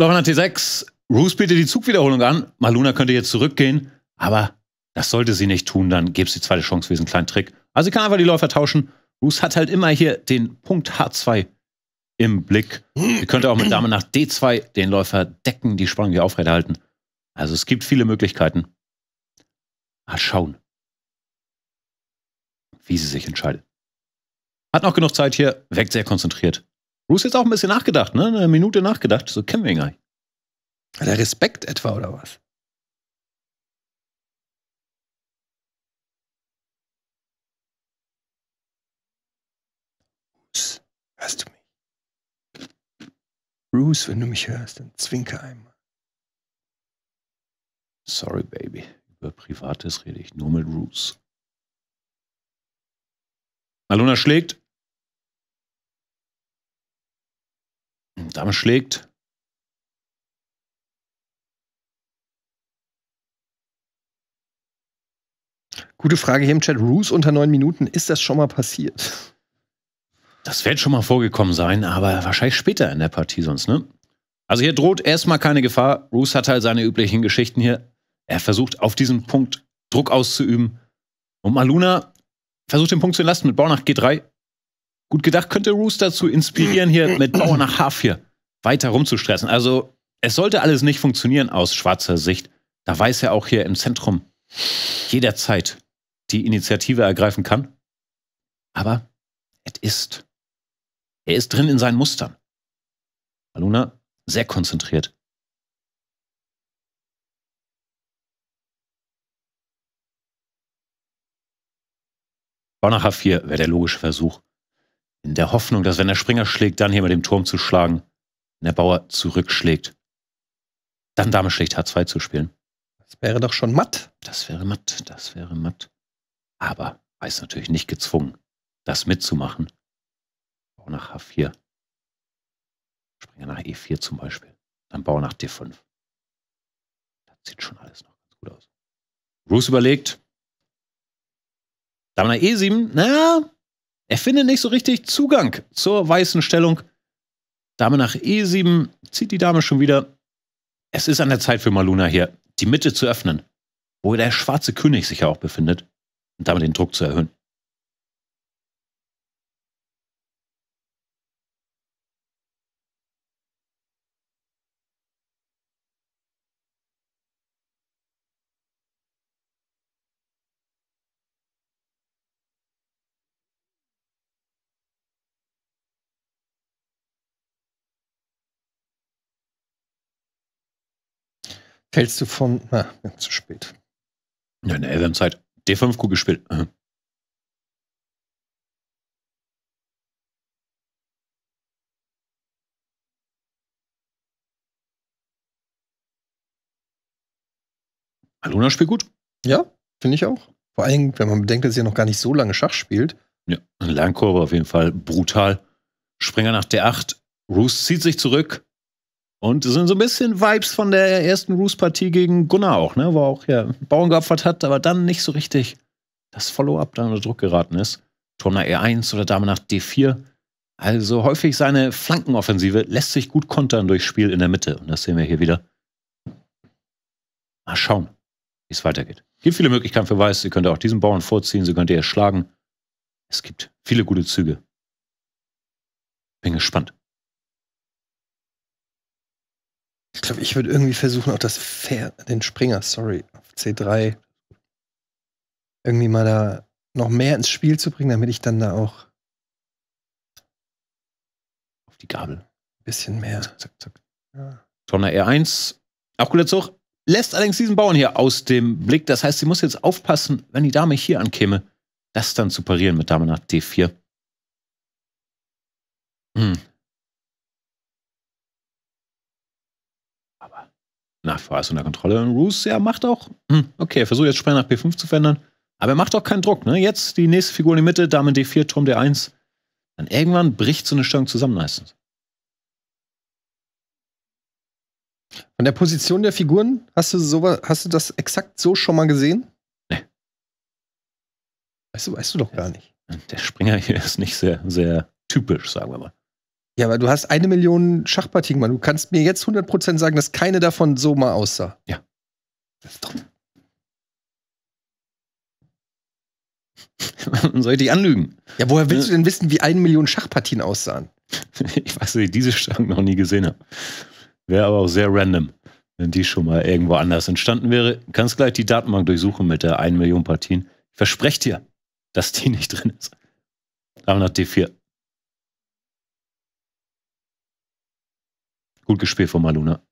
Lorena T6, Roos bietet die Zugwiederholung an. Maluna könnte jetzt zurückgehen, aber das sollte sie nicht tun. Dann gäbe es die zweite Chance für diesen kleinen Trick. Also sie kann einfach die Läufer tauschen. Roos hat halt immer hier den Punkt H2 im Blick. Ihr könnt auch mit Dame nach D2 den Läufer decken, die Spannung hier aufrechterhalten. Also es gibt viele Möglichkeiten. Mal schauen, wie sie sich entscheidet. Hat noch genug Zeit hier, wirkt sehr konzentriert. Bruce jetzt auch ein bisschen nachgedacht, ne? Eine Minute nachgedacht, so kennen wir ihn gar nicht. Hat er Respekt etwa oder was? Hörst du mich? Bruce, wenn du mich hörst, dann zwinke einmal. Sorry, Baby. Über Privates rede ich nur mit Bruce. Alona schlägt. Hm, Dame schlägt. Gute Frage hier im Chat. Roos unter neun Minuten. Ist das schon mal passiert? Das wird schon mal vorgekommen sein, aber wahrscheinlich später in der Partie sonst, ne? Also hier droht erstmal keine Gefahr. Roos hat halt seine üblichen Geschichten hier. Er versucht auf diesen Punkt Druck auszuüben. Und Maluna versucht den Punkt zu entlasten mit nach G3. Gut gedacht, könnte Roos dazu inspirieren, hier mit nach H4 weiter rumzustressen. Also es sollte alles nicht funktionieren aus schwarzer Sicht. Da weiß er auch hier im Zentrum jederzeit die Initiative ergreifen kann. Aber es ist er ist drin in seinen Mustern. Aluna, sehr konzentriert. nach h 4 wäre der logische Versuch. In der Hoffnung, dass wenn der Springer schlägt, dann hier mit dem Turm zu schlagen, wenn der Bauer zurückschlägt, dann Dame schlägt H2 zu spielen. Das wäre doch schon matt. Das wäre matt, das wäre matt. Aber er ist natürlich nicht gezwungen, das mitzumachen. Bau nach H4. Springer nach E4 zum Beispiel. Dann Bau nach D5. Das sieht schon alles noch ganz gut aus. Bruce überlegt. Dame nach E7. Na, er findet nicht so richtig Zugang zur weißen Stellung. Dame nach E7 zieht die Dame schon wieder. Es ist an der Zeit für Maluna hier, die Mitte zu öffnen, wo der schwarze König sich ja auch befindet, und damit den Druck zu erhöhen. hältst du von. Na, zu spät. Ja, ne, wir haben Zeit. D5 gut gespielt. Mhm. Alona spielt gut. Ja, finde ich auch. Vor allem, wenn man bedenkt, dass sie noch gar nicht so lange Schach spielt. Ja, eine Lernkurve auf jeden Fall. Brutal. Springer nach D8. Roos zieht sich zurück. Und es sind so ein bisschen Vibes von der ersten Roos-Partie gegen Gunnar auch, ne? Wo auch ja Bauern geopfert hat, aber dann nicht so richtig das Follow-up da unter Druck geraten ist. Turm nach E1 oder Dame nach D4. Also häufig seine Flankenoffensive lässt sich gut kontern durch Spiel in der Mitte. Und das sehen wir hier wieder. Mal schauen, wie es weitergeht. Gibt viele Möglichkeiten für Weiß. Sie könnte auch diesen Bauern vorziehen, sie könnte erschlagen. Es gibt viele gute Züge. Bin gespannt. Ich glaube, ich würde irgendwie versuchen, auch das Pferd, den Springer, sorry, auf C3 irgendwie mal da noch mehr ins Spiel zu bringen, damit ich dann da auch auf die Gabel ein bisschen mehr. Zack, zack. Ja. Turner R1, auch guter lässt allerdings diesen Bauern hier aus dem Blick. Das heißt, sie muss jetzt aufpassen, wenn die Dame hier ankäme, das dann zu parieren mit Dame nach D4. Hm. nach vorher ist unter Kontrolle. Und Roos, ja, macht auch. Hm, okay, versucht jetzt Sperr nach P5 zu verändern. Aber er macht auch keinen Druck, ne? Jetzt die nächste Figur in die Mitte, Dame D4, Turm D1. Dann irgendwann bricht so eine Stellung zusammen meistens. Von der Position der Figuren, hast du sowas, hast du das exakt so schon mal gesehen? Nee. Weißt du, weißt du doch gar nicht. Der Springer hier ist nicht sehr, sehr typisch, sagen wir mal. Ja, aber du hast eine Million Schachpartien gemacht. Du kannst mir jetzt 100% sagen, dass keine davon so mal aussah. Ja. Das ist doch. Man sollte ich anlügen. Ja, woher willst äh. du denn wissen, wie eine Million Schachpartien aussahen? ich weiß nicht, diese Stangen noch nie gesehen habe. Wäre aber auch sehr random, wenn die schon mal irgendwo anders entstanden wäre. Kannst gleich die Datenbank durchsuchen mit der 1 Million Partien. Ich verspreche dir, dass die nicht drin ist. Aber nach D4. Gut gespielt von Maluna.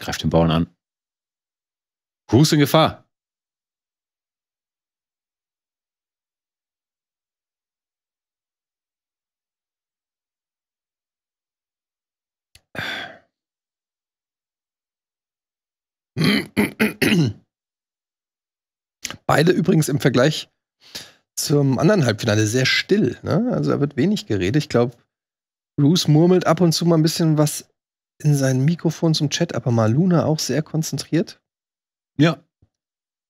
Greift den Bauern an. Cruz in Gefahr. Beide übrigens im Vergleich zum anderen Halbfinale sehr still. Ne? Also da wird wenig geredet. Ich glaube, Bruce murmelt ab und zu mal ein bisschen was in sein Mikrofon zum Chat, aber Maluna auch sehr konzentriert. Ja.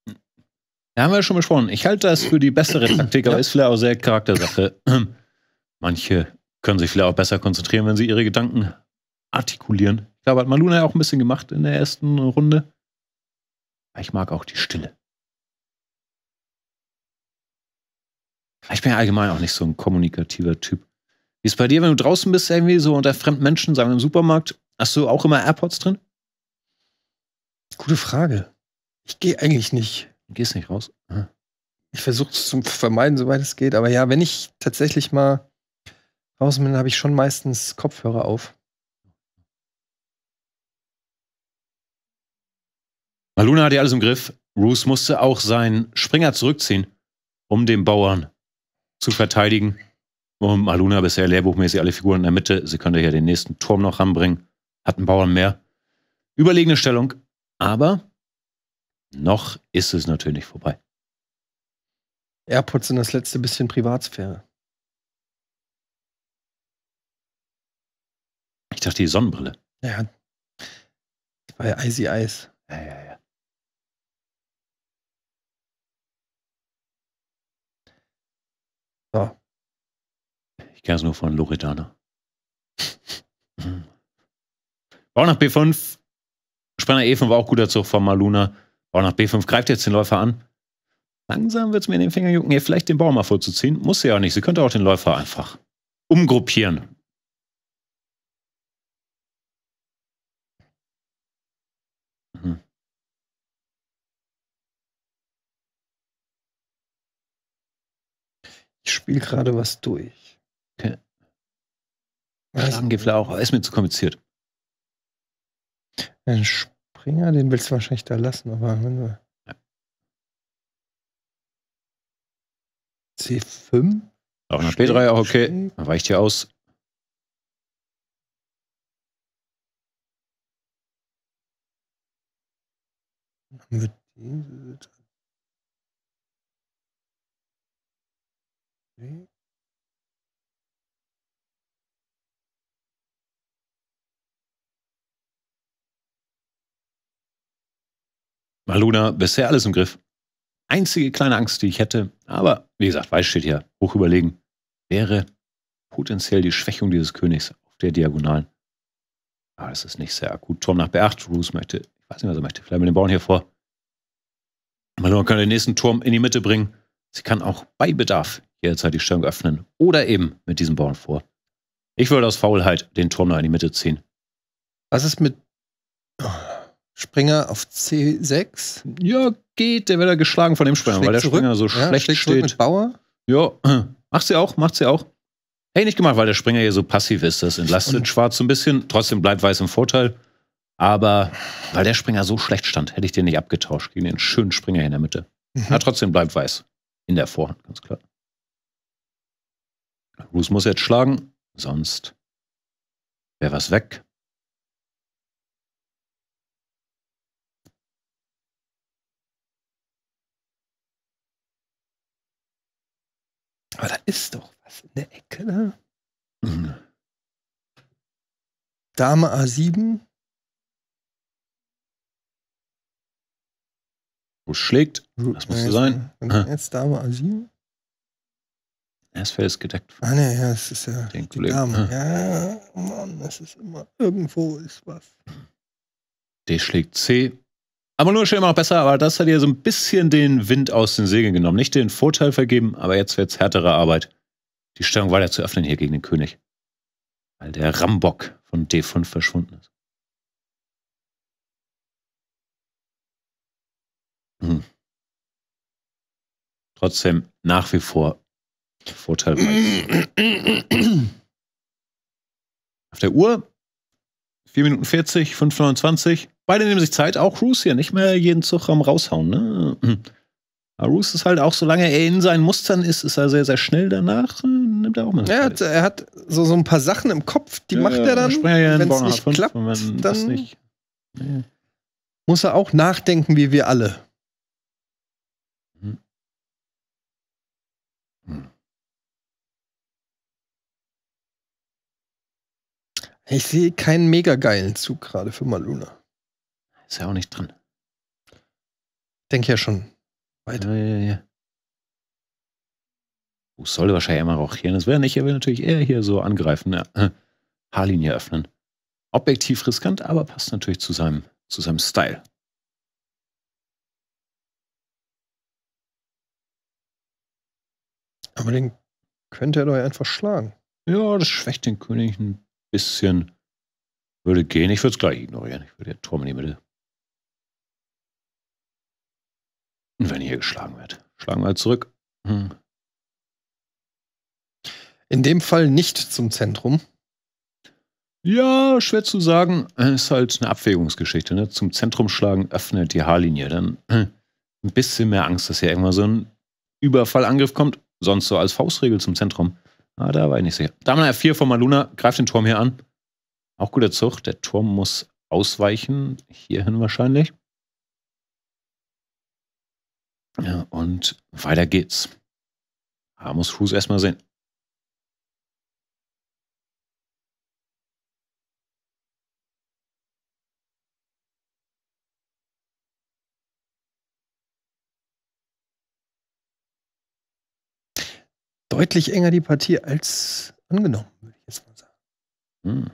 Da haben wir ja schon besprochen. Ich halte das für die bessere Taktik, aber ja. ist vielleicht auch sehr Charaktersache. Manche können sich vielleicht auch besser konzentrieren, wenn sie ihre Gedanken artikulieren. Ich glaube, hat Maluna ja auch ein bisschen gemacht in der ersten Runde. Ich mag auch die Stille. Ich bin ja allgemein auch nicht so ein kommunikativer Typ. Wie ist es bei dir, wenn du draußen bist, irgendwie so unter fremden Menschen, sagen wir im Supermarkt, hast du auch immer AirPods drin? Gute Frage. Ich gehe eigentlich nicht. Du gehst nicht raus? Aha. Ich versuche es zu vermeiden, soweit es geht. Aber ja, wenn ich tatsächlich mal raus bin, habe ich schon meistens Kopfhörer auf. Maluna hatte alles im Griff. Bruce musste auch seinen Springer zurückziehen, um dem Bauern zu verteidigen. Und Maluna bisher lehrbuchmäßig alle Figuren in der Mitte. Sie könnte ja den nächsten Turm noch ranbringen. Hat einen Bauern mehr. Überlegene Stellung. Aber noch ist es natürlich vorbei. AirPods sind das letzte bisschen Privatsphäre. Ich dachte, die Sonnenbrille. Ja. Bei Icy Eyes. Ja, ja, ja. Ja. Ich kenne es nur von Loredana. Bau nach B5. Spanner E5 war auch guter Zug von Maluna. Bau nach B5 greift jetzt den Läufer an. Langsam wird es mir in den Finger jucken, hier vielleicht den Baum mal vorzuziehen. Muss sie ja auch nicht. Sie könnte auch den Läufer einfach umgruppieren. Ich spiele gerade was durch. Okay. Schlagengifler ist mir zu kompliziert. Ein äh, Springer, den willst du wahrscheinlich da lassen, aber wenn du. C5? Auch eine B3, auch okay. Dann reicht hier aus. Haben wir den Nee. Maluna, bisher alles im Griff. Einzige kleine Angst, die ich hätte, aber wie gesagt, Weiß steht hier, hoch überlegen, wäre potenziell die Schwächung dieses Königs auf der Diagonalen. Aber das ist nicht sehr akut. Turm nach B8, Roos möchte, ich weiß nicht, was er möchte, vielleicht mit dem Bauern hier vor. Maluna kann den nächsten Turm in die Mitte bringen. Sie kann auch bei Bedarf jederzeit die Stellung öffnen oder eben mit diesem Bauern vor. Ich würde aus Faulheit den Turm noch in die Mitte ziehen. Was ist mit Springer auf C6? Ja, geht. Der wird ja geschlagen von dem Springer, schlägt weil der zurück. Springer so ja, schlecht steht. Mit Bauer? Ja, macht sie auch, macht sie auch. Hey, nicht gemacht, weil der Springer hier so passiv ist. Das entlastet Und Schwarz so ein bisschen. Trotzdem bleibt Weiß im Vorteil. Aber weil der Springer so schlecht stand, hätte ich den nicht abgetauscht gegen den schönen Springer hier in der Mitte. Mhm. Na, trotzdem bleibt Weiß in der Vorhand, ganz klar. Cruz muss jetzt schlagen, sonst wäre was weg. Aber da ist doch was in der Ecke, ne? Dame A7. Wo schlägt? Das muss ja, sein. Ah. Jetzt Dame A7. Erstfeld ist gedeckt. Ah, ne, ja, es ist ja. Den Kollegen. Dame. Ja, ah. ja, Mann, es ist immer. Irgendwo ist was. D schlägt C. Aber nur schon immer noch besser, aber das hat ja so ein bisschen den Wind aus den Segeln genommen. Nicht den Vorteil vergeben, aber jetzt wird es härtere Arbeit. Die Stellung weiter zu öffnen hier gegen den König. Weil der Rambock von D5 verschwunden ist. Hm. Trotzdem nach wie vor vorteilreich. Auf der Uhr 4 Minuten 40, 5,29. Beide nehmen sich Zeit, auch Roos hier. Nicht mehr jeden Zug am raushauen. Ne? Aber Roos ist halt auch, solange er in seinen Mustern ist, ist er sehr, sehr schnell danach. Äh, nimmt er auch mal. Er hat, er hat so, so ein paar Sachen im Kopf, die ja, macht er dann. Ja wenn es nicht klappt, dann nicht. Nee. muss er auch nachdenken, wie wir alle. Ich sehe keinen mega geilen Zug gerade für Maluna. Ist ja auch nicht drin. Denke ja schon. Weiter. Ja, ja, ja. Wo soll wahrscheinlich immer rochieren? Das wäre nicht, er will natürlich eher hier so angreifen. Ja. Haarlinie öffnen. Objektiv riskant, aber passt natürlich zu seinem, zu seinem Style. Aber den könnte er doch einfach schlagen. Ja, das schwächt den König ein bisschen würde gehen. Ich würde es gleich ignorieren. Ich würde den Turm in die Mitte. Und wenn hier geschlagen wird, schlagen wir halt zurück. Hm. In dem Fall nicht zum Zentrum. Ja, schwer zu sagen. Ist halt eine Abwägungsgeschichte. Ne? Zum Zentrum schlagen öffnet die Haarlinie. Dann ein bisschen mehr Angst, dass hier irgendwann so ein Überfallangriff kommt. Sonst so als Faustregel zum Zentrum. Ah, da war ich nicht sicher. Dame F4 von Maluna greift den Turm hier an. Auch guter Zug. Der Turm muss ausweichen. Hierhin wahrscheinlich. Ja, und weiter geht's. Da muss Fuß erstmal sehen. deutlich enger die Partie als angenommen, würde ich jetzt mal sagen. Hm.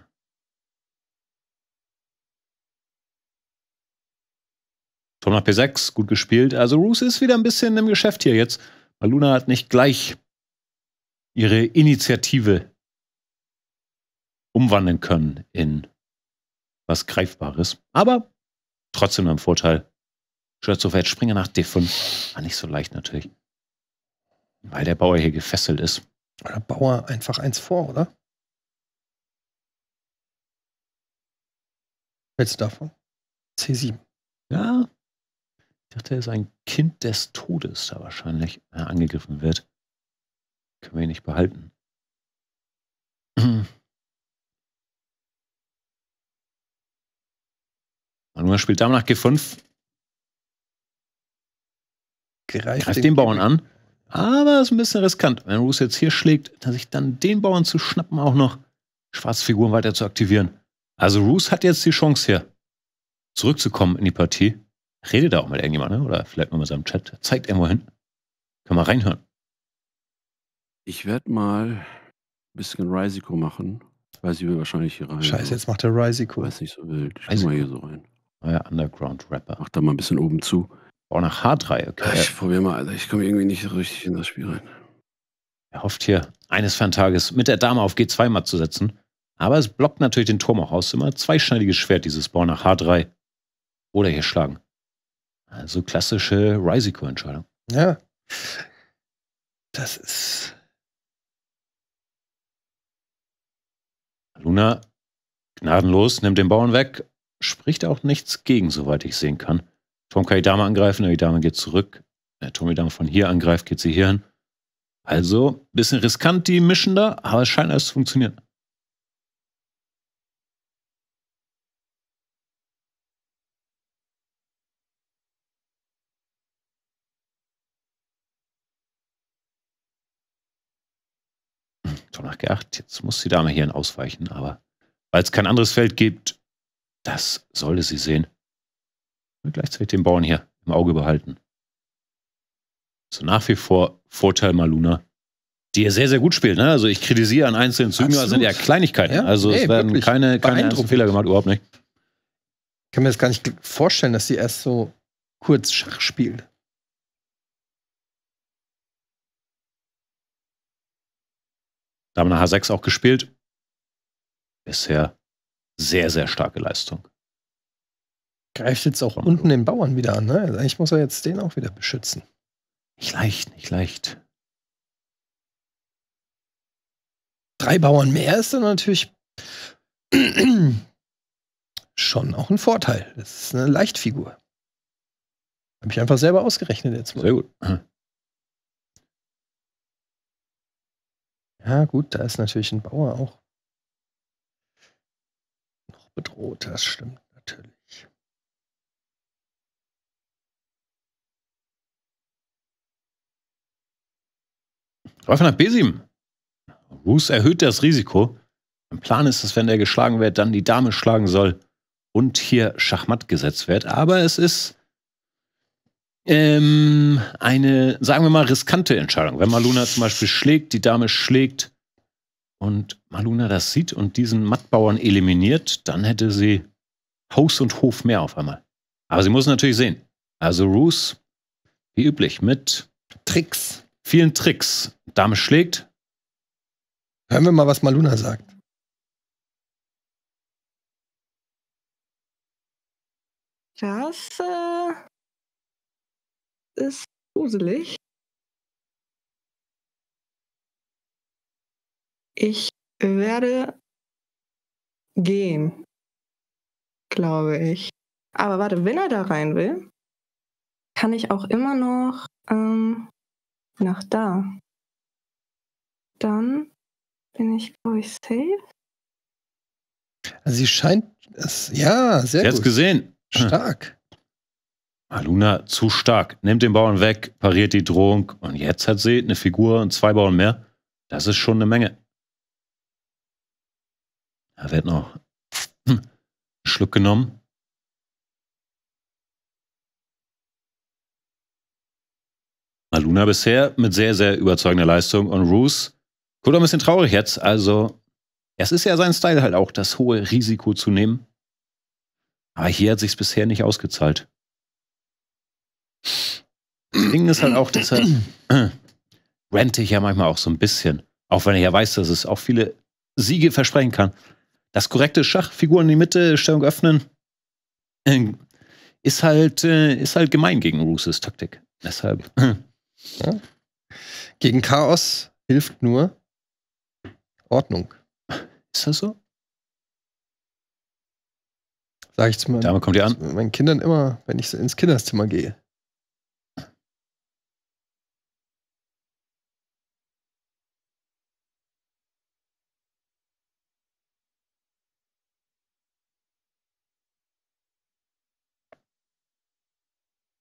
Turm nach P6, gut gespielt. Also Roos ist wieder ein bisschen im Geschäft hier jetzt. Maluna hat nicht gleich ihre Initiative umwandeln können in was Greifbares. Aber trotzdem ein Vorteil. Schürzow Springer nach D5. War nicht so leicht natürlich. Weil der Bauer hier gefesselt ist. Oder Bauer einfach eins vor, oder? Willst du davon? C7. Ja. Ich dachte, er ist ein Kind des Todes, da wahrscheinlich äh, angegriffen wird. Können wir ihn nicht behalten. Manuel spielt Dame nach G5. Greift, Greift den, den Bauern an. Aber ist ein bisschen riskant. Wenn Roos jetzt hier schlägt, sich dann den Bauern zu schnappen, auch noch schwarze Figuren weiter zu aktivieren. Also Roos hat jetzt die Chance hier, zurückzukommen in die Partie. Redet da auch mit irgendjemandem ne? oder vielleicht mal mit seinem Chat. Zeigt irgendwo hin. Können wir reinhören. Ich werde mal ein bisschen Risiko machen. Weiß ich will wahrscheinlich hier rein. Scheiße, jetzt macht er Risiko. Weiß nicht so wild. Ich Risiko. mal hier so rein. Neuer Underground-Rapper. Macht da mal ein bisschen oben zu. Auch nach H3, okay. Ich probiere mal, Alter. Ich komme irgendwie nicht richtig in das Spiel rein. Er hofft hier, eines Tages mit der Dame auf G2 matt zu setzen. Aber es blockt natürlich den Turm auch aus. Immer zweischneidiges Schwert, dieses Bau nach H3. Oder hier schlagen. Also klassische Risiko-Entscheidung. Ja. Das ist. Luna gnadenlos nimmt den Bauern weg, spricht auch nichts gegen, soweit ich sehen kann. Tom kann die Dame angreifen, die Dame geht zurück. Wenn der Tom die Dame von hier angreift, geht sie hier hin. Also, bisschen riskant die Mission da, aber es scheint alles zu funktionieren. Tom nach g jetzt muss die Dame hierhin ausweichen, aber weil es kein anderes Feld gibt, das sollte sie sehen gleichzeitig den Bauern hier im Auge behalten. So also nach wie vor Vorteil Maluna, die ja sehr, sehr gut spielt. Ne? Also ich kritisiere an einzelnen Zügen, also Absolut. also sind ja Kleinigkeiten. Ja? Also Ey, es werden keine, keine Fehler gemacht, überhaupt nicht. Ich kann mir das gar nicht vorstellen, dass sie erst so kurz Schach spielt. Dame H6 auch gespielt. Bisher sehr, sehr starke Leistung greift jetzt auch unten den Bauern wieder an. Ne? Also ich muss ja jetzt den auch wieder beschützen. Nicht leicht, nicht leicht. Drei Bauern mehr ist dann natürlich schon auch ein Vorteil. Das ist eine Leichtfigur. Habe ich einfach selber ausgerechnet jetzt. Sehr gut. Ja, gut, da ist natürlich ein Bauer auch noch bedroht. Das stimmt natürlich. Läufer nach B7. Roos erhöht das Risiko. Mein Plan ist es, wenn der geschlagen wird, dann die Dame schlagen soll und hier Schachmatt gesetzt wird. Aber es ist ähm, eine, sagen wir mal, riskante Entscheidung. Wenn Maluna zum Beispiel schlägt, die Dame schlägt und Maluna das sieht und diesen Mattbauern eliminiert, dann hätte sie Haus und Hof mehr auf einmal. Aber sie muss natürlich sehen. Also Roos, wie üblich, mit Tricks vielen Tricks. Dame schlägt. Hören wir mal, was Maluna sagt. Das äh, ist gruselig. Ich werde gehen, glaube ich. Aber warte, wenn er da rein will, kann ich auch immer noch ähm, nach da. Dann bin ich, glaube ich, safe. Also sie scheint es. Ja, sehr Sie gut. Jetzt gesehen. Stark. Aluna zu stark. Nimmt den Bauern weg, pariert die Drohung. Und jetzt hat sie eine Figur und zwei Bauern mehr. Das ist schon eine Menge. Da wird noch einen Schluck genommen. Luna bisher mit sehr, sehr überzeugender Leistung. Und Roos, guckt ein bisschen traurig jetzt. Also, es ist ja sein Style halt auch, das hohe Risiko zu nehmen. Aber hier hat sich's bisher nicht ausgezahlt. Das Ding ist halt auch, dass er rente ich ja manchmal auch so ein bisschen. Auch wenn er ja weiß, dass es auch viele Siege versprechen kann. Das korrekte Schach, in die Mitte, Stellung öffnen, ähm, ist halt, äh, ist halt gemein gegen Roos' Taktik. Deshalb Ja? Gegen Chaos hilft nur Ordnung. Ist das so? Sag ich zu meinen, Dame kommt an. meinen Kindern immer, wenn ich ins Kinderzimmer gehe.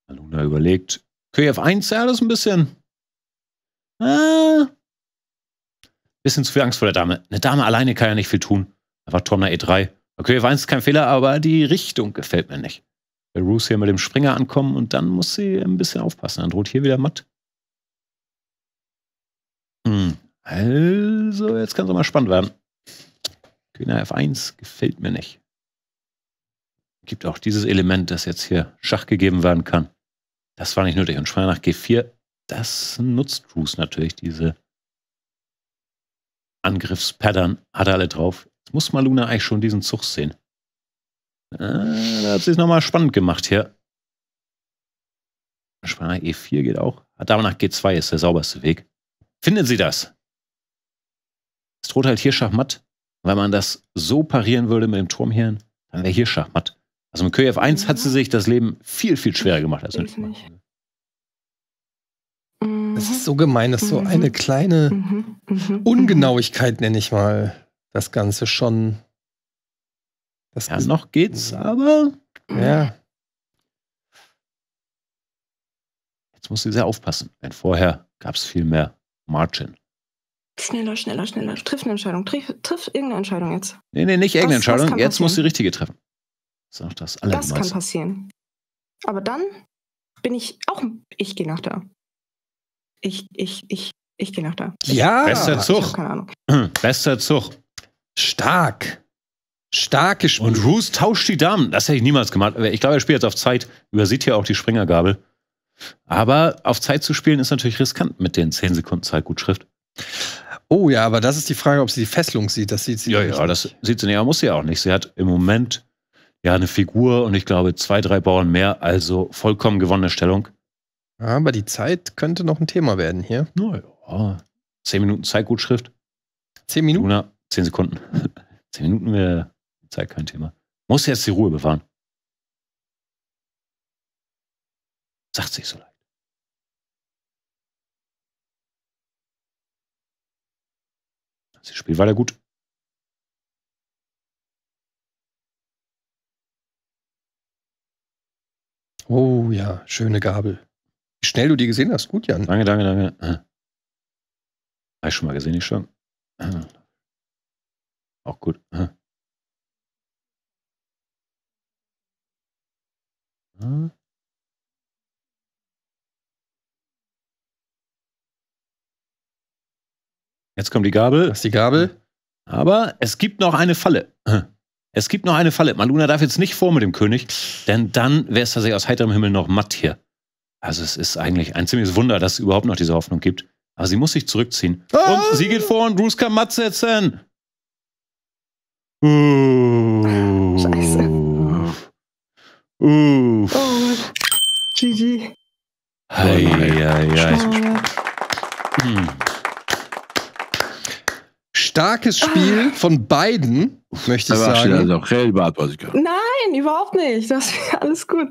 Aluna überlegt, KF1, ja, das ist ein bisschen. Äh, bisschen zu viel Angst vor der Dame. Eine Dame alleine kann ja nicht viel tun. Einfach war E3. Okay, F1 ist kein Fehler, aber die Richtung gefällt mir nicht. Will Roos hier mit dem Springer ankommen und dann muss sie ein bisschen aufpassen. Dann droht hier wieder Matt. Hm. Also, jetzt kann es mal spannend werden. König F1 gefällt mir nicht. Gibt auch dieses Element, das jetzt hier Schach gegeben werden kann. Das war nicht nötig. Und Schwein nach G4, das nutzt Bruce natürlich, diese Angriffspattern hat er alle drauf. Jetzt muss Maluna eigentlich schon diesen Zug sehen. Ah, da hat sie es nochmal spannend gemacht hier. Schwaner E4 geht auch. Aber nach G2 ist der sauberste Weg. Finden Sie das? Es droht halt hier Schachmatt. Wenn man das so parieren würde mit dem Turm hier, dann wäre hier Schachmatt. Also mit QF1 hat sie sich das Leben viel, viel schwerer gemacht als mit QF1. Mhm. Das ist so gemein, dass so eine mhm. kleine mhm. Ungenauigkeit, nenne ich mal, das Ganze schon. Das ja, noch geht's, aber. Ja. Jetzt muss sie sehr aufpassen, denn vorher gab es viel mehr Margin. Schneller, schneller, schneller. Triff eine Entscheidung. Triff, triff irgendeine Entscheidung jetzt. Nee, nee, nicht irgendeine das, Entscheidung. jetzt muss die richtige treffen. Das ist auch das Das kann passieren. Aber dann bin ich auch, ich gehe nach da. Ich, ich, ich, ich gehe nach da. Ja, bester Zug. Keine Ahnung. Bester Zug. Stark. Stark gespielt. Und Roos tauscht die Damen. Das hätte ich niemals gemacht. Ich glaube, er spielt jetzt auf Zeit. Übersieht hier auch die Springergabel. Aber auf Zeit zu spielen ist natürlich riskant mit den 10 Sekunden Zeitgutschrift. Oh ja, aber das ist die Frage, ob sie die Fesselung sieht. Das sieht sie ja, ja, nicht. das sieht sie nicht. Aber muss sie auch nicht. Sie hat im Moment ja, eine Figur und ich glaube zwei, drei Bauern mehr, also vollkommen gewonnene Stellung. Aber die Zeit könnte noch ein Thema werden hier. Naja, zehn Minuten Zeitgutschrift. Zehn Minuten? Luna, zehn Sekunden. zehn Minuten wäre Zeit kein Thema. Muss jetzt die Ruhe bewahren. Sagt sich so leicht. Das Spiel war ja gut. Oh ja, schöne Gabel. Wie schnell du die gesehen hast. Gut, Jan. Danke, danke, danke. Habe ich schon mal gesehen, ich schon. Auch gut. Jetzt kommt die Gabel. Das ist die Gabel. Aber es gibt noch eine Falle. Es gibt noch eine Falle. Maluna darf jetzt nicht vor mit dem König, denn dann wäre es tatsächlich aus heiterem Himmel noch matt hier. Also es ist eigentlich ein ziemliches Wunder, dass es überhaupt noch diese Hoffnung gibt. Aber sie muss sich zurückziehen. Ah! Und sie geht vor und Bruce kann matt setzen. Uff. Scheiße. Uff. Uff. Oh, GG. Hei, hei, hei. Hm starkes Spiel ah. von beiden, möchte ich Aber sagen. Also Nein, überhaupt nicht. Das alles gut.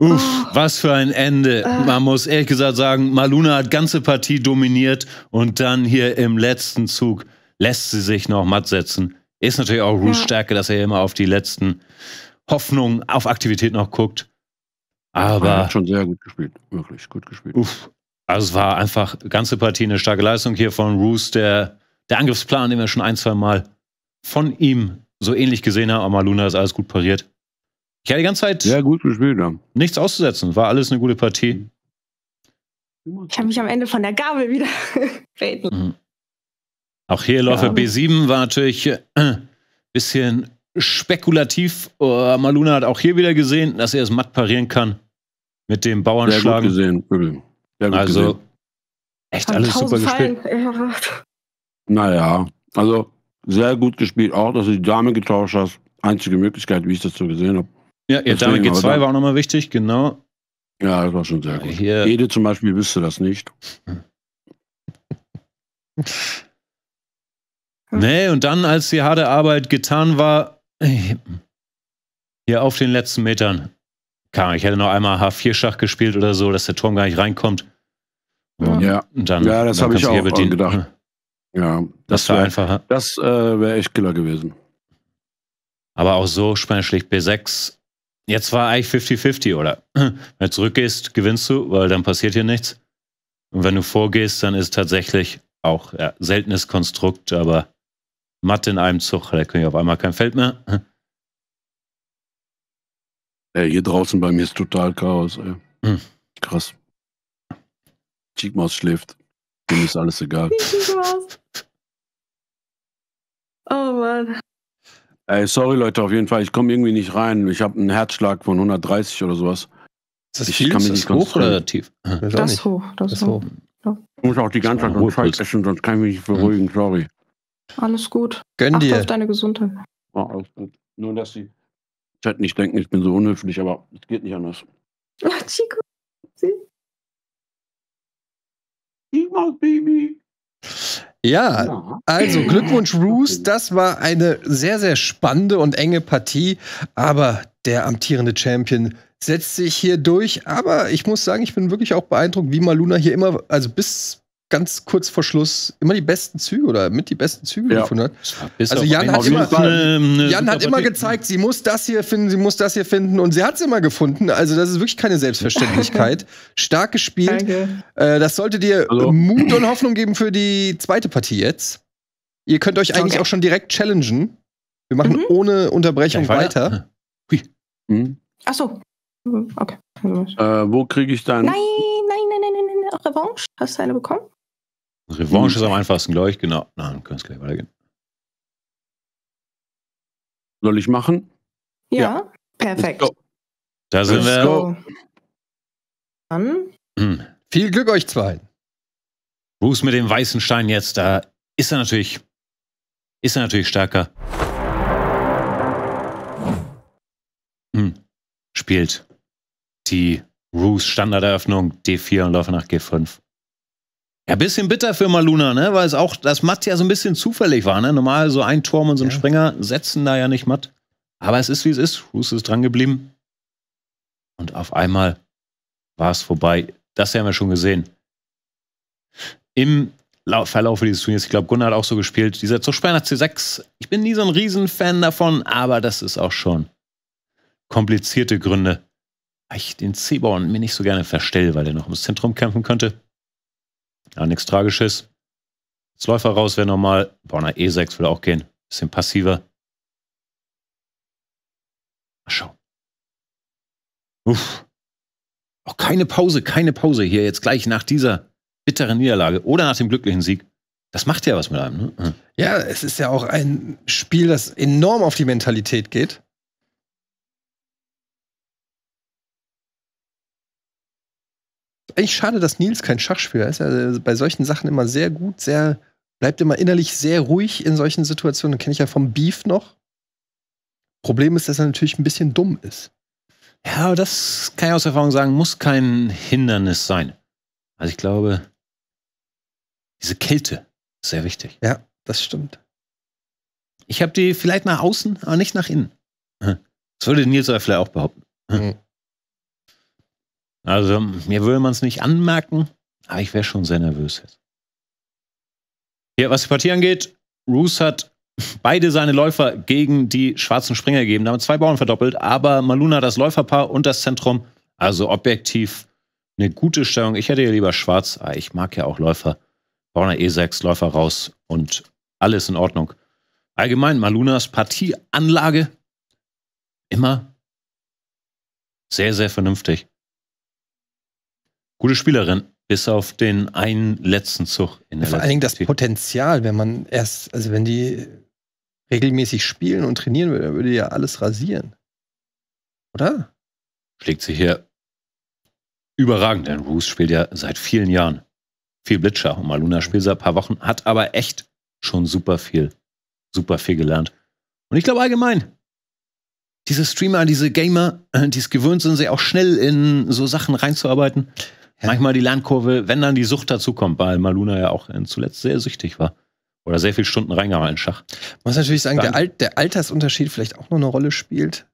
Uff, oh. was für ein Ende. Ah. Man muss ehrlich gesagt sagen, Maluna hat ganze Partie dominiert und dann hier im letzten Zug lässt sie sich noch matt setzen. Ist natürlich auch Rouge ja. Stärke, dass er immer auf die letzten Hoffnungen auf Aktivität noch guckt. Aber. Er hat schon sehr gut gespielt. Wirklich gut gespielt. Uff, also es war einfach ganze Partie eine starke Leistung hier von Roos. Der, der Angriffsplan, den wir schon ein, zwei Mal von ihm so ähnlich gesehen haben, aber Luna ist alles gut pariert. Ich habe die ganze Zeit ja, gut gespielt, ja. nichts auszusetzen. War alles eine gute Partie. Mhm. Ich habe mich am Ende von der Gabel wieder reden. Mhm. Auch hier Läufer ja. B7 war natürlich äh, ein bisschen spekulativ. Uh, Maluna hat auch hier wieder gesehen, dass er es matt parieren kann mit dem Bauernschlagen. Sehr gut gesehen, Übel. Ja, also gesehen. echt Von alles super gespielt. Naja, also sehr gut gespielt, auch dass du die Dame getauscht hast. Einzige Möglichkeit, wie ich das so gesehen habe. Ja, ja Dame G2 war auch nochmal wichtig, genau. Ja, das war schon sehr gut. Hier. Ede zum Beispiel wüsste das nicht. Hm. nee, und dann, als die harte Arbeit getan war, hier auf den letzten Metern, keine ich hätte noch einmal H4-Schach gespielt oder so, dass der Turm gar nicht reinkommt. Ja, ja. Dann, ja das habe ich auch bedienen. gedacht. Ja, das, das wäre einfacher. Das äh, wäre echt Killer gewesen. Aber auch so, schlicht B6. Jetzt war eigentlich 50-50, oder? Wenn du zurückgehst, gewinnst du, weil dann passiert hier nichts. Und wenn du vorgehst, dann ist tatsächlich auch ja, seltenes Konstrukt, aber matt in einem Zug. Da können ich auf einmal kein Feld mehr. Ey, hier draußen bei mir ist total Chaos. Hm. Krass. Cheekmaus schläft. Dem ist alles egal. oh Mann. Ey, sorry Leute, auf jeden Fall. Ich komme irgendwie nicht rein. Ich habe einen Herzschlag von 130 oder sowas. Ist das ich viel? Kann mich ist das hoch oder tief? Das, das hoch. Das, das hoch. hoch. Ich muss auch die ganze Zeit noch Zeit essen, sonst kann ich mich nicht hm. beruhigen. Hm. Sorry. Alles gut. Gönn Acht dir. auf deine Gesundheit. Ja, alles gut. Nur, dass sie ich Chat nicht denken, ich bin so unhöflich, aber es geht nicht anders. Ach, Chico. Chico's Baby. Ja, ja, also Glückwunsch, Roos. Das war eine sehr, sehr spannende und enge Partie. Aber der amtierende Champion setzt sich hier durch. Aber ich muss sagen, ich bin wirklich auch beeindruckt, wie Maluna hier immer, also bis ganz kurz vor Schluss immer die besten Züge oder mit die besten Züge ja. gefunden also hat. Ist also Jan hat immer, eine, Jan hat immer gezeigt, sie muss das hier finden, sie muss das hier finden und sie hat es immer gefunden. Also das ist wirklich keine Selbstverständlichkeit. Stark gespielt. Äh, das sollte dir Hallo. Mut und Hoffnung geben für die zweite Partie jetzt. Ihr könnt euch eigentlich okay. auch schon direkt challengen. Wir machen mhm. ohne Unterbrechung ja, weiter. Ja. Hm. Ach so. Okay. Äh, wo kriege ich dann? Nein, nein, nein, nein, nein, Revanche? Hast du eine bekommen? Revanche ist am einfachsten, glaube ich, genau. Na, dann können es gleich weitergehen. Soll ich machen? Ja, ja. perfekt. Da sind Let's wir. Go. Dann. Mhm. Viel Glück euch zwei. Bruce mit dem weißen Stein jetzt, da ist er natürlich, ist er natürlich stärker. Mhm. Spielt die Bruce Standarderöffnung D4 und Läufer nach G5. Ja, bisschen bitter für Maluna, ne? Weil es auch, dass Matt ja so ein bisschen zufällig war, ne? Normal so ein Turm und so ein ja. Springer setzen da ja nicht matt. Aber es ist, wie es ist. Ruß ist dran geblieben. Und auf einmal war es vorbei. Das haben wir schon gesehen. Im Verlauf dieses Turniers, ich glaube, Gunnar hat auch so gespielt, dieser Zugsperr nach C6. Ich bin nie so ein Riesenfan davon, aber das ist auch schon komplizierte Gründe. weil Ich den C-Bauern mir nicht so gerne verstelle, weil er noch ums Zentrum kämpfen könnte. Ja, nichts Tragisches. Jetzt Läufer raus wäre normal. Bei E6 würde auch gehen. Bisschen passiver. Mal schauen. Uff. Auch keine Pause, keine Pause hier jetzt gleich nach dieser bitteren Niederlage oder nach dem glücklichen Sieg. Das macht ja was mit einem. Ne? Ja, es ist ja auch ein Spiel, das enorm auf die Mentalität geht. eigentlich schade, dass Nils kein Schachspieler ist. Er also, ist also bei solchen Sachen immer sehr gut, sehr, bleibt immer innerlich sehr ruhig in solchen Situationen. Kenne ich ja vom Beef noch. Problem ist, dass er natürlich ein bisschen dumm ist. Ja, aber das kann ich aus Erfahrung sagen, muss kein Hindernis sein. Also ich glaube, diese Kälte ist sehr wichtig. Ja, das stimmt. Ich habe die vielleicht nach außen, aber nicht nach innen. Das würde Nils vielleicht auch behaupten. Mhm. Also mir würde man es nicht anmerken, aber ich wäre schon sehr nervös jetzt. Ja, was die Partie angeht, Roos hat beide seine Läufer gegen die schwarzen Springer gegeben, damit zwei Bauern verdoppelt, aber Maluna das Läuferpaar und das Zentrum, also objektiv eine gute Stellung. Ich hätte ja lieber schwarz, aber ich mag ja auch Läufer. Bauer E6, Läufer raus und alles in Ordnung. Allgemein Malunas Partieanlage immer sehr, sehr vernünftig gute Spielerin. Bis auf den einen letzten Zug in der ja, Vor allen Dingen das Potenzial, wenn man erst, also wenn die regelmäßig spielen und trainieren würde, dann würde die ja alles rasieren. Oder? Schlägt sie hier überragend, denn Roos spielt ja seit vielen Jahren viel Blitzschach und Maluna spielt seit ein paar Wochen, hat aber echt schon super viel, super viel gelernt. Und ich glaube allgemein, diese Streamer, diese Gamer, äh, die es gewöhnt sind, sich auch schnell in so Sachen reinzuarbeiten manchmal die Lernkurve, wenn dann die Sucht dazukommt, weil Maluna ja auch äh, zuletzt sehr süchtig war. Oder sehr viele Stunden reingehauen in Schach. Man muss natürlich sagen, der, Al der, Altersunterschied vielleicht auch noch eine Rolle spielt.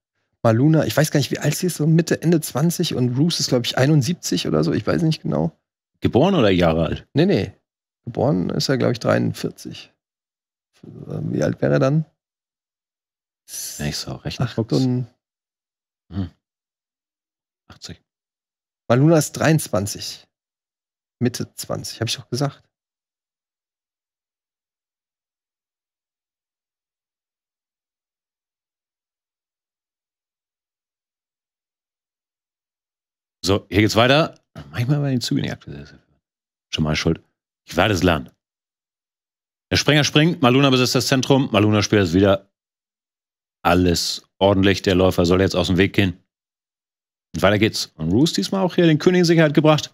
Maluna, ich weiß gar nicht, wie alt sie ist, so Mitte, Ende 20 und Roos ist, glaube ich, 71 oder so, ich weiß nicht genau. Geboren oder Jahre alt? Nee, nee. Geboren ist er, glaube ich, 43. Ähm, wie alt wäre er dann? Wenn ich so rechne. 80. Hm. 80. Maluna ist 23. Mitte 20, habe ich doch gesagt. So, hier geht's weiter. Manchmal war die Züge nicht abgesetzt. Schon mal schuld. Ich war das Land. Der Sprenger springt, Maluna besitzt das Zentrum, Maluna spielt es wieder. Alles ordentlich. Der Läufer soll jetzt aus dem Weg gehen. Und weiter geht's. Und Roos diesmal auch hier den König in Sicherheit gebracht.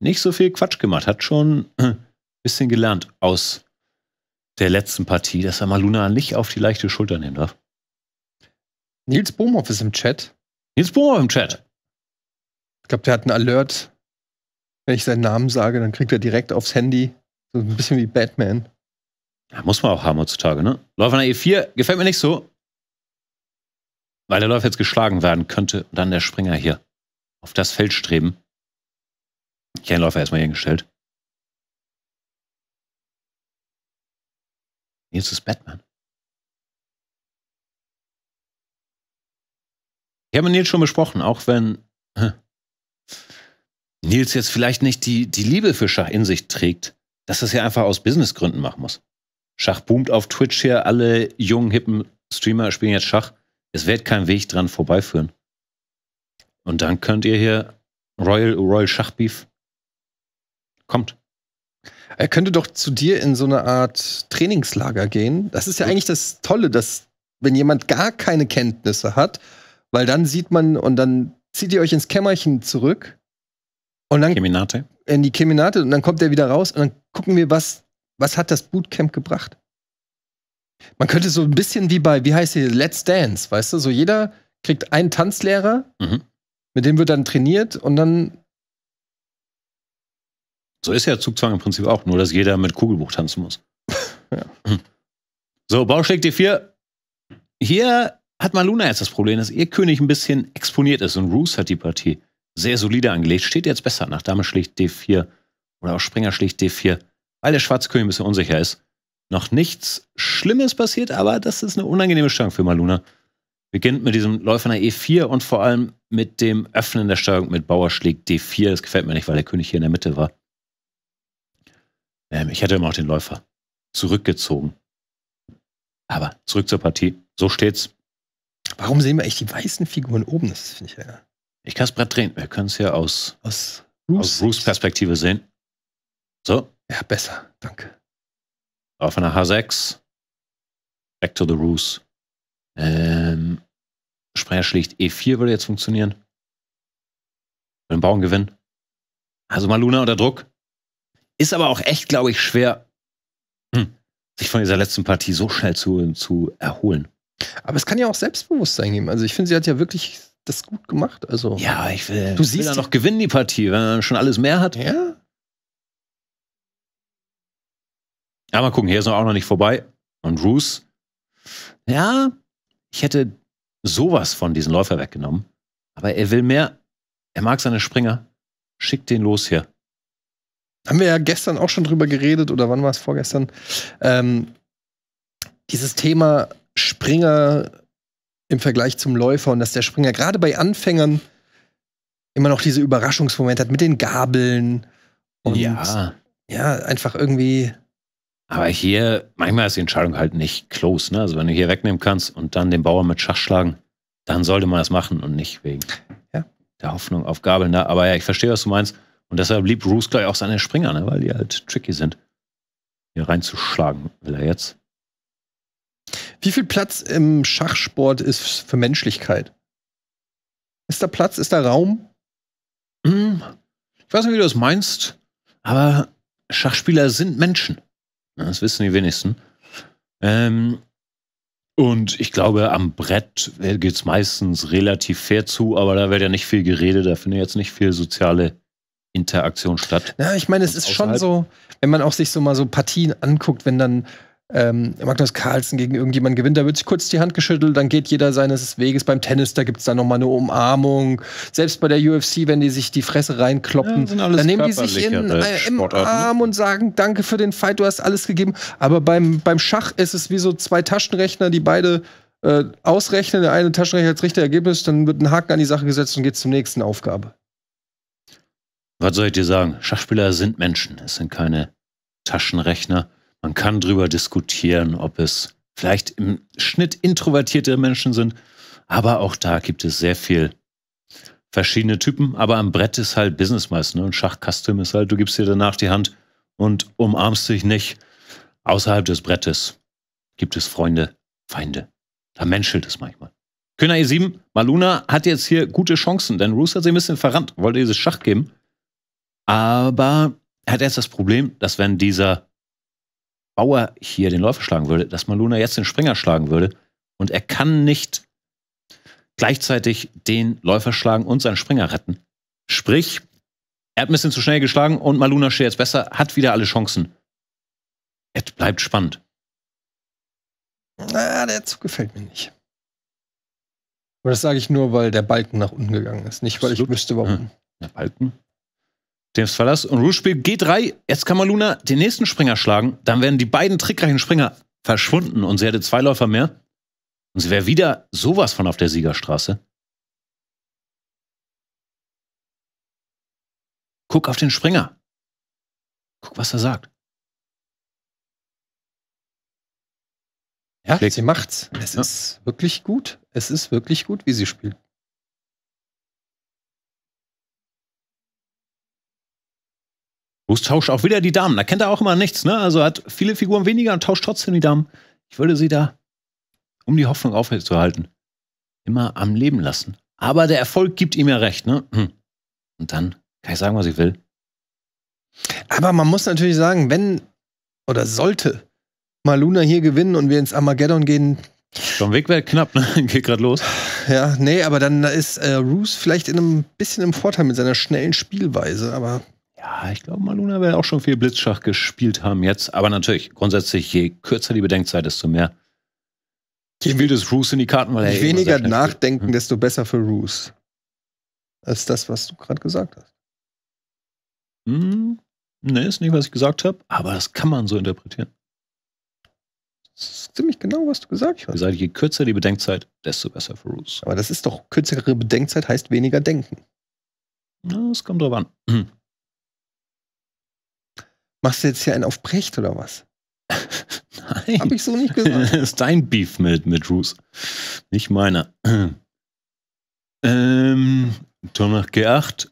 Nicht so viel Quatsch gemacht, hat schon ein bisschen gelernt aus der letzten Partie, dass er mal Luna nicht auf die leichte Schulter nehmen darf. Nils Bohmhoff ist im Chat. Nils Bohmhoff im Chat. Ich glaube, der hat einen Alert. Wenn ich seinen Namen sage, dann kriegt er direkt aufs Handy. So ein bisschen wie Batman. Ja, muss man auch haben heutzutage, ne? Läuft an der E4, gefällt mir nicht so. Weil der Läufer jetzt geschlagen werden könnte, dann der Springer hier auf das Feld streben. Ich habe den Läufer erstmal hingestellt. Jetzt ist Batman. Wir haben Nils schon besprochen, auch wenn Nils jetzt vielleicht nicht die, die Liebe für Schach in sich trägt, dass es ja einfach aus Businessgründen machen muss. Schach boomt auf Twitch hier, alle jungen, hippen Streamer spielen jetzt Schach. Es wird kein Weg dran vorbeiführen. Und dann könnt ihr hier Royal, Royal Schachbeef. Kommt. Er könnte doch zu dir in so eine Art Trainingslager gehen. Das ist ja eigentlich das Tolle, dass wenn jemand gar keine Kenntnisse hat, weil dann sieht man und dann zieht ihr euch ins Kämmerchen zurück und dann Keminate. in die Keminate und dann kommt er wieder raus und dann gucken wir, was, was hat das Bootcamp gebracht. Man könnte so ein bisschen wie bei, wie heißt die, Let's Dance, weißt du? So jeder kriegt einen Tanzlehrer, mhm. mit dem wird dann trainiert und dann. So ist ja Zugzwang im Prinzip auch, nur dass jeder mit Kugelbuch tanzen muss. ja. Mhm. So, Bauschläg D4. Hier hat Maluna jetzt das Problem, dass ihr König ein bisschen exponiert ist und Roos hat die Partie sehr solide angelegt. Steht jetzt besser nach Dame schlägt D4 oder auch Springer schlägt D4, weil der schwarze König ein bisschen unsicher ist noch nichts Schlimmes passiert, aber das ist eine unangenehme Steuerung für Maluna. Beginnt mit diesem Läufer nach E4 und vor allem mit dem Öffnen der Steuerung mit Bauerschläg D4. Das gefällt mir nicht, weil der König hier in der Mitte war. Ähm, ich hätte immer auch den Läufer zurückgezogen. Aber zurück zur Partie. So steht's. Warum sehen wir eigentlich die weißen Figuren oben? Das finde ich ja. Ich kann das Brett drehen. Wir können es hier aus, aus, Bruce aus Bruce Perspektive sehen. So. Ja, besser. Danke. Auf einer H6. Back to the Ruse. Ähm, Sprecher schlicht E4 würde jetzt funktionieren. Für den Bauern gewinnen. Also mal Luna unter Druck. Ist aber auch echt, glaube ich, schwer, hm, sich von dieser letzten Partie so schnell zu, zu erholen. Aber es kann ja auch Selbstbewusstsein geben. Also ich finde, sie hat ja wirklich das gut gemacht. Also ja, ich will. Du siehst ja noch gewinnen die Partie, wenn man schon alles mehr hat. Ja. Ja, mal gucken, hier ist noch auch noch nicht vorbei. Und Roos, ja, ich hätte sowas von diesem Läufer weggenommen. Aber er will mehr. Er mag seine Springer. Schickt den los hier. Haben wir ja gestern auch schon drüber geredet, oder wann war es vorgestern? Ähm, dieses Thema Springer im Vergleich zum Läufer und dass der Springer gerade bei Anfängern immer noch diese Überraschungsmomente hat mit den Gabeln und ja, ja einfach irgendwie aber hier, manchmal ist die Entscheidung halt nicht close. Ne? Also wenn du hier wegnehmen kannst und dann den Bauer mit Schach schlagen, dann sollte man das machen und nicht wegen ja. der Hoffnung auf Gabeln. Ne? Aber ja, ich verstehe, was du meinst. Und deshalb blieb Bruce gleich auch seine Springer, ne? weil die halt tricky sind. Hier reinzuschlagen will er jetzt. Wie viel Platz im Schachsport ist für Menschlichkeit? Ist da Platz? Ist da Raum? Hm. Ich weiß nicht, wie du das meinst, aber Schachspieler sind Menschen. Das wissen die wenigsten. Ähm, und ich glaube, am Brett geht es meistens relativ fair zu, aber da wird ja nicht viel geredet, da findet jetzt nicht viel soziale Interaktion statt. Ja, ich meine, es ist schon so, wenn man auch sich so mal so Partien anguckt, wenn dann ähm, Magnus Carlsen gegen irgendjemanden gewinnt, da wird sich kurz die Hand geschüttelt, dann geht jeder seines Weges. Beim Tennis, da gibt es dann nochmal eine Umarmung. Selbst bei der UFC, wenn die sich die Fresse reinkloppen, ja, dann nehmen die sich in, äh, im Arm und sagen, danke für den Fight, du hast alles gegeben. Aber beim, beim Schach ist es wie so zwei Taschenrechner, die beide äh, ausrechnen. Der eine Taschenrechner hat das richtige Ergebnis, dann wird ein Haken an die Sache gesetzt und geht zur nächsten Aufgabe. Was soll ich dir sagen? Schachspieler sind Menschen, es sind keine Taschenrechner. Man kann darüber diskutieren, ob es vielleicht im Schnitt introvertierte Menschen sind, aber auch da gibt es sehr viel verschiedene Typen. Aber am Brett ist halt Business meist. Ne? Und Schachcustom ist halt, du gibst dir danach die Hand und umarmst dich nicht. Außerhalb des Brettes gibt es Freunde, Feinde. Da menschelt es manchmal. König E7, Maluna hat jetzt hier gute Chancen, denn Roos hat sie ein bisschen verrannt, wollte dieses Schach geben. Aber er hat jetzt das Problem, dass wenn dieser Bauer hier den Läufer schlagen würde, dass Maluna jetzt den Springer schlagen würde. Und er kann nicht gleichzeitig den Läufer schlagen und seinen Springer retten. Sprich, er hat ein bisschen zu schnell geschlagen und Maluna steht jetzt besser, hat wieder alle Chancen. Es bleibt spannend. Na, der Zug gefällt mir nicht. Aber das sage ich nur, weil der Balken nach unten gegangen ist. Nicht, weil Absolut. ich wüsste, warum. Der Balken? James Fellas. Und Rouge spielt G3. Jetzt kann Maluna den nächsten Springer schlagen. Dann wären die beiden trickreichen Springer verschwunden und sie hätte zwei Läufer mehr. Und sie wäre wieder sowas von auf der Siegerstraße. Guck auf den Springer. Guck, was er sagt. Ja, Klick. sie macht's. Es ja. ist wirklich gut. Es ist wirklich gut, wie sie spielt. Bruce tauscht auch wieder die Damen. Da kennt er auch immer nichts, ne? Also hat viele Figuren weniger und tauscht trotzdem die Damen. Ich würde sie da, um die Hoffnung aufrechtzuerhalten, immer am Leben lassen. Aber der Erfolg gibt ihm ja recht, ne? Hm. Und dann kann ich sagen, was ich will. Aber man muss natürlich sagen, wenn oder sollte Maluna hier gewinnen und wir ins Armageddon gehen. Schon Weg wäre knapp, ne? Geht gerade los. Ja, nee, aber dann ist äh, Roos vielleicht in einem bisschen im Vorteil mit seiner schnellen Spielweise, aber ja, ich glaube, Maluna wird auch schon viel Blitzschach gespielt haben jetzt. Aber natürlich, grundsätzlich, je kürzer die Bedenkzeit, desto mehr. Je wildes Roos in die Karten, weil Je weniger nachdenken, spielt. Hm. desto besser für Roos. Als das, was du gerade gesagt hast. Hm, ne, ist nicht, was ich gesagt habe, aber das kann man so interpretieren. Das ist ziemlich genau, was du gesagt hast. Wie gesagt, je kürzer die Bedenkzeit, desto besser für Roos. Aber das ist doch, kürzere Bedenkzeit heißt weniger denken. Na, es kommt drauf an. Hm. Machst du jetzt hier einen auf Brecht oder was? Nein. Hab ich so nicht gesagt. das ist dein Beef mit, mit Ruth. Nicht meiner. Ähm, Turm nach G8.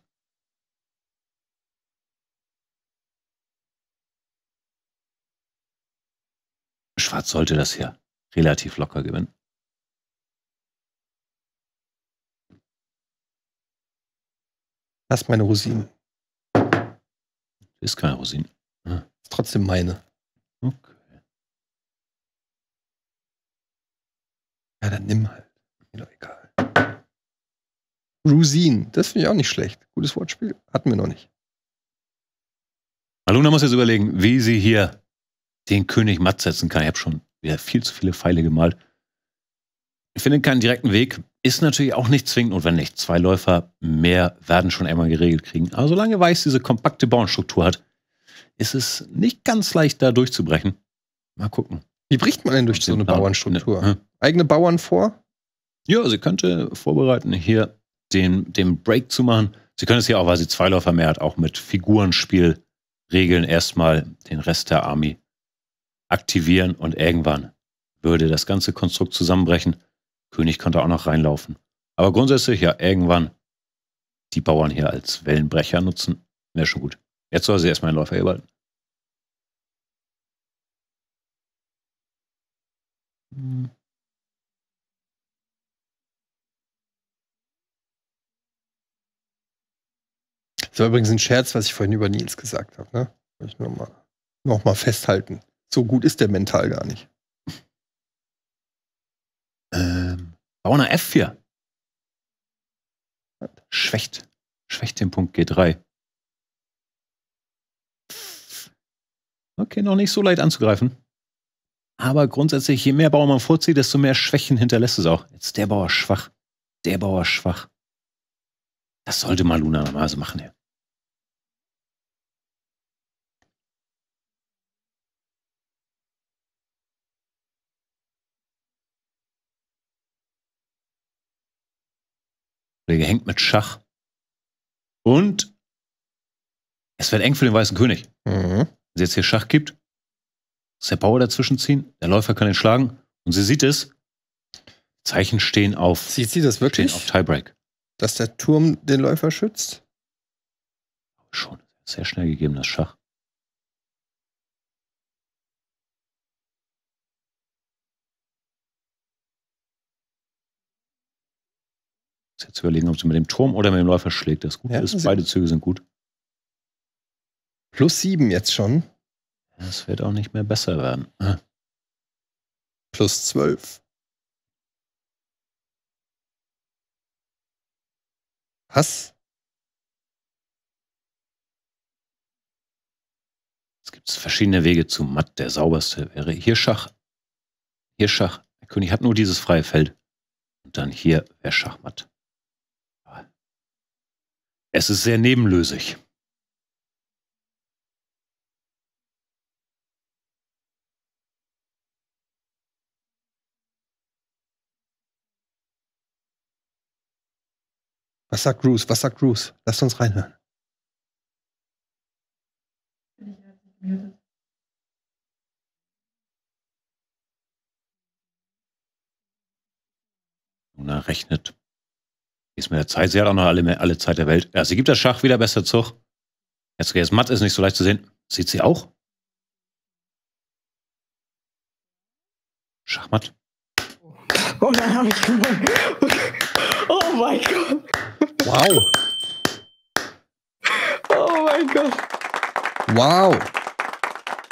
Schwarz sollte das hier relativ locker gewinnen. Lass meine Rosinen. Ist keine Rosinen. Ah, ist trotzdem meine. Okay. Ja, dann nimm halt. Mir doch egal. Rousine, das finde ich auch nicht schlecht. Gutes Wortspiel hatten wir noch nicht. Aluna muss jetzt überlegen, wie sie hier den König matt setzen kann. Ich habe schon wieder viel zu viele Pfeile gemalt. Ich finde keinen direkten Weg. Ist natürlich auch nicht zwingend notwendig. Zwei Läufer mehr werden schon einmal geregelt kriegen. Aber solange Weiß diese kompakte Bauernstruktur hat, ist es nicht ganz leicht, da durchzubrechen. Mal gucken. Wie bricht man denn durch so eine Plan. Bauernstruktur? Ne. Eigene Bauern vor? Ja, sie könnte vorbereiten, hier den, den Break zu machen. Sie können es hier auch, weil sie Zweiläufer mehr hat, auch mit Figurenspielregeln erstmal den Rest der Army aktivieren und irgendwann würde das ganze Konstrukt zusammenbrechen. König könnte auch noch reinlaufen. Aber grundsätzlich ja irgendwann die Bauern hier als Wellenbrecher nutzen. Wäre schon gut. Jetzt soll sie erstmal den Läufer überhalten. Das war übrigens ein Scherz, was ich vorhin über Nils gesagt habe. Ne? Wollte ich nochmal noch mal festhalten. So gut ist der mental gar nicht. Ähm, Bauner F4. Schwächt. Schwächt den Punkt G3. Okay, noch nicht so leicht anzugreifen. Aber grundsätzlich, je mehr Bauer man vorzieht, desto mehr Schwächen hinterlässt es auch. Jetzt der Bauer schwach. Der Bauer schwach. Das sollte mal Luna normalerweise machen, ja. Der hängt mit Schach. Und es wird eng für den Weißen König. Mhm sie jetzt hier Schach gibt, muss der Bauer dazwischen ziehen, der Läufer kann ihn schlagen und sie sieht es. Zeichen stehen auf. Sieht sie das wirklich? Stehen auf Tiebreak. Dass der Turm den Läufer schützt? Schon. Sehr schnell gegeben, das Schach. jetzt überlegen, ob sie mit dem Turm oder mit dem Läufer schlägt. Das Gute ja, ist, beide Züge sind gut. Plus sieben jetzt schon. Das wird auch nicht mehr besser werden. Ah. Plus zwölf. Was? Es gibt verschiedene Wege zu Matt. Der sauberste wäre hier Schach. Hier Schach. Der König hat nur dieses freie Feld. Und dann hier wäre Schachmatt. Es ist sehr nebenlösig. Was sagt Bruce? Was sagt Bruce? Lasst uns reinhören. Und er rechnet. Ist mir der Zeit. Sie hat auch noch alle, alle Zeit der Welt. Ja, sie gibt das Schach wieder besser Zug. Jetzt geht es matt, ist nicht so leicht zu sehen. Sieht sie auch? Schachmatt. Oh, dann habe ich gewonnen. Oh mein Gott. Wow. Oh mein Gott. Wow.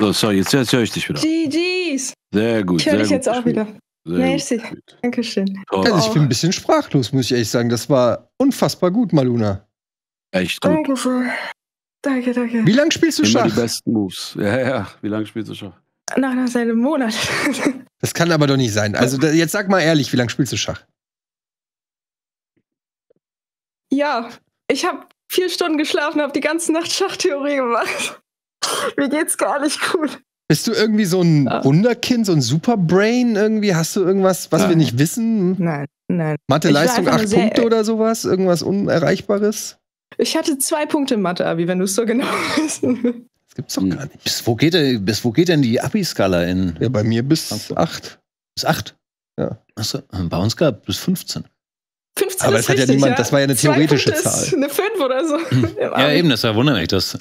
So, sorry, jetzt, jetzt höre ich dich wieder. GG's. Sehr gut. Ich höre dich jetzt auch wieder. Sehr Merci. Dankeschön. Also ich bin ein bisschen sprachlos, muss ich ehrlich sagen. Das war unfassbar gut, Maluna. Echt gut. Danke, danke. Wie lange spielst du Immer Schach? die besten Moves. Ja, ja. Wie lange spielst du Schach? Nach, nach Monat. das kann aber doch nicht sein. Also jetzt sag mal ehrlich, wie lange spielst du Schach? Ja, ich habe vier Stunden geschlafen, habe die ganze Nacht Schachtheorie gemacht. Mir geht's gar nicht gut. Bist du irgendwie so ein ja. Wunderkind, so ein Superbrain irgendwie? Hast du irgendwas, was nein. wir nicht wissen? Hm? Nein, nein. Mathe-Leistung acht Punkte oder sowas? Irgendwas Unerreichbares? Ich hatte zwei Punkte in Mathe-Abi, wenn du es so genau weißt. Das gibt's doch gar nicht. Bis wo geht, denn, bis wo geht denn die Abi-Skala in? Ja, bei mir bis acht. Bis acht? Ja. Achso, bei uns gab es bis 15. 15 Aber das hat ja niemand, das war ja eine theoretische Zahl. Eine 5 oder so. Mhm. Ja, eben, das verwundert mich, dass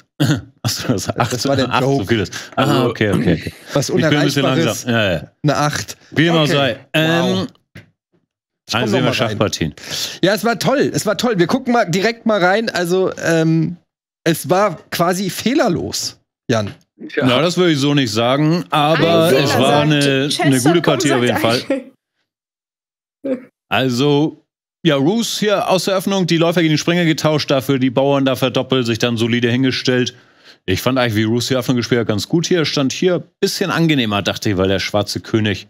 achso, das, 8, das war der 8 Joke. so viel ist. Ah, also, okay, okay, okay. Was unerreichbares, ja, ja. eine 8. Wie immer okay. sei. Ähm, wow. Also sehen wir Schachpartien. Ja, es war toll, es war toll. Wir gucken mal direkt mal rein. Also, ähm, es war quasi fehlerlos, Jan. Ja. Na, das würde ich so nicht sagen, aber es war eine, eine gute Partie auf jeden Fall. Also, ja, Roos hier aus der Öffnung, die Läufer gegen die Springer getauscht, dafür die Bauern da verdoppelt, sich dann solide hingestellt. Ich fand eigentlich, wie Roos die Öffnung gespielt hat, ganz gut hier. Stand hier ein bisschen angenehmer, dachte ich, weil der schwarze König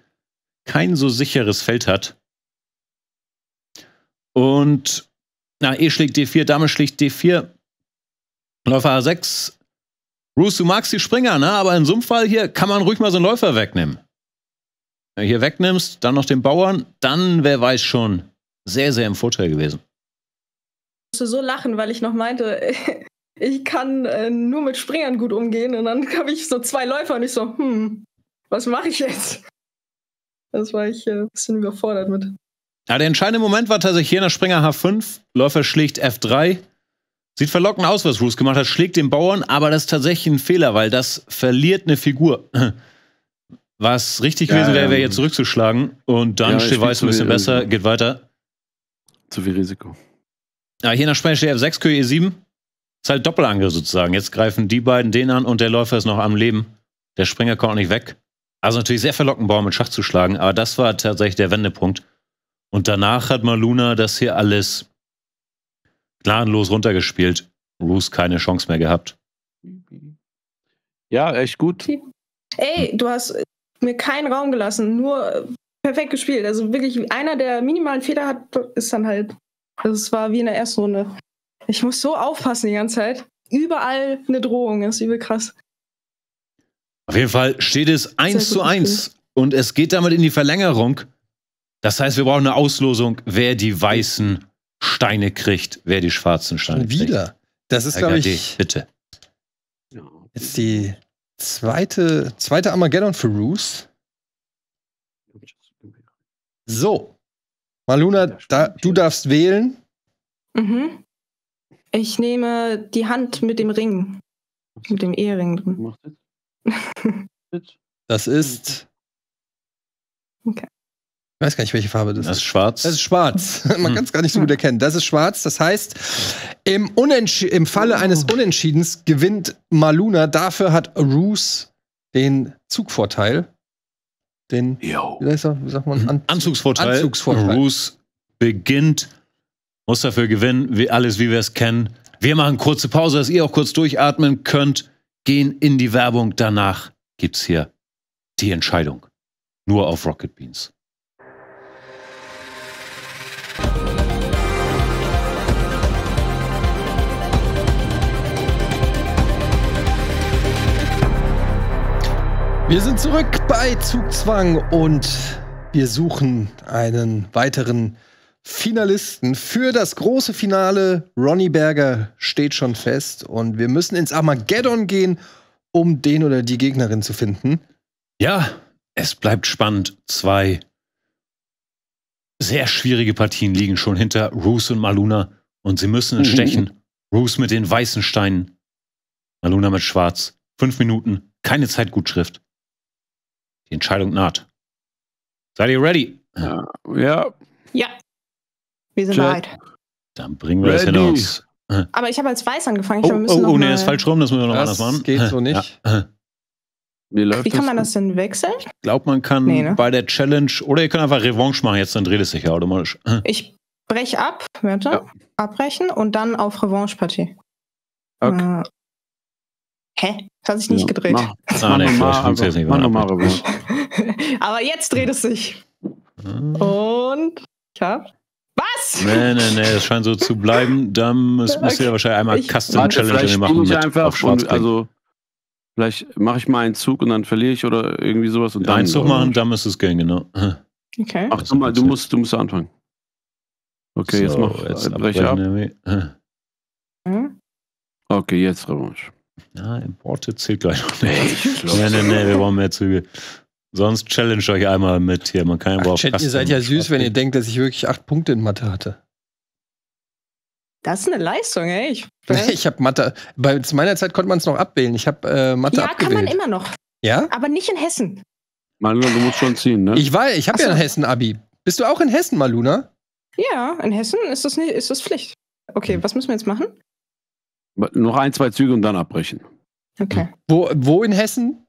kein so sicheres Feld hat. Und na, E schlägt D4, Dame schlägt D4. Läufer a 6 Roos, du magst die Springer, ne? Aber in so einem Fall hier kann man ruhig mal so einen Läufer wegnehmen. Wenn du hier wegnimmst, dann noch den Bauern, dann wer weiß schon, sehr, sehr im Vorteil gewesen. Ich musste so lachen, weil ich noch meinte, ich kann äh, nur mit Springern gut umgehen. Und dann habe ich so zwei Läufer und ich so, hm, was mache ich jetzt? Das war ich äh, ein bisschen überfordert mit. Ja, der entscheidende Moment war tatsächlich hier in der Springer H5. Läufer schlägt F3. Sieht verlockend aus, was Roos gemacht hat, schlägt den Bauern, aber das ist tatsächlich ein Fehler, weil das verliert eine Figur. Was richtig gewesen ja, wäre, wäre jetzt zurückzuschlagen und dann ja, steht Weiß ein bisschen äh, besser, geht weiter zu viel Risiko. Ja, hier nach spanische F6, Kühe E7. Ist halt Doppelangriff sozusagen. Jetzt greifen die beiden den an und der Läufer ist noch am Leben. Der Springer kommt nicht weg. Also natürlich sehr verlockend, Bauer mit Schach zu schlagen, aber das war tatsächlich der Wendepunkt. Und danach hat Maluna das hier alles gnadenlos runtergespielt. Roos keine Chance mehr gehabt. Ja, echt gut. Ey, du hast mir keinen Raum gelassen, nur perfekt gespielt. Also wirklich einer, der minimalen Fehler hat, ist dann halt. Also es war wie in der ersten Runde. Ich muss so aufpassen die ganze Zeit. Überall eine Drohung, das ist übel krass. Auf jeden Fall steht es 1 zu 1 und es geht damit in die Verlängerung. Das heißt, wir brauchen eine Auslosung, wer die weißen Steine kriegt, wer die schwarzen Steine wieder. kriegt. Wieder. Das ist, glaube ich, bitte. Jetzt die zweite, zweite Armageddon für Roos. So. Maluna, da, du darfst wählen. Mhm. Ich nehme die Hand mit dem Ring. Mit dem Ehering drin. Das ist. Okay. Ich weiß gar nicht, welche Farbe das, ist. Das ist schwarz. Das ist schwarz. Man mhm. kann es gar nicht so gut erkennen. Das ist schwarz. Das heißt, im, Unentschi im Falle eines oh. Unentschiedens gewinnt Maluna. Dafür hat Roos den Zugvorteil den wie heißt er, wie sagt man, mhm. An Anzugsvorteil. Anzugsvorteil. Bruce beginnt, muss dafür gewinnen, wie alles, wie wir es kennen. Wir machen kurze Pause, dass ihr auch kurz durchatmen könnt, gehen in die Werbung. Danach gibt es hier die Entscheidung. Nur auf Rocket Beans. Wir sind zurück bei Zugzwang und wir suchen einen weiteren Finalisten für das große Finale. Ronny Berger steht schon fest und wir müssen ins Armageddon gehen, um den oder die Gegnerin zu finden. Ja, es bleibt spannend. Zwei sehr schwierige Partien liegen schon hinter Roos und Maluna und sie müssen es mhm. stechen. Roos mit den weißen Steinen, Maluna mit Schwarz. Fünf Minuten, keine Zeitgutschrift. Die Entscheidung naht. Seid ihr ready? Ja. Ja. Wir sind bereit. Dann bringen wir ready. das hinaus. Aber ich habe als weiß angefangen. oh, glaube, oh, oh nee, das ist falsch rum, das müssen wir noch das anders machen. Das geht so nicht. Ja. Wie, Wie kann man das denn wechseln? Ich glaube, man kann nee, ne? bei der Challenge oder ihr könnt einfach Revanche machen, jetzt dann dreht es sich ja automatisch. Ich breche ab, warte, ja. abbrechen und dann auf Revanche-Partie. Okay. Äh, Hä? Das hat sich nicht ja. gedreht. ah, nee, Manumare, funktioniert nicht. Manumare. Aber jetzt dreht es sich. Ah. Und ich hab. Was? Nee, nee, nee, es scheint so zu bleiben. Dann müsst okay. ihr wahrscheinlich einmal Custom Challenge machen. Ich einfach und, also, vielleicht mache ich mal einen Zug und dann verliere ich oder irgendwie sowas. Und dann einen Zug machen, dann ist es gehen, genau. Okay. Ach, du, mal, du, musst, du musst anfangen. Okay, so, jetzt mach jetzt äh, ab. Hm? Okay, jetzt Revanche. Ja, Importe zählt gleich noch nicht. Nee, nee, nee, wir brauchen mehr Züge. Sonst challenge euch einmal mit hier. Man kann ja Ach, Chat, ihr seid ja süß, wenn ihr denkt, dass ich wirklich acht Punkte in Mathe hatte. Das ist eine Leistung, ey. Ich, äh, ich habe Mathe. Bei, zu meiner Zeit konnte man es noch abwählen. Ich habe äh, Mathe ja, abgewählt. Ja, kann man immer noch. Ja? Aber nicht in Hessen. Maluna, du musst schon ziehen, ne? Ich weiß, ich habe ja in Hessen-Abi. Bist du auch in Hessen, Maluna? Ja, in Hessen ist das, nicht, ist das Pflicht. Okay, hm. was müssen wir jetzt machen? Noch ein, zwei Züge und dann abbrechen. Okay. Wo, wo in Hessen?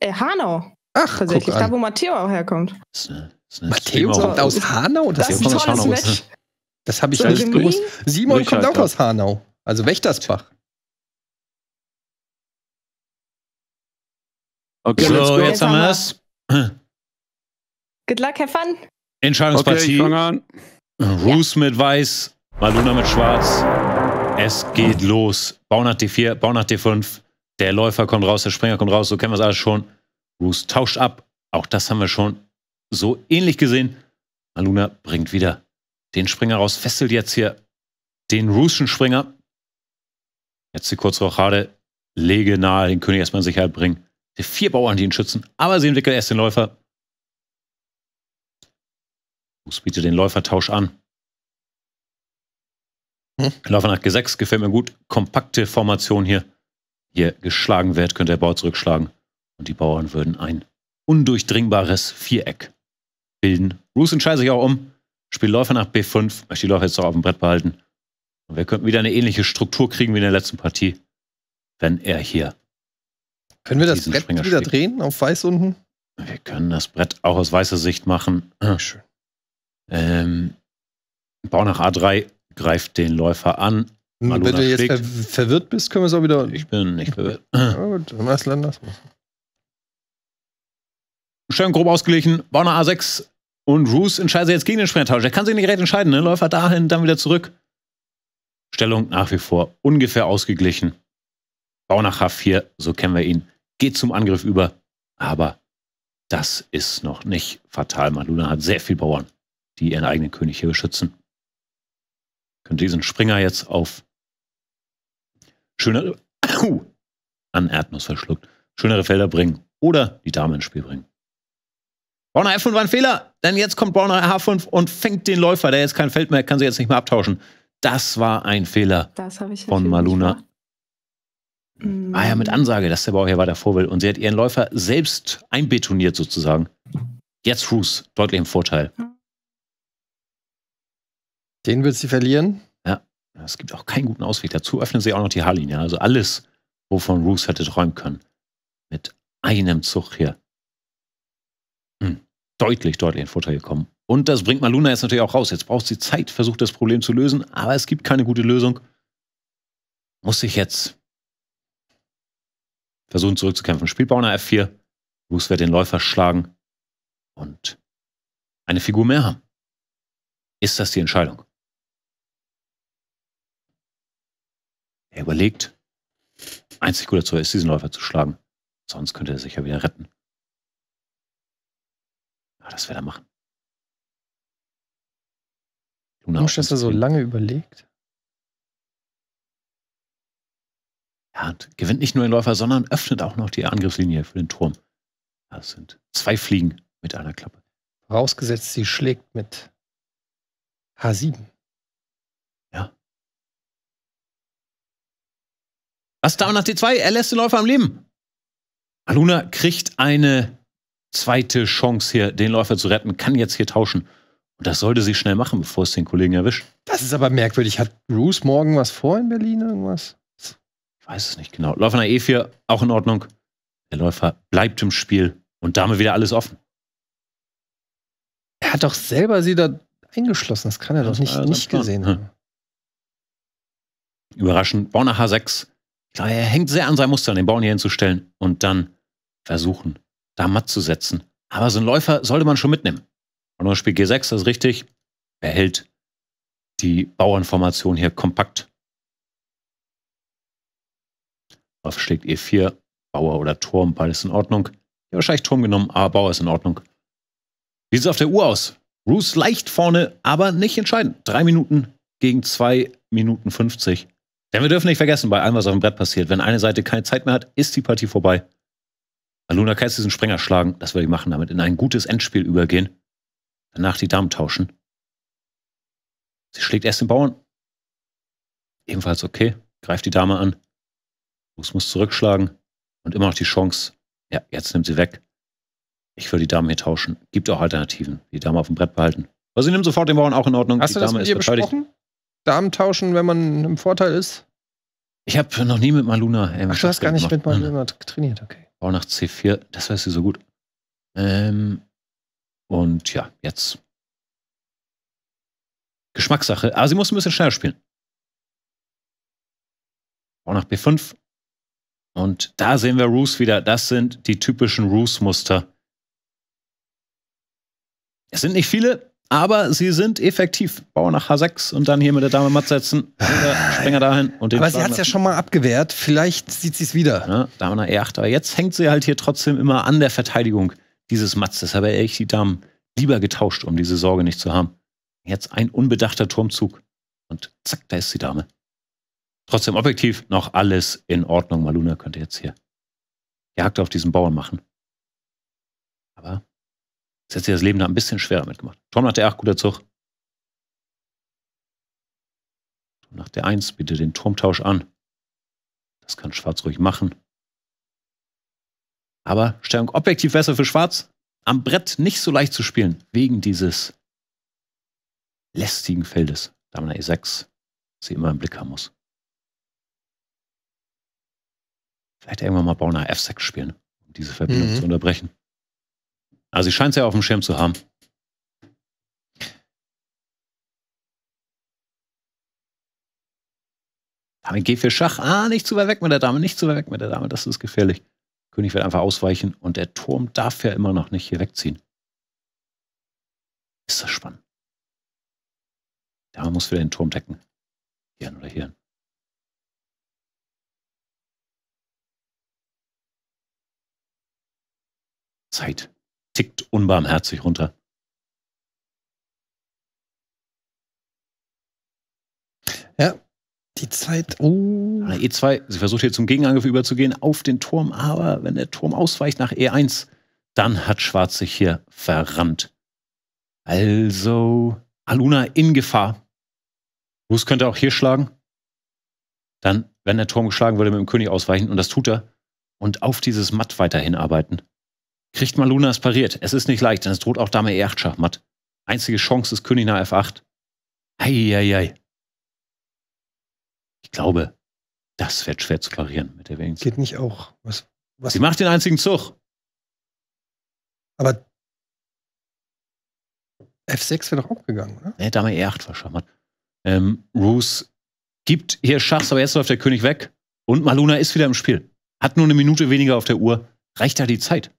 Äh, Hanau. Ach, tatsächlich, da wo Matteo auch herkommt. Das ist eine, das ist Matteo kommt aus Hanau und das, das ist ein tolles Hanau, Match. Das habe ich so nicht gewusst. Simon Richard, kommt auch aus Hanau, also Wächtersbach. Okay, so, jetzt haben wir es. Good luck, have fun. Entscheidungspartie. Okay, Roos ja. mit Weiß, Maluna mit Schwarz. Es geht los. Baunat D4, Baunat D5. Der Läufer kommt raus, der Springer kommt raus. So kennen wir es alles schon. Roos tauscht ab. Auch das haben wir schon so ähnlich gesehen. Maluna bringt wieder den Springer raus, fesselt jetzt hier den Roos'chen Springer. Jetzt die kurze Rochade. Lege nahe, den König erstmal in Sicherheit bringen. Der vier Bauern, die ihn schützen. Aber sie entwickelt erst den Läufer. Roos bietet den Läufertausch an. Hm. Laufer nach G6 gefällt mir gut. Kompakte Formation hier. Hier geschlagen wird, könnte der Bauer zurückschlagen. Und die Bauern würden ein undurchdringbares Viereck bilden. Roos entscheidet sich auch um. Spielt Läufer nach B5. Möchte die Läufer jetzt auch auf dem Brett behalten. Und wir könnten wieder eine ähnliche Struktur kriegen wie in der letzten Partie, wenn er hier. Können wir das Brett Springer wieder schlägt. drehen auf weiß unten? Wir können das Brett auch aus weißer Sicht machen. Schön. Ähm, Bau nach A3 greift den Läufer an. Hm, Maluna Wenn du jetzt schlägt. verwirrt bist, können wir es auch wieder. Ich bin nicht verwirrt. Ja, gut, dann lass anders. Schön grob ausgeglichen. Warner A6 und Roos entscheidet sich jetzt gegen den Sprintertausch. Er kann sich nicht recht entscheiden. Ne? Läufer dahin, dann wieder zurück. Stellung nach wie vor ungefähr ausgeglichen. Bau nach H4, so kennen wir ihn, geht zum Angriff über. Aber das ist noch nicht fatal. Maluna hat sehr viel Bauern, die ihren eigenen König hier beschützen könnt diesen Springer jetzt auf schönere, uh, an Erdnuss verschluckt, schönere Felder bringen oder die Dame ins Spiel bringen. Brauner F5 war ein Fehler, denn jetzt kommt Brauner H5 und fängt den Läufer, der jetzt kein Feld mehr, kann sie jetzt nicht mehr abtauschen. Das war ein Fehler von Maluna. Mm. Ah ja, mit Ansage, dass der Bauer hier weiter vor will. Und sie hat ihren Läufer selbst einbetoniert sozusagen. Jetzt Fuß, deutlich im Vorteil. Mhm. Den willst sie verlieren? Ja. Es gibt auch keinen guten Ausweg. Dazu öffnen sie auch noch die Haarlinie. Also alles, wovon Roos hätte träumen können. Mit einem Zug hier. Hm. Deutlich, deutlich in Vorteil gekommen. Und das bringt Maluna jetzt natürlich auch raus. Jetzt braucht sie Zeit, versucht das Problem zu lösen, aber es gibt keine gute Lösung. Muss ich jetzt versuchen zurückzukämpfen. Spielt Bauner F4. Roos wird den Läufer schlagen und eine Figur mehr haben. Ist das die Entscheidung? Er überlegt. Einzig guter Zoll ist, diesen Läufer zu schlagen. Sonst könnte er sich ja wieder retten. Aber das wird er machen. Luna Mensch, dass er so lange überlegt. Er hat, gewinnt nicht nur den Läufer, sondern öffnet auch noch die Angriffslinie für den Turm. Das sind zwei Fliegen mit einer Klappe. Vorausgesetzt, sie schlägt mit H7. Was ist nach d 2 Er lässt den Läufer am Leben. Aluna kriegt eine zweite Chance hier, den Läufer zu retten, kann jetzt hier tauschen. Und das sollte sie schnell machen, bevor es den Kollegen erwischt. Das ist aber merkwürdig. Hat Bruce morgen was vor in Berlin? Irgendwas? Ich weiß es nicht genau. Läufer nach E4, auch in Ordnung. Der Läufer bleibt im Spiel und damit wieder alles offen. Er hat doch selber sie da eingeschlossen. Das kann er das doch nicht, nicht gesehen haben. Überraschend. Bau nach H6 er hängt sehr an seinem Muster, den Bauern hier hinzustellen und dann versuchen, da matt zu setzen. Aber so einen Läufer sollte man schon mitnehmen. Und zum Beispiel G6, das ist richtig, er hält die Bauernformation hier kompakt. Läufer schlägt E4, Bauer oder Turm, beides in Ordnung. Ja, wahrscheinlich Turm genommen, aber Bauer ist in Ordnung. Wie sieht es auf der Uhr aus? Roos leicht vorne, aber nicht entscheidend. Drei Minuten gegen zwei Minuten 50. Denn wir dürfen nicht vergessen, bei allem, was auf dem Brett passiert, wenn eine Seite keine Zeit mehr hat, ist die Partie vorbei. Aluna jetzt diesen Sprenger schlagen, das würde ich machen, damit in ein gutes Endspiel übergehen. Danach die Damen tauschen. Sie schlägt erst den Bauern. Ebenfalls okay, greift die Dame an. Fuß muss zurückschlagen und immer noch die Chance. Ja, jetzt nimmt sie weg. Ich würde die Dame hier tauschen. Gibt auch Alternativen. Die Dame auf dem Brett behalten. Aber sie nimmt sofort den Bauern auch in Ordnung. Hast die du Dame das mit ihr besprochen? Damen tauschen, wenn man im Vorteil ist? Ich habe noch nie mit Maluna. Äh, Ach, du hast gar nicht gemacht. mit Maluna trainiert, okay. Auch nach C4, das weißt du so gut. Ähm, und ja, jetzt. Geschmackssache. Aber ah, sie muss ein bisschen schneller spielen. Auch nach B5. Und da sehen wir Roos wieder. Das sind die typischen Roos-Muster. Es sind nicht viele, aber sie sind effektiv. Bauer nach H6 und dann hier mit der Dame matt setzen. Ah. Springer dahin und den Aber sie hat es ja schon mal abgewehrt. Vielleicht sieht sie es wieder. Ja, Dame nach E8. Aber jetzt hängt sie halt hier trotzdem immer an der Verteidigung dieses Matz. Deshalb hätte ich die Damen lieber getauscht, um diese Sorge nicht zu haben. Jetzt ein unbedachter Turmzug. Und zack, da ist die Dame. Trotzdem objektiv noch alles in Ordnung. Maluna könnte jetzt hier Jagd auf diesen Bauern machen. Das hätte das Leben da ein bisschen schwerer mitgemacht. Turm nach der 8, guter Zug. Turm nach der 1, bitte den Turmtausch an. Das kann Schwarz ruhig machen. Aber Stellung objektiv besser für Schwarz. Am Brett nicht so leicht zu spielen, wegen dieses lästigen Feldes. Dame E6, sie immer im Blick haben muss. Vielleicht irgendwann mal Bauer F6 spielen, um diese Verbindung mhm. zu unterbrechen. Also sie scheint es ja auf dem Schirm zu haben. Dame G4 Schach. Ah, nicht zu weit weg mit der Dame, nicht zu weit weg mit der Dame. Das ist gefährlich. König wird einfach ausweichen und der Turm darf ja immer noch nicht hier wegziehen. Ist das spannend. Da muss wieder den Turm decken. Hier oder Hirn. Zeit tickt unbarmherzig runter. Ja, die Zeit. Oh. Uh. E2, e sie versucht hier zum Gegenangriff überzugehen auf den Turm, aber wenn der Turm ausweicht nach E1, dann hat Schwarz sich hier verrannt. Also Aluna in Gefahr. Rus könnte auch hier schlagen. Dann, wenn der Turm geschlagen würde, mit dem König ausweichen und das tut er. Und auf dieses Matt weiterhin arbeiten kriegt Maluna es pariert. Es ist nicht leicht, denn es droht auch Dame E8 Schachmatt. Einzige Chance ist König nach F8. Eieiei. Ich glaube, das wird schwer zu parieren mit der Wings. Geht nicht auch. Was, was Sie macht den einzigen Zug. Aber F6 wäre doch auch gegangen, oder? Nee, Dame E8 war Schachmatt. Ähm, Roos gibt hier Schachs, aber jetzt läuft der König weg. Und Maluna ist wieder im Spiel. Hat nur eine Minute weniger auf der Uhr. Reicht da die Zeit?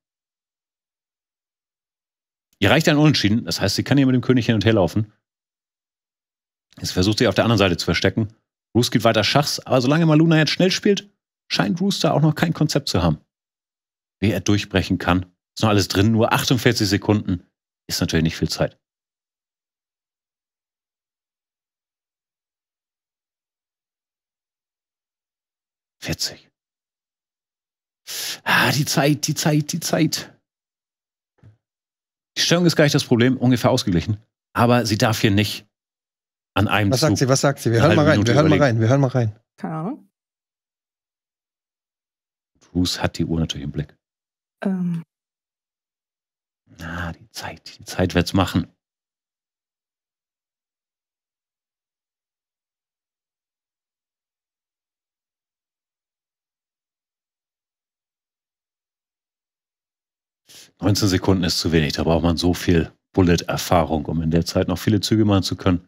Ihr reicht ein Unentschieden, das heißt, sie kann hier mit dem König hin und her laufen. Jetzt versucht sie auf der anderen Seite zu verstecken. Roos geht weiter Schachs, aber solange Maluna jetzt schnell spielt, scheint Roos da auch noch kein Konzept zu haben. Wie er durchbrechen kann, ist noch alles drin, nur 48 Sekunden, ist natürlich nicht viel Zeit. Vierzig. Ah, die Zeit, die Zeit, die Zeit. Die Störung ist gar nicht das Problem, ungefähr ausgeglichen. Aber sie darf hier nicht an einem Was Zug sagt sie? Was sagt sie? Wir hören mal rein. wir hören mal rein. Wir hören mal rein. Keine Ahnung. Bruce hat die Uhr natürlich im Blick. Ähm. Na, die Zeit. Die Zeit wird's machen. 19 Sekunden ist zu wenig. Da braucht man so viel Bullet-Erfahrung, um in der Zeit noch viele Züge machen zu können.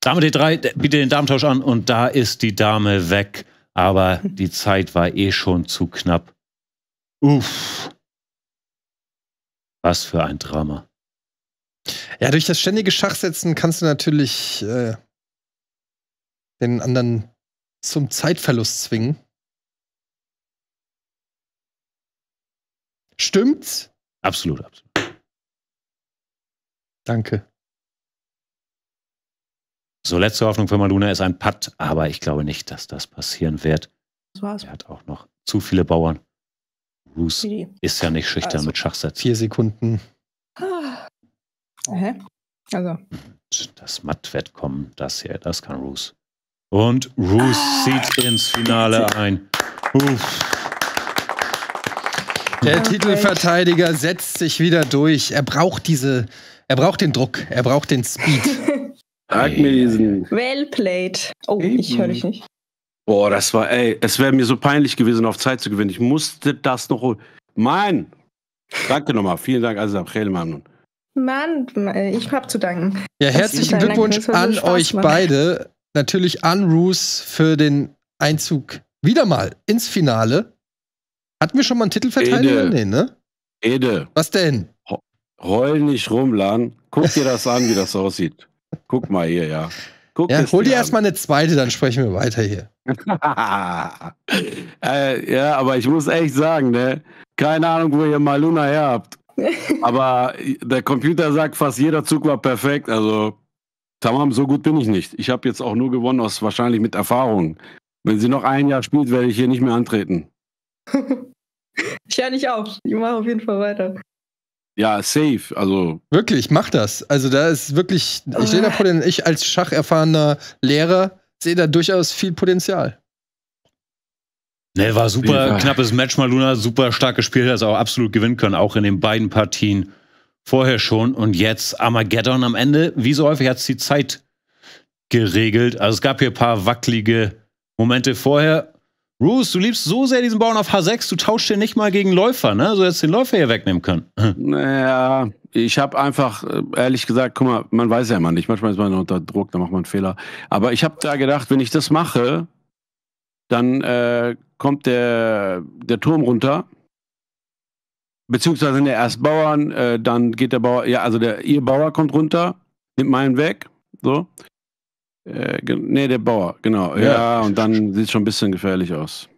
Dame D3 bietet den Damentausch an und da ist die Dame weg. Aber die Zeit war eh schon zu knapp. Uff. Was für ein Drama. Ja, durch das ständige Schachsetzen kannst du natürlich äh, den anderen zum Zeitverlust zwingen. Stimmt's? Absolut, absolut. Danke. So, letzte Hoffnung für Maluna ist ein Putt, aber ich glaube nicht, dass das passieren wird. Das war's. Er hat auch noch zu viele Bauern. Roos ist ja nicht schüchtern also, mit Schachsatz. Vier Sekunden. Ah. Hä? Also. das Matt wird kommen. Das hier, das kann Roos. Und Roos ah. zieht ins Finale ein. Uff. Der Titelverteidiger setzt sich wieder durch. Er braucht diese, er braucht den Druck, er braucht den Speed. Sag mir diesen. Well played. Oh, Eben. ich höre dich nicht. Boah, das war, ey, es wäre mir so peinlich gewesen, auf Zeit zu gewinnen. Ich musste das noch holen. Mann! Danke nochmal. Vielen Dank, Azam also, Khelman. Mann, ich hab zu danken. Ja, herzlichen Glückwunsch danken, an euch macht. beide. Natürlich an Roos für den Einzug wieder mal ins Finale. Hatten wir schon mal einen Titel Ede. Nee, ne? Ede. Was denn? Roll nicht rum, Lan. Guck dir das an, wie das aussieht. Guck mal hier, ja. Guck ja, hol dir, erstmal eine zweite, dann sprechen wir weiter hier. äh, ja, aber ich muss echt sagen, ne? Keine Ahnung, wo ihr mal Luna her habt. aber der Computer sagt, fast jeder Zug war perfekt. Also, Tamam, so gut bin ich nicht. Ich habe jetzt auch nur gewonnen aus wahrscheinlich mit Erfahrung. Wenn sie noch ein Jahr spielt, werde ich hier nicht mehr antreten. ich höre nicht auf. Ich mache auf jeden Fall weiter. Ja, safe. Also. Wirklich, mach das. Also da ist wirklich, ich sehe da ah. Potenzial, ich als schacherfahrener Lehrer sehe da durchaus viel Potenzial. Ne, war super ja. knappes Match, Maluna, super stark gespielt, hat auch absolut gewinnen können, auch in den beiden Partien vorher schon und jetzt Armageddon am Ende. Wie so häufig hat es die Zeit geregelt. Also es gab hier ein paar wackelige Momente vorher Bruce, du liebst so sehr diesen Bauern auf H6, du tauschst den nicht mal gegen Läufer, ne? So hättest du den Läufer hier wegnehmen können. Naja, ich habe einfach, äh, ehrlich gesagt, guck mal, man weiß ja immer nicht, manchmal ist man unter Druck, da macht man einen Fehler. Aber ich habe da gedacht, wenn ich das mache, dann äh, kommt der, der Turm runter. Beziehungsweise sind der Erstbauern, äh, dann geht der Bauer, ja, also der ihr Bauer kommt runter, nimmt meinen weg, so. Äh, nee, der Bauer, genau. Ja. ja, und dann sieht es schon ein bisschen gefährlich aus.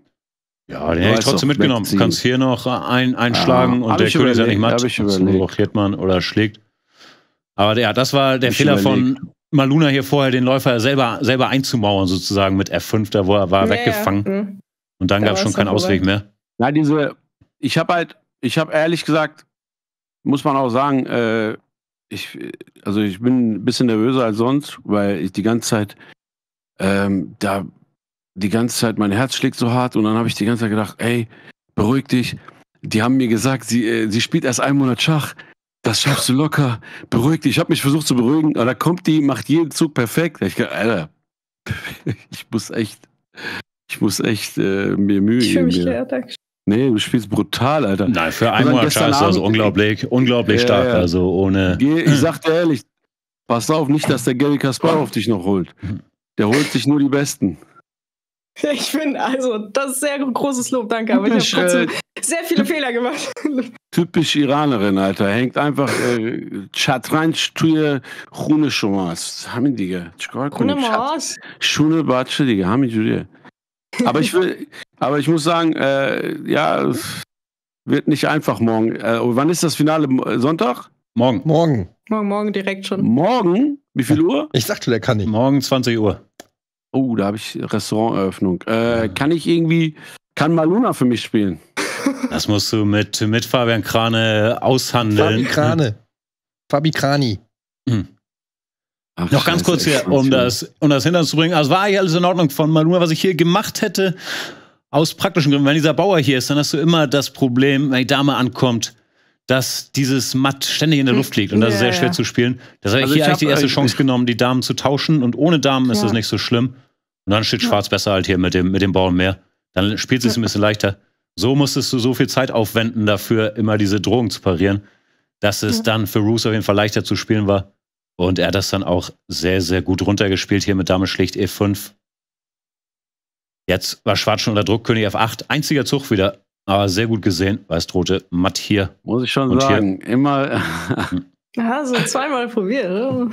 Ja, den hätte ich trotzdem mitgenommen. Du Kannst hier noch ein, einschlagen ja, ah, und der König ist ja nicht matt. blockiert man oder schlägt. Aber ja, das war der hab Fehler von Maluna hier vorher, den Läufer selber, selber einzumauern, sozusagen mit F5, da wo er war ja, weggefangen. Ja. Mhm. Und dann da gab es schon keinen Ausweg mehr. Na, diese, ich habe halt, ich habe ehrlich gesagt, muss man auch sagen, äh, ich, also ich bin ein bisschen nervöser als sonst, weil ich die ganze Zeit ähm, da die ganze Zeit mein Herz schlägt so hart und dann habe ich die ganze Zeit gedacht, ey, beruhig dich. Die haben mir gesagt, sie, äh, sie spielt erst einen Monat Schach. Das schaffst du locker. Beruhig dich. Ich habe mich versucht zu beruhigen, aber da kommt die, macht jeden Zug perfekt. Ich, Alter, ich muss echt, ich muss echt äh, mir Mühe geben. ich fühle Mich ja, danke Nee, du spielst brutal, Alter. Nein, für einen Monat scheiße, also unglaublich, unglaublich ja, stark. Ja. Also ohne. Ich sag dir ehrlich, pass auf, nicht, dass der Gary Kasparov dich noch holt. Der holt sich nur die Besten. Ich finde, also, das ist sehr großes Lob, danke, aber typisch, ich habe trotzdem äh, sehr viele Fehler gemacht. Typisch Iranerin, Alter. Hängt einfach äh, Chatranch tuye Hune Shomas. Hamid, Digga. Hune Shomas. Schune Batsche, Digga. Hamid, Digga. Aber ich will, aber ich muss sagen, äh, ja, wird nicht einfach morgen. Äh, wann ist das Finale? Äh, Sonntag? Morgen. Morgen. Morgen, morgen direkt schon. Morgen? Wie viel Uhr? Ich sagte, der kann nicht. Morgen 20 Uhr. Oh, da habe ich Restauranteröffnung. Äh, kann ich irgendwie, kann Maluna für mich spielen? Das musst du mit, mit Fabian Krane aushandeln. Fabi Krane. Fabi Krani. Hm. Ach, Noch ganz kurz hier, um das, um das hinter uns zu bringen. Also war eigentlich alles in Ordnung von Maluma, was ich hier gemacht hätte. Aus praktischen Gründen, wenn dieser Bauer hier ist, dann hast du immer das Problem, wenn die Dame ankommt, dass dieses Matt ständig in der hm. Luft liegt und das ja, ist sehr schwer ja. zu spielen. Deshalb also habe ich hier eigentlich die erste Chance genommen, die Damen zu tauschen und ohne Damen ist das nicht so schlimm. Und dann steht Schwarz besser halt hier mit dem, mit dem Bauern mehr. Dann spielt es ein bisschen leichter. So musstest du so viel Zeit aufwenden dafür, immer diese Drohung zu parieren, dass es dann für Roos auf jeden Fall leichter zu spielen war. Und er hat das dann auch sehr, sehr gut runtergespielt hier mit Dame schlicht E5, Jetzt war Schwarz schon unter Druck, König F8, einziger Zug wieder, aber sehr gut gesehen, weiß rote Matt hier. Muss ich schon sagen, hier. immer. ja, so zweimal probiert. Ne?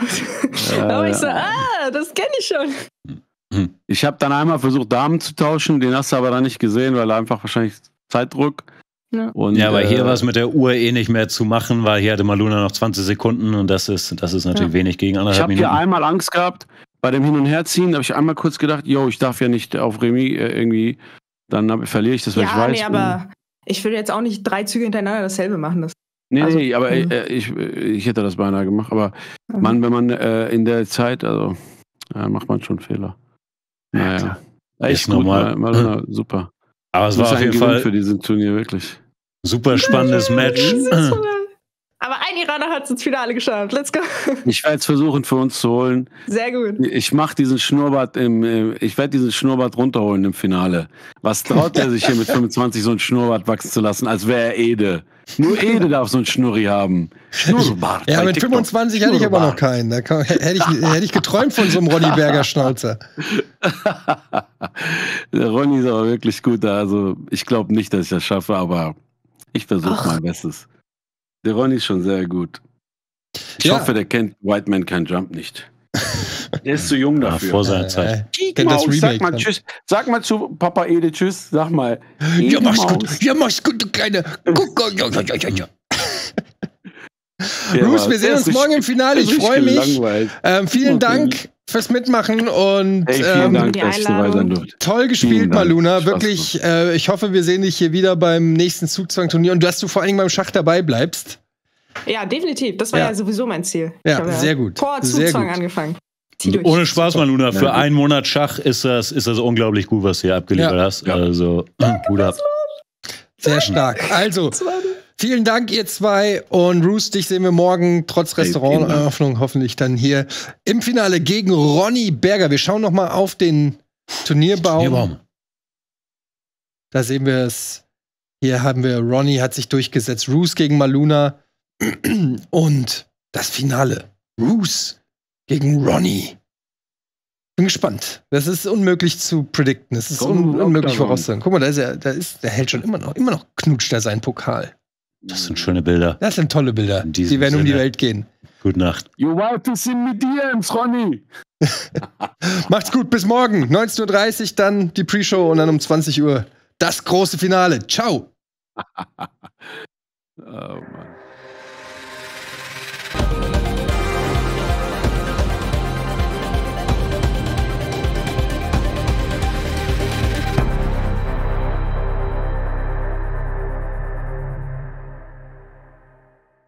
aber ich so, ah, das kenne ich schon. Hm. Ich habe dann einmal versucht, Damen zu tauschen, den hast du aber dann nicht gesehen, weil einfach wahrscheinlich Zeitdruck. Ja, und, ja aber äh, hier war es mit der Uhr eh nicht mehr zu machen, weil hier hatte Maluna noch 20 Sekunden und das ist, das ist natürlich ja. wenig gegen anderthalb ich Minuten. Ich habe hier einmal Angst gehabt, bei dem Hin- und Herziehen habe ich einmal kurz gedacht, yo, ich darf ja nicht auf Remi äh, irgendwie, dann hab, verliere ich das, weil ja, ich weiß. Nee, aber ich will jetzt auch nicht drei Züge hintereinander dasselbe machen. Das Nee, also, nee, aber hm. äh, ich, äh, ich hätte das beinahe gemacht. Aber okay. man, wenn man äh, in der Zeit, also ja, macht man schon Fehler. Naja. Ja, Echt normal. Mal, mal, hm. super. Aber es war auf jeden Gewinn Fall für diesen Turnier wirklich. Super spannendes Match. Aber ein Iraner hat es ins Finale geschafft. Let's go. Ich werde es versuchen für uns zu holen. Sehr gut. Ich mache diesen Schnurrbart im, äh, ich werde diesen Schnurrbart runterholen im Finale. Was traut er sich hier mit 25 so einen Schnurrbart wachsen zu lassen, als wäre er Ede? Nur Ede darf so einen Schnurri haben. Schnurrbart. Ja, mit TikTok. 25 Schnurrbart. hatte ich aber noch keinen. Da kann, hätte, ich, hätte ich geträumt von so einem Ronny Berger Schnauzer. Der Ronny ist aber wirklich gut da. Also ich glaube nicht, dass ich das schaffe, aber ich versuche mein Bestes. Der Ronny ist schon sehr gut. Ich ja. hoffe, der kennt White Man Can Jump nicht. Der ist zu jung dafür. Ja, vor seiner Zeit. Äh, äh Maus, Remake, sag mal dann. Tschüss. Sag mal zu Papa Ede Tschüss. Sag mal. Ja, mach's gut. Ja, mach's gut, du kleine. Guck, ja, ja, ja, ja, ja. Bruce, wir sehen uns morgen im Finale. Ich freue mich. Ähm, vielen Dank fürs Mitmachen und hey, vielen ähm, Dank, dass du dabei sein durfte. toll gespielt, Dank, Maluna. Wirklich, äh, ich hoffe, wir sehen dich hier wieder beim nächsten Zugzwangturnier und dass du vor allem beim Schach dabei bleibst. Ja, definitiv. Das war ja, ja sowieso mein Ziel. Ja, sehr ja gut. Vor Zugzwang angefangen. Also ohne Spaß, Maluna. Für ja, einen Monat Schach ist das, ist das unglaublich gut, was du hier abgeliefert hast. Also, Danke, gut ab. Sehr stark. Also, Vielen Dank, ihr zwei. Und Roos, dich sehen wir morgen trotz Restaurantöffnung hoffentlich dann hier im Finale gegen Ronny Berger. Wir schauen noch mal auf den Turnierbaum. Turnierbaum. Da sehen wir es. Hier haben wir Ronny hat sich durchgesetzt. Roos gegen Maluna. Und das Finale. Roos gegen Ronny. Bin gespannt. Das ist unmöglich zu predikten. Das ist un unmöglich vorauszusagen. Guck mal, da, ist er, da, ist, der hält schon immer noch, immer noch knutscht er seinen Pokal. Das sind schöne Bilder. Das sind tolle Bilder. Die werden Sinne. um die Welt gehen. Gute Nacht. You want to see me DMs, Ronny. Macht's gut, bis morgen. 19.30 Uhr, dann die Pre-Show und dann um 20 Uhr das große Finale. Ciao. oh Mann.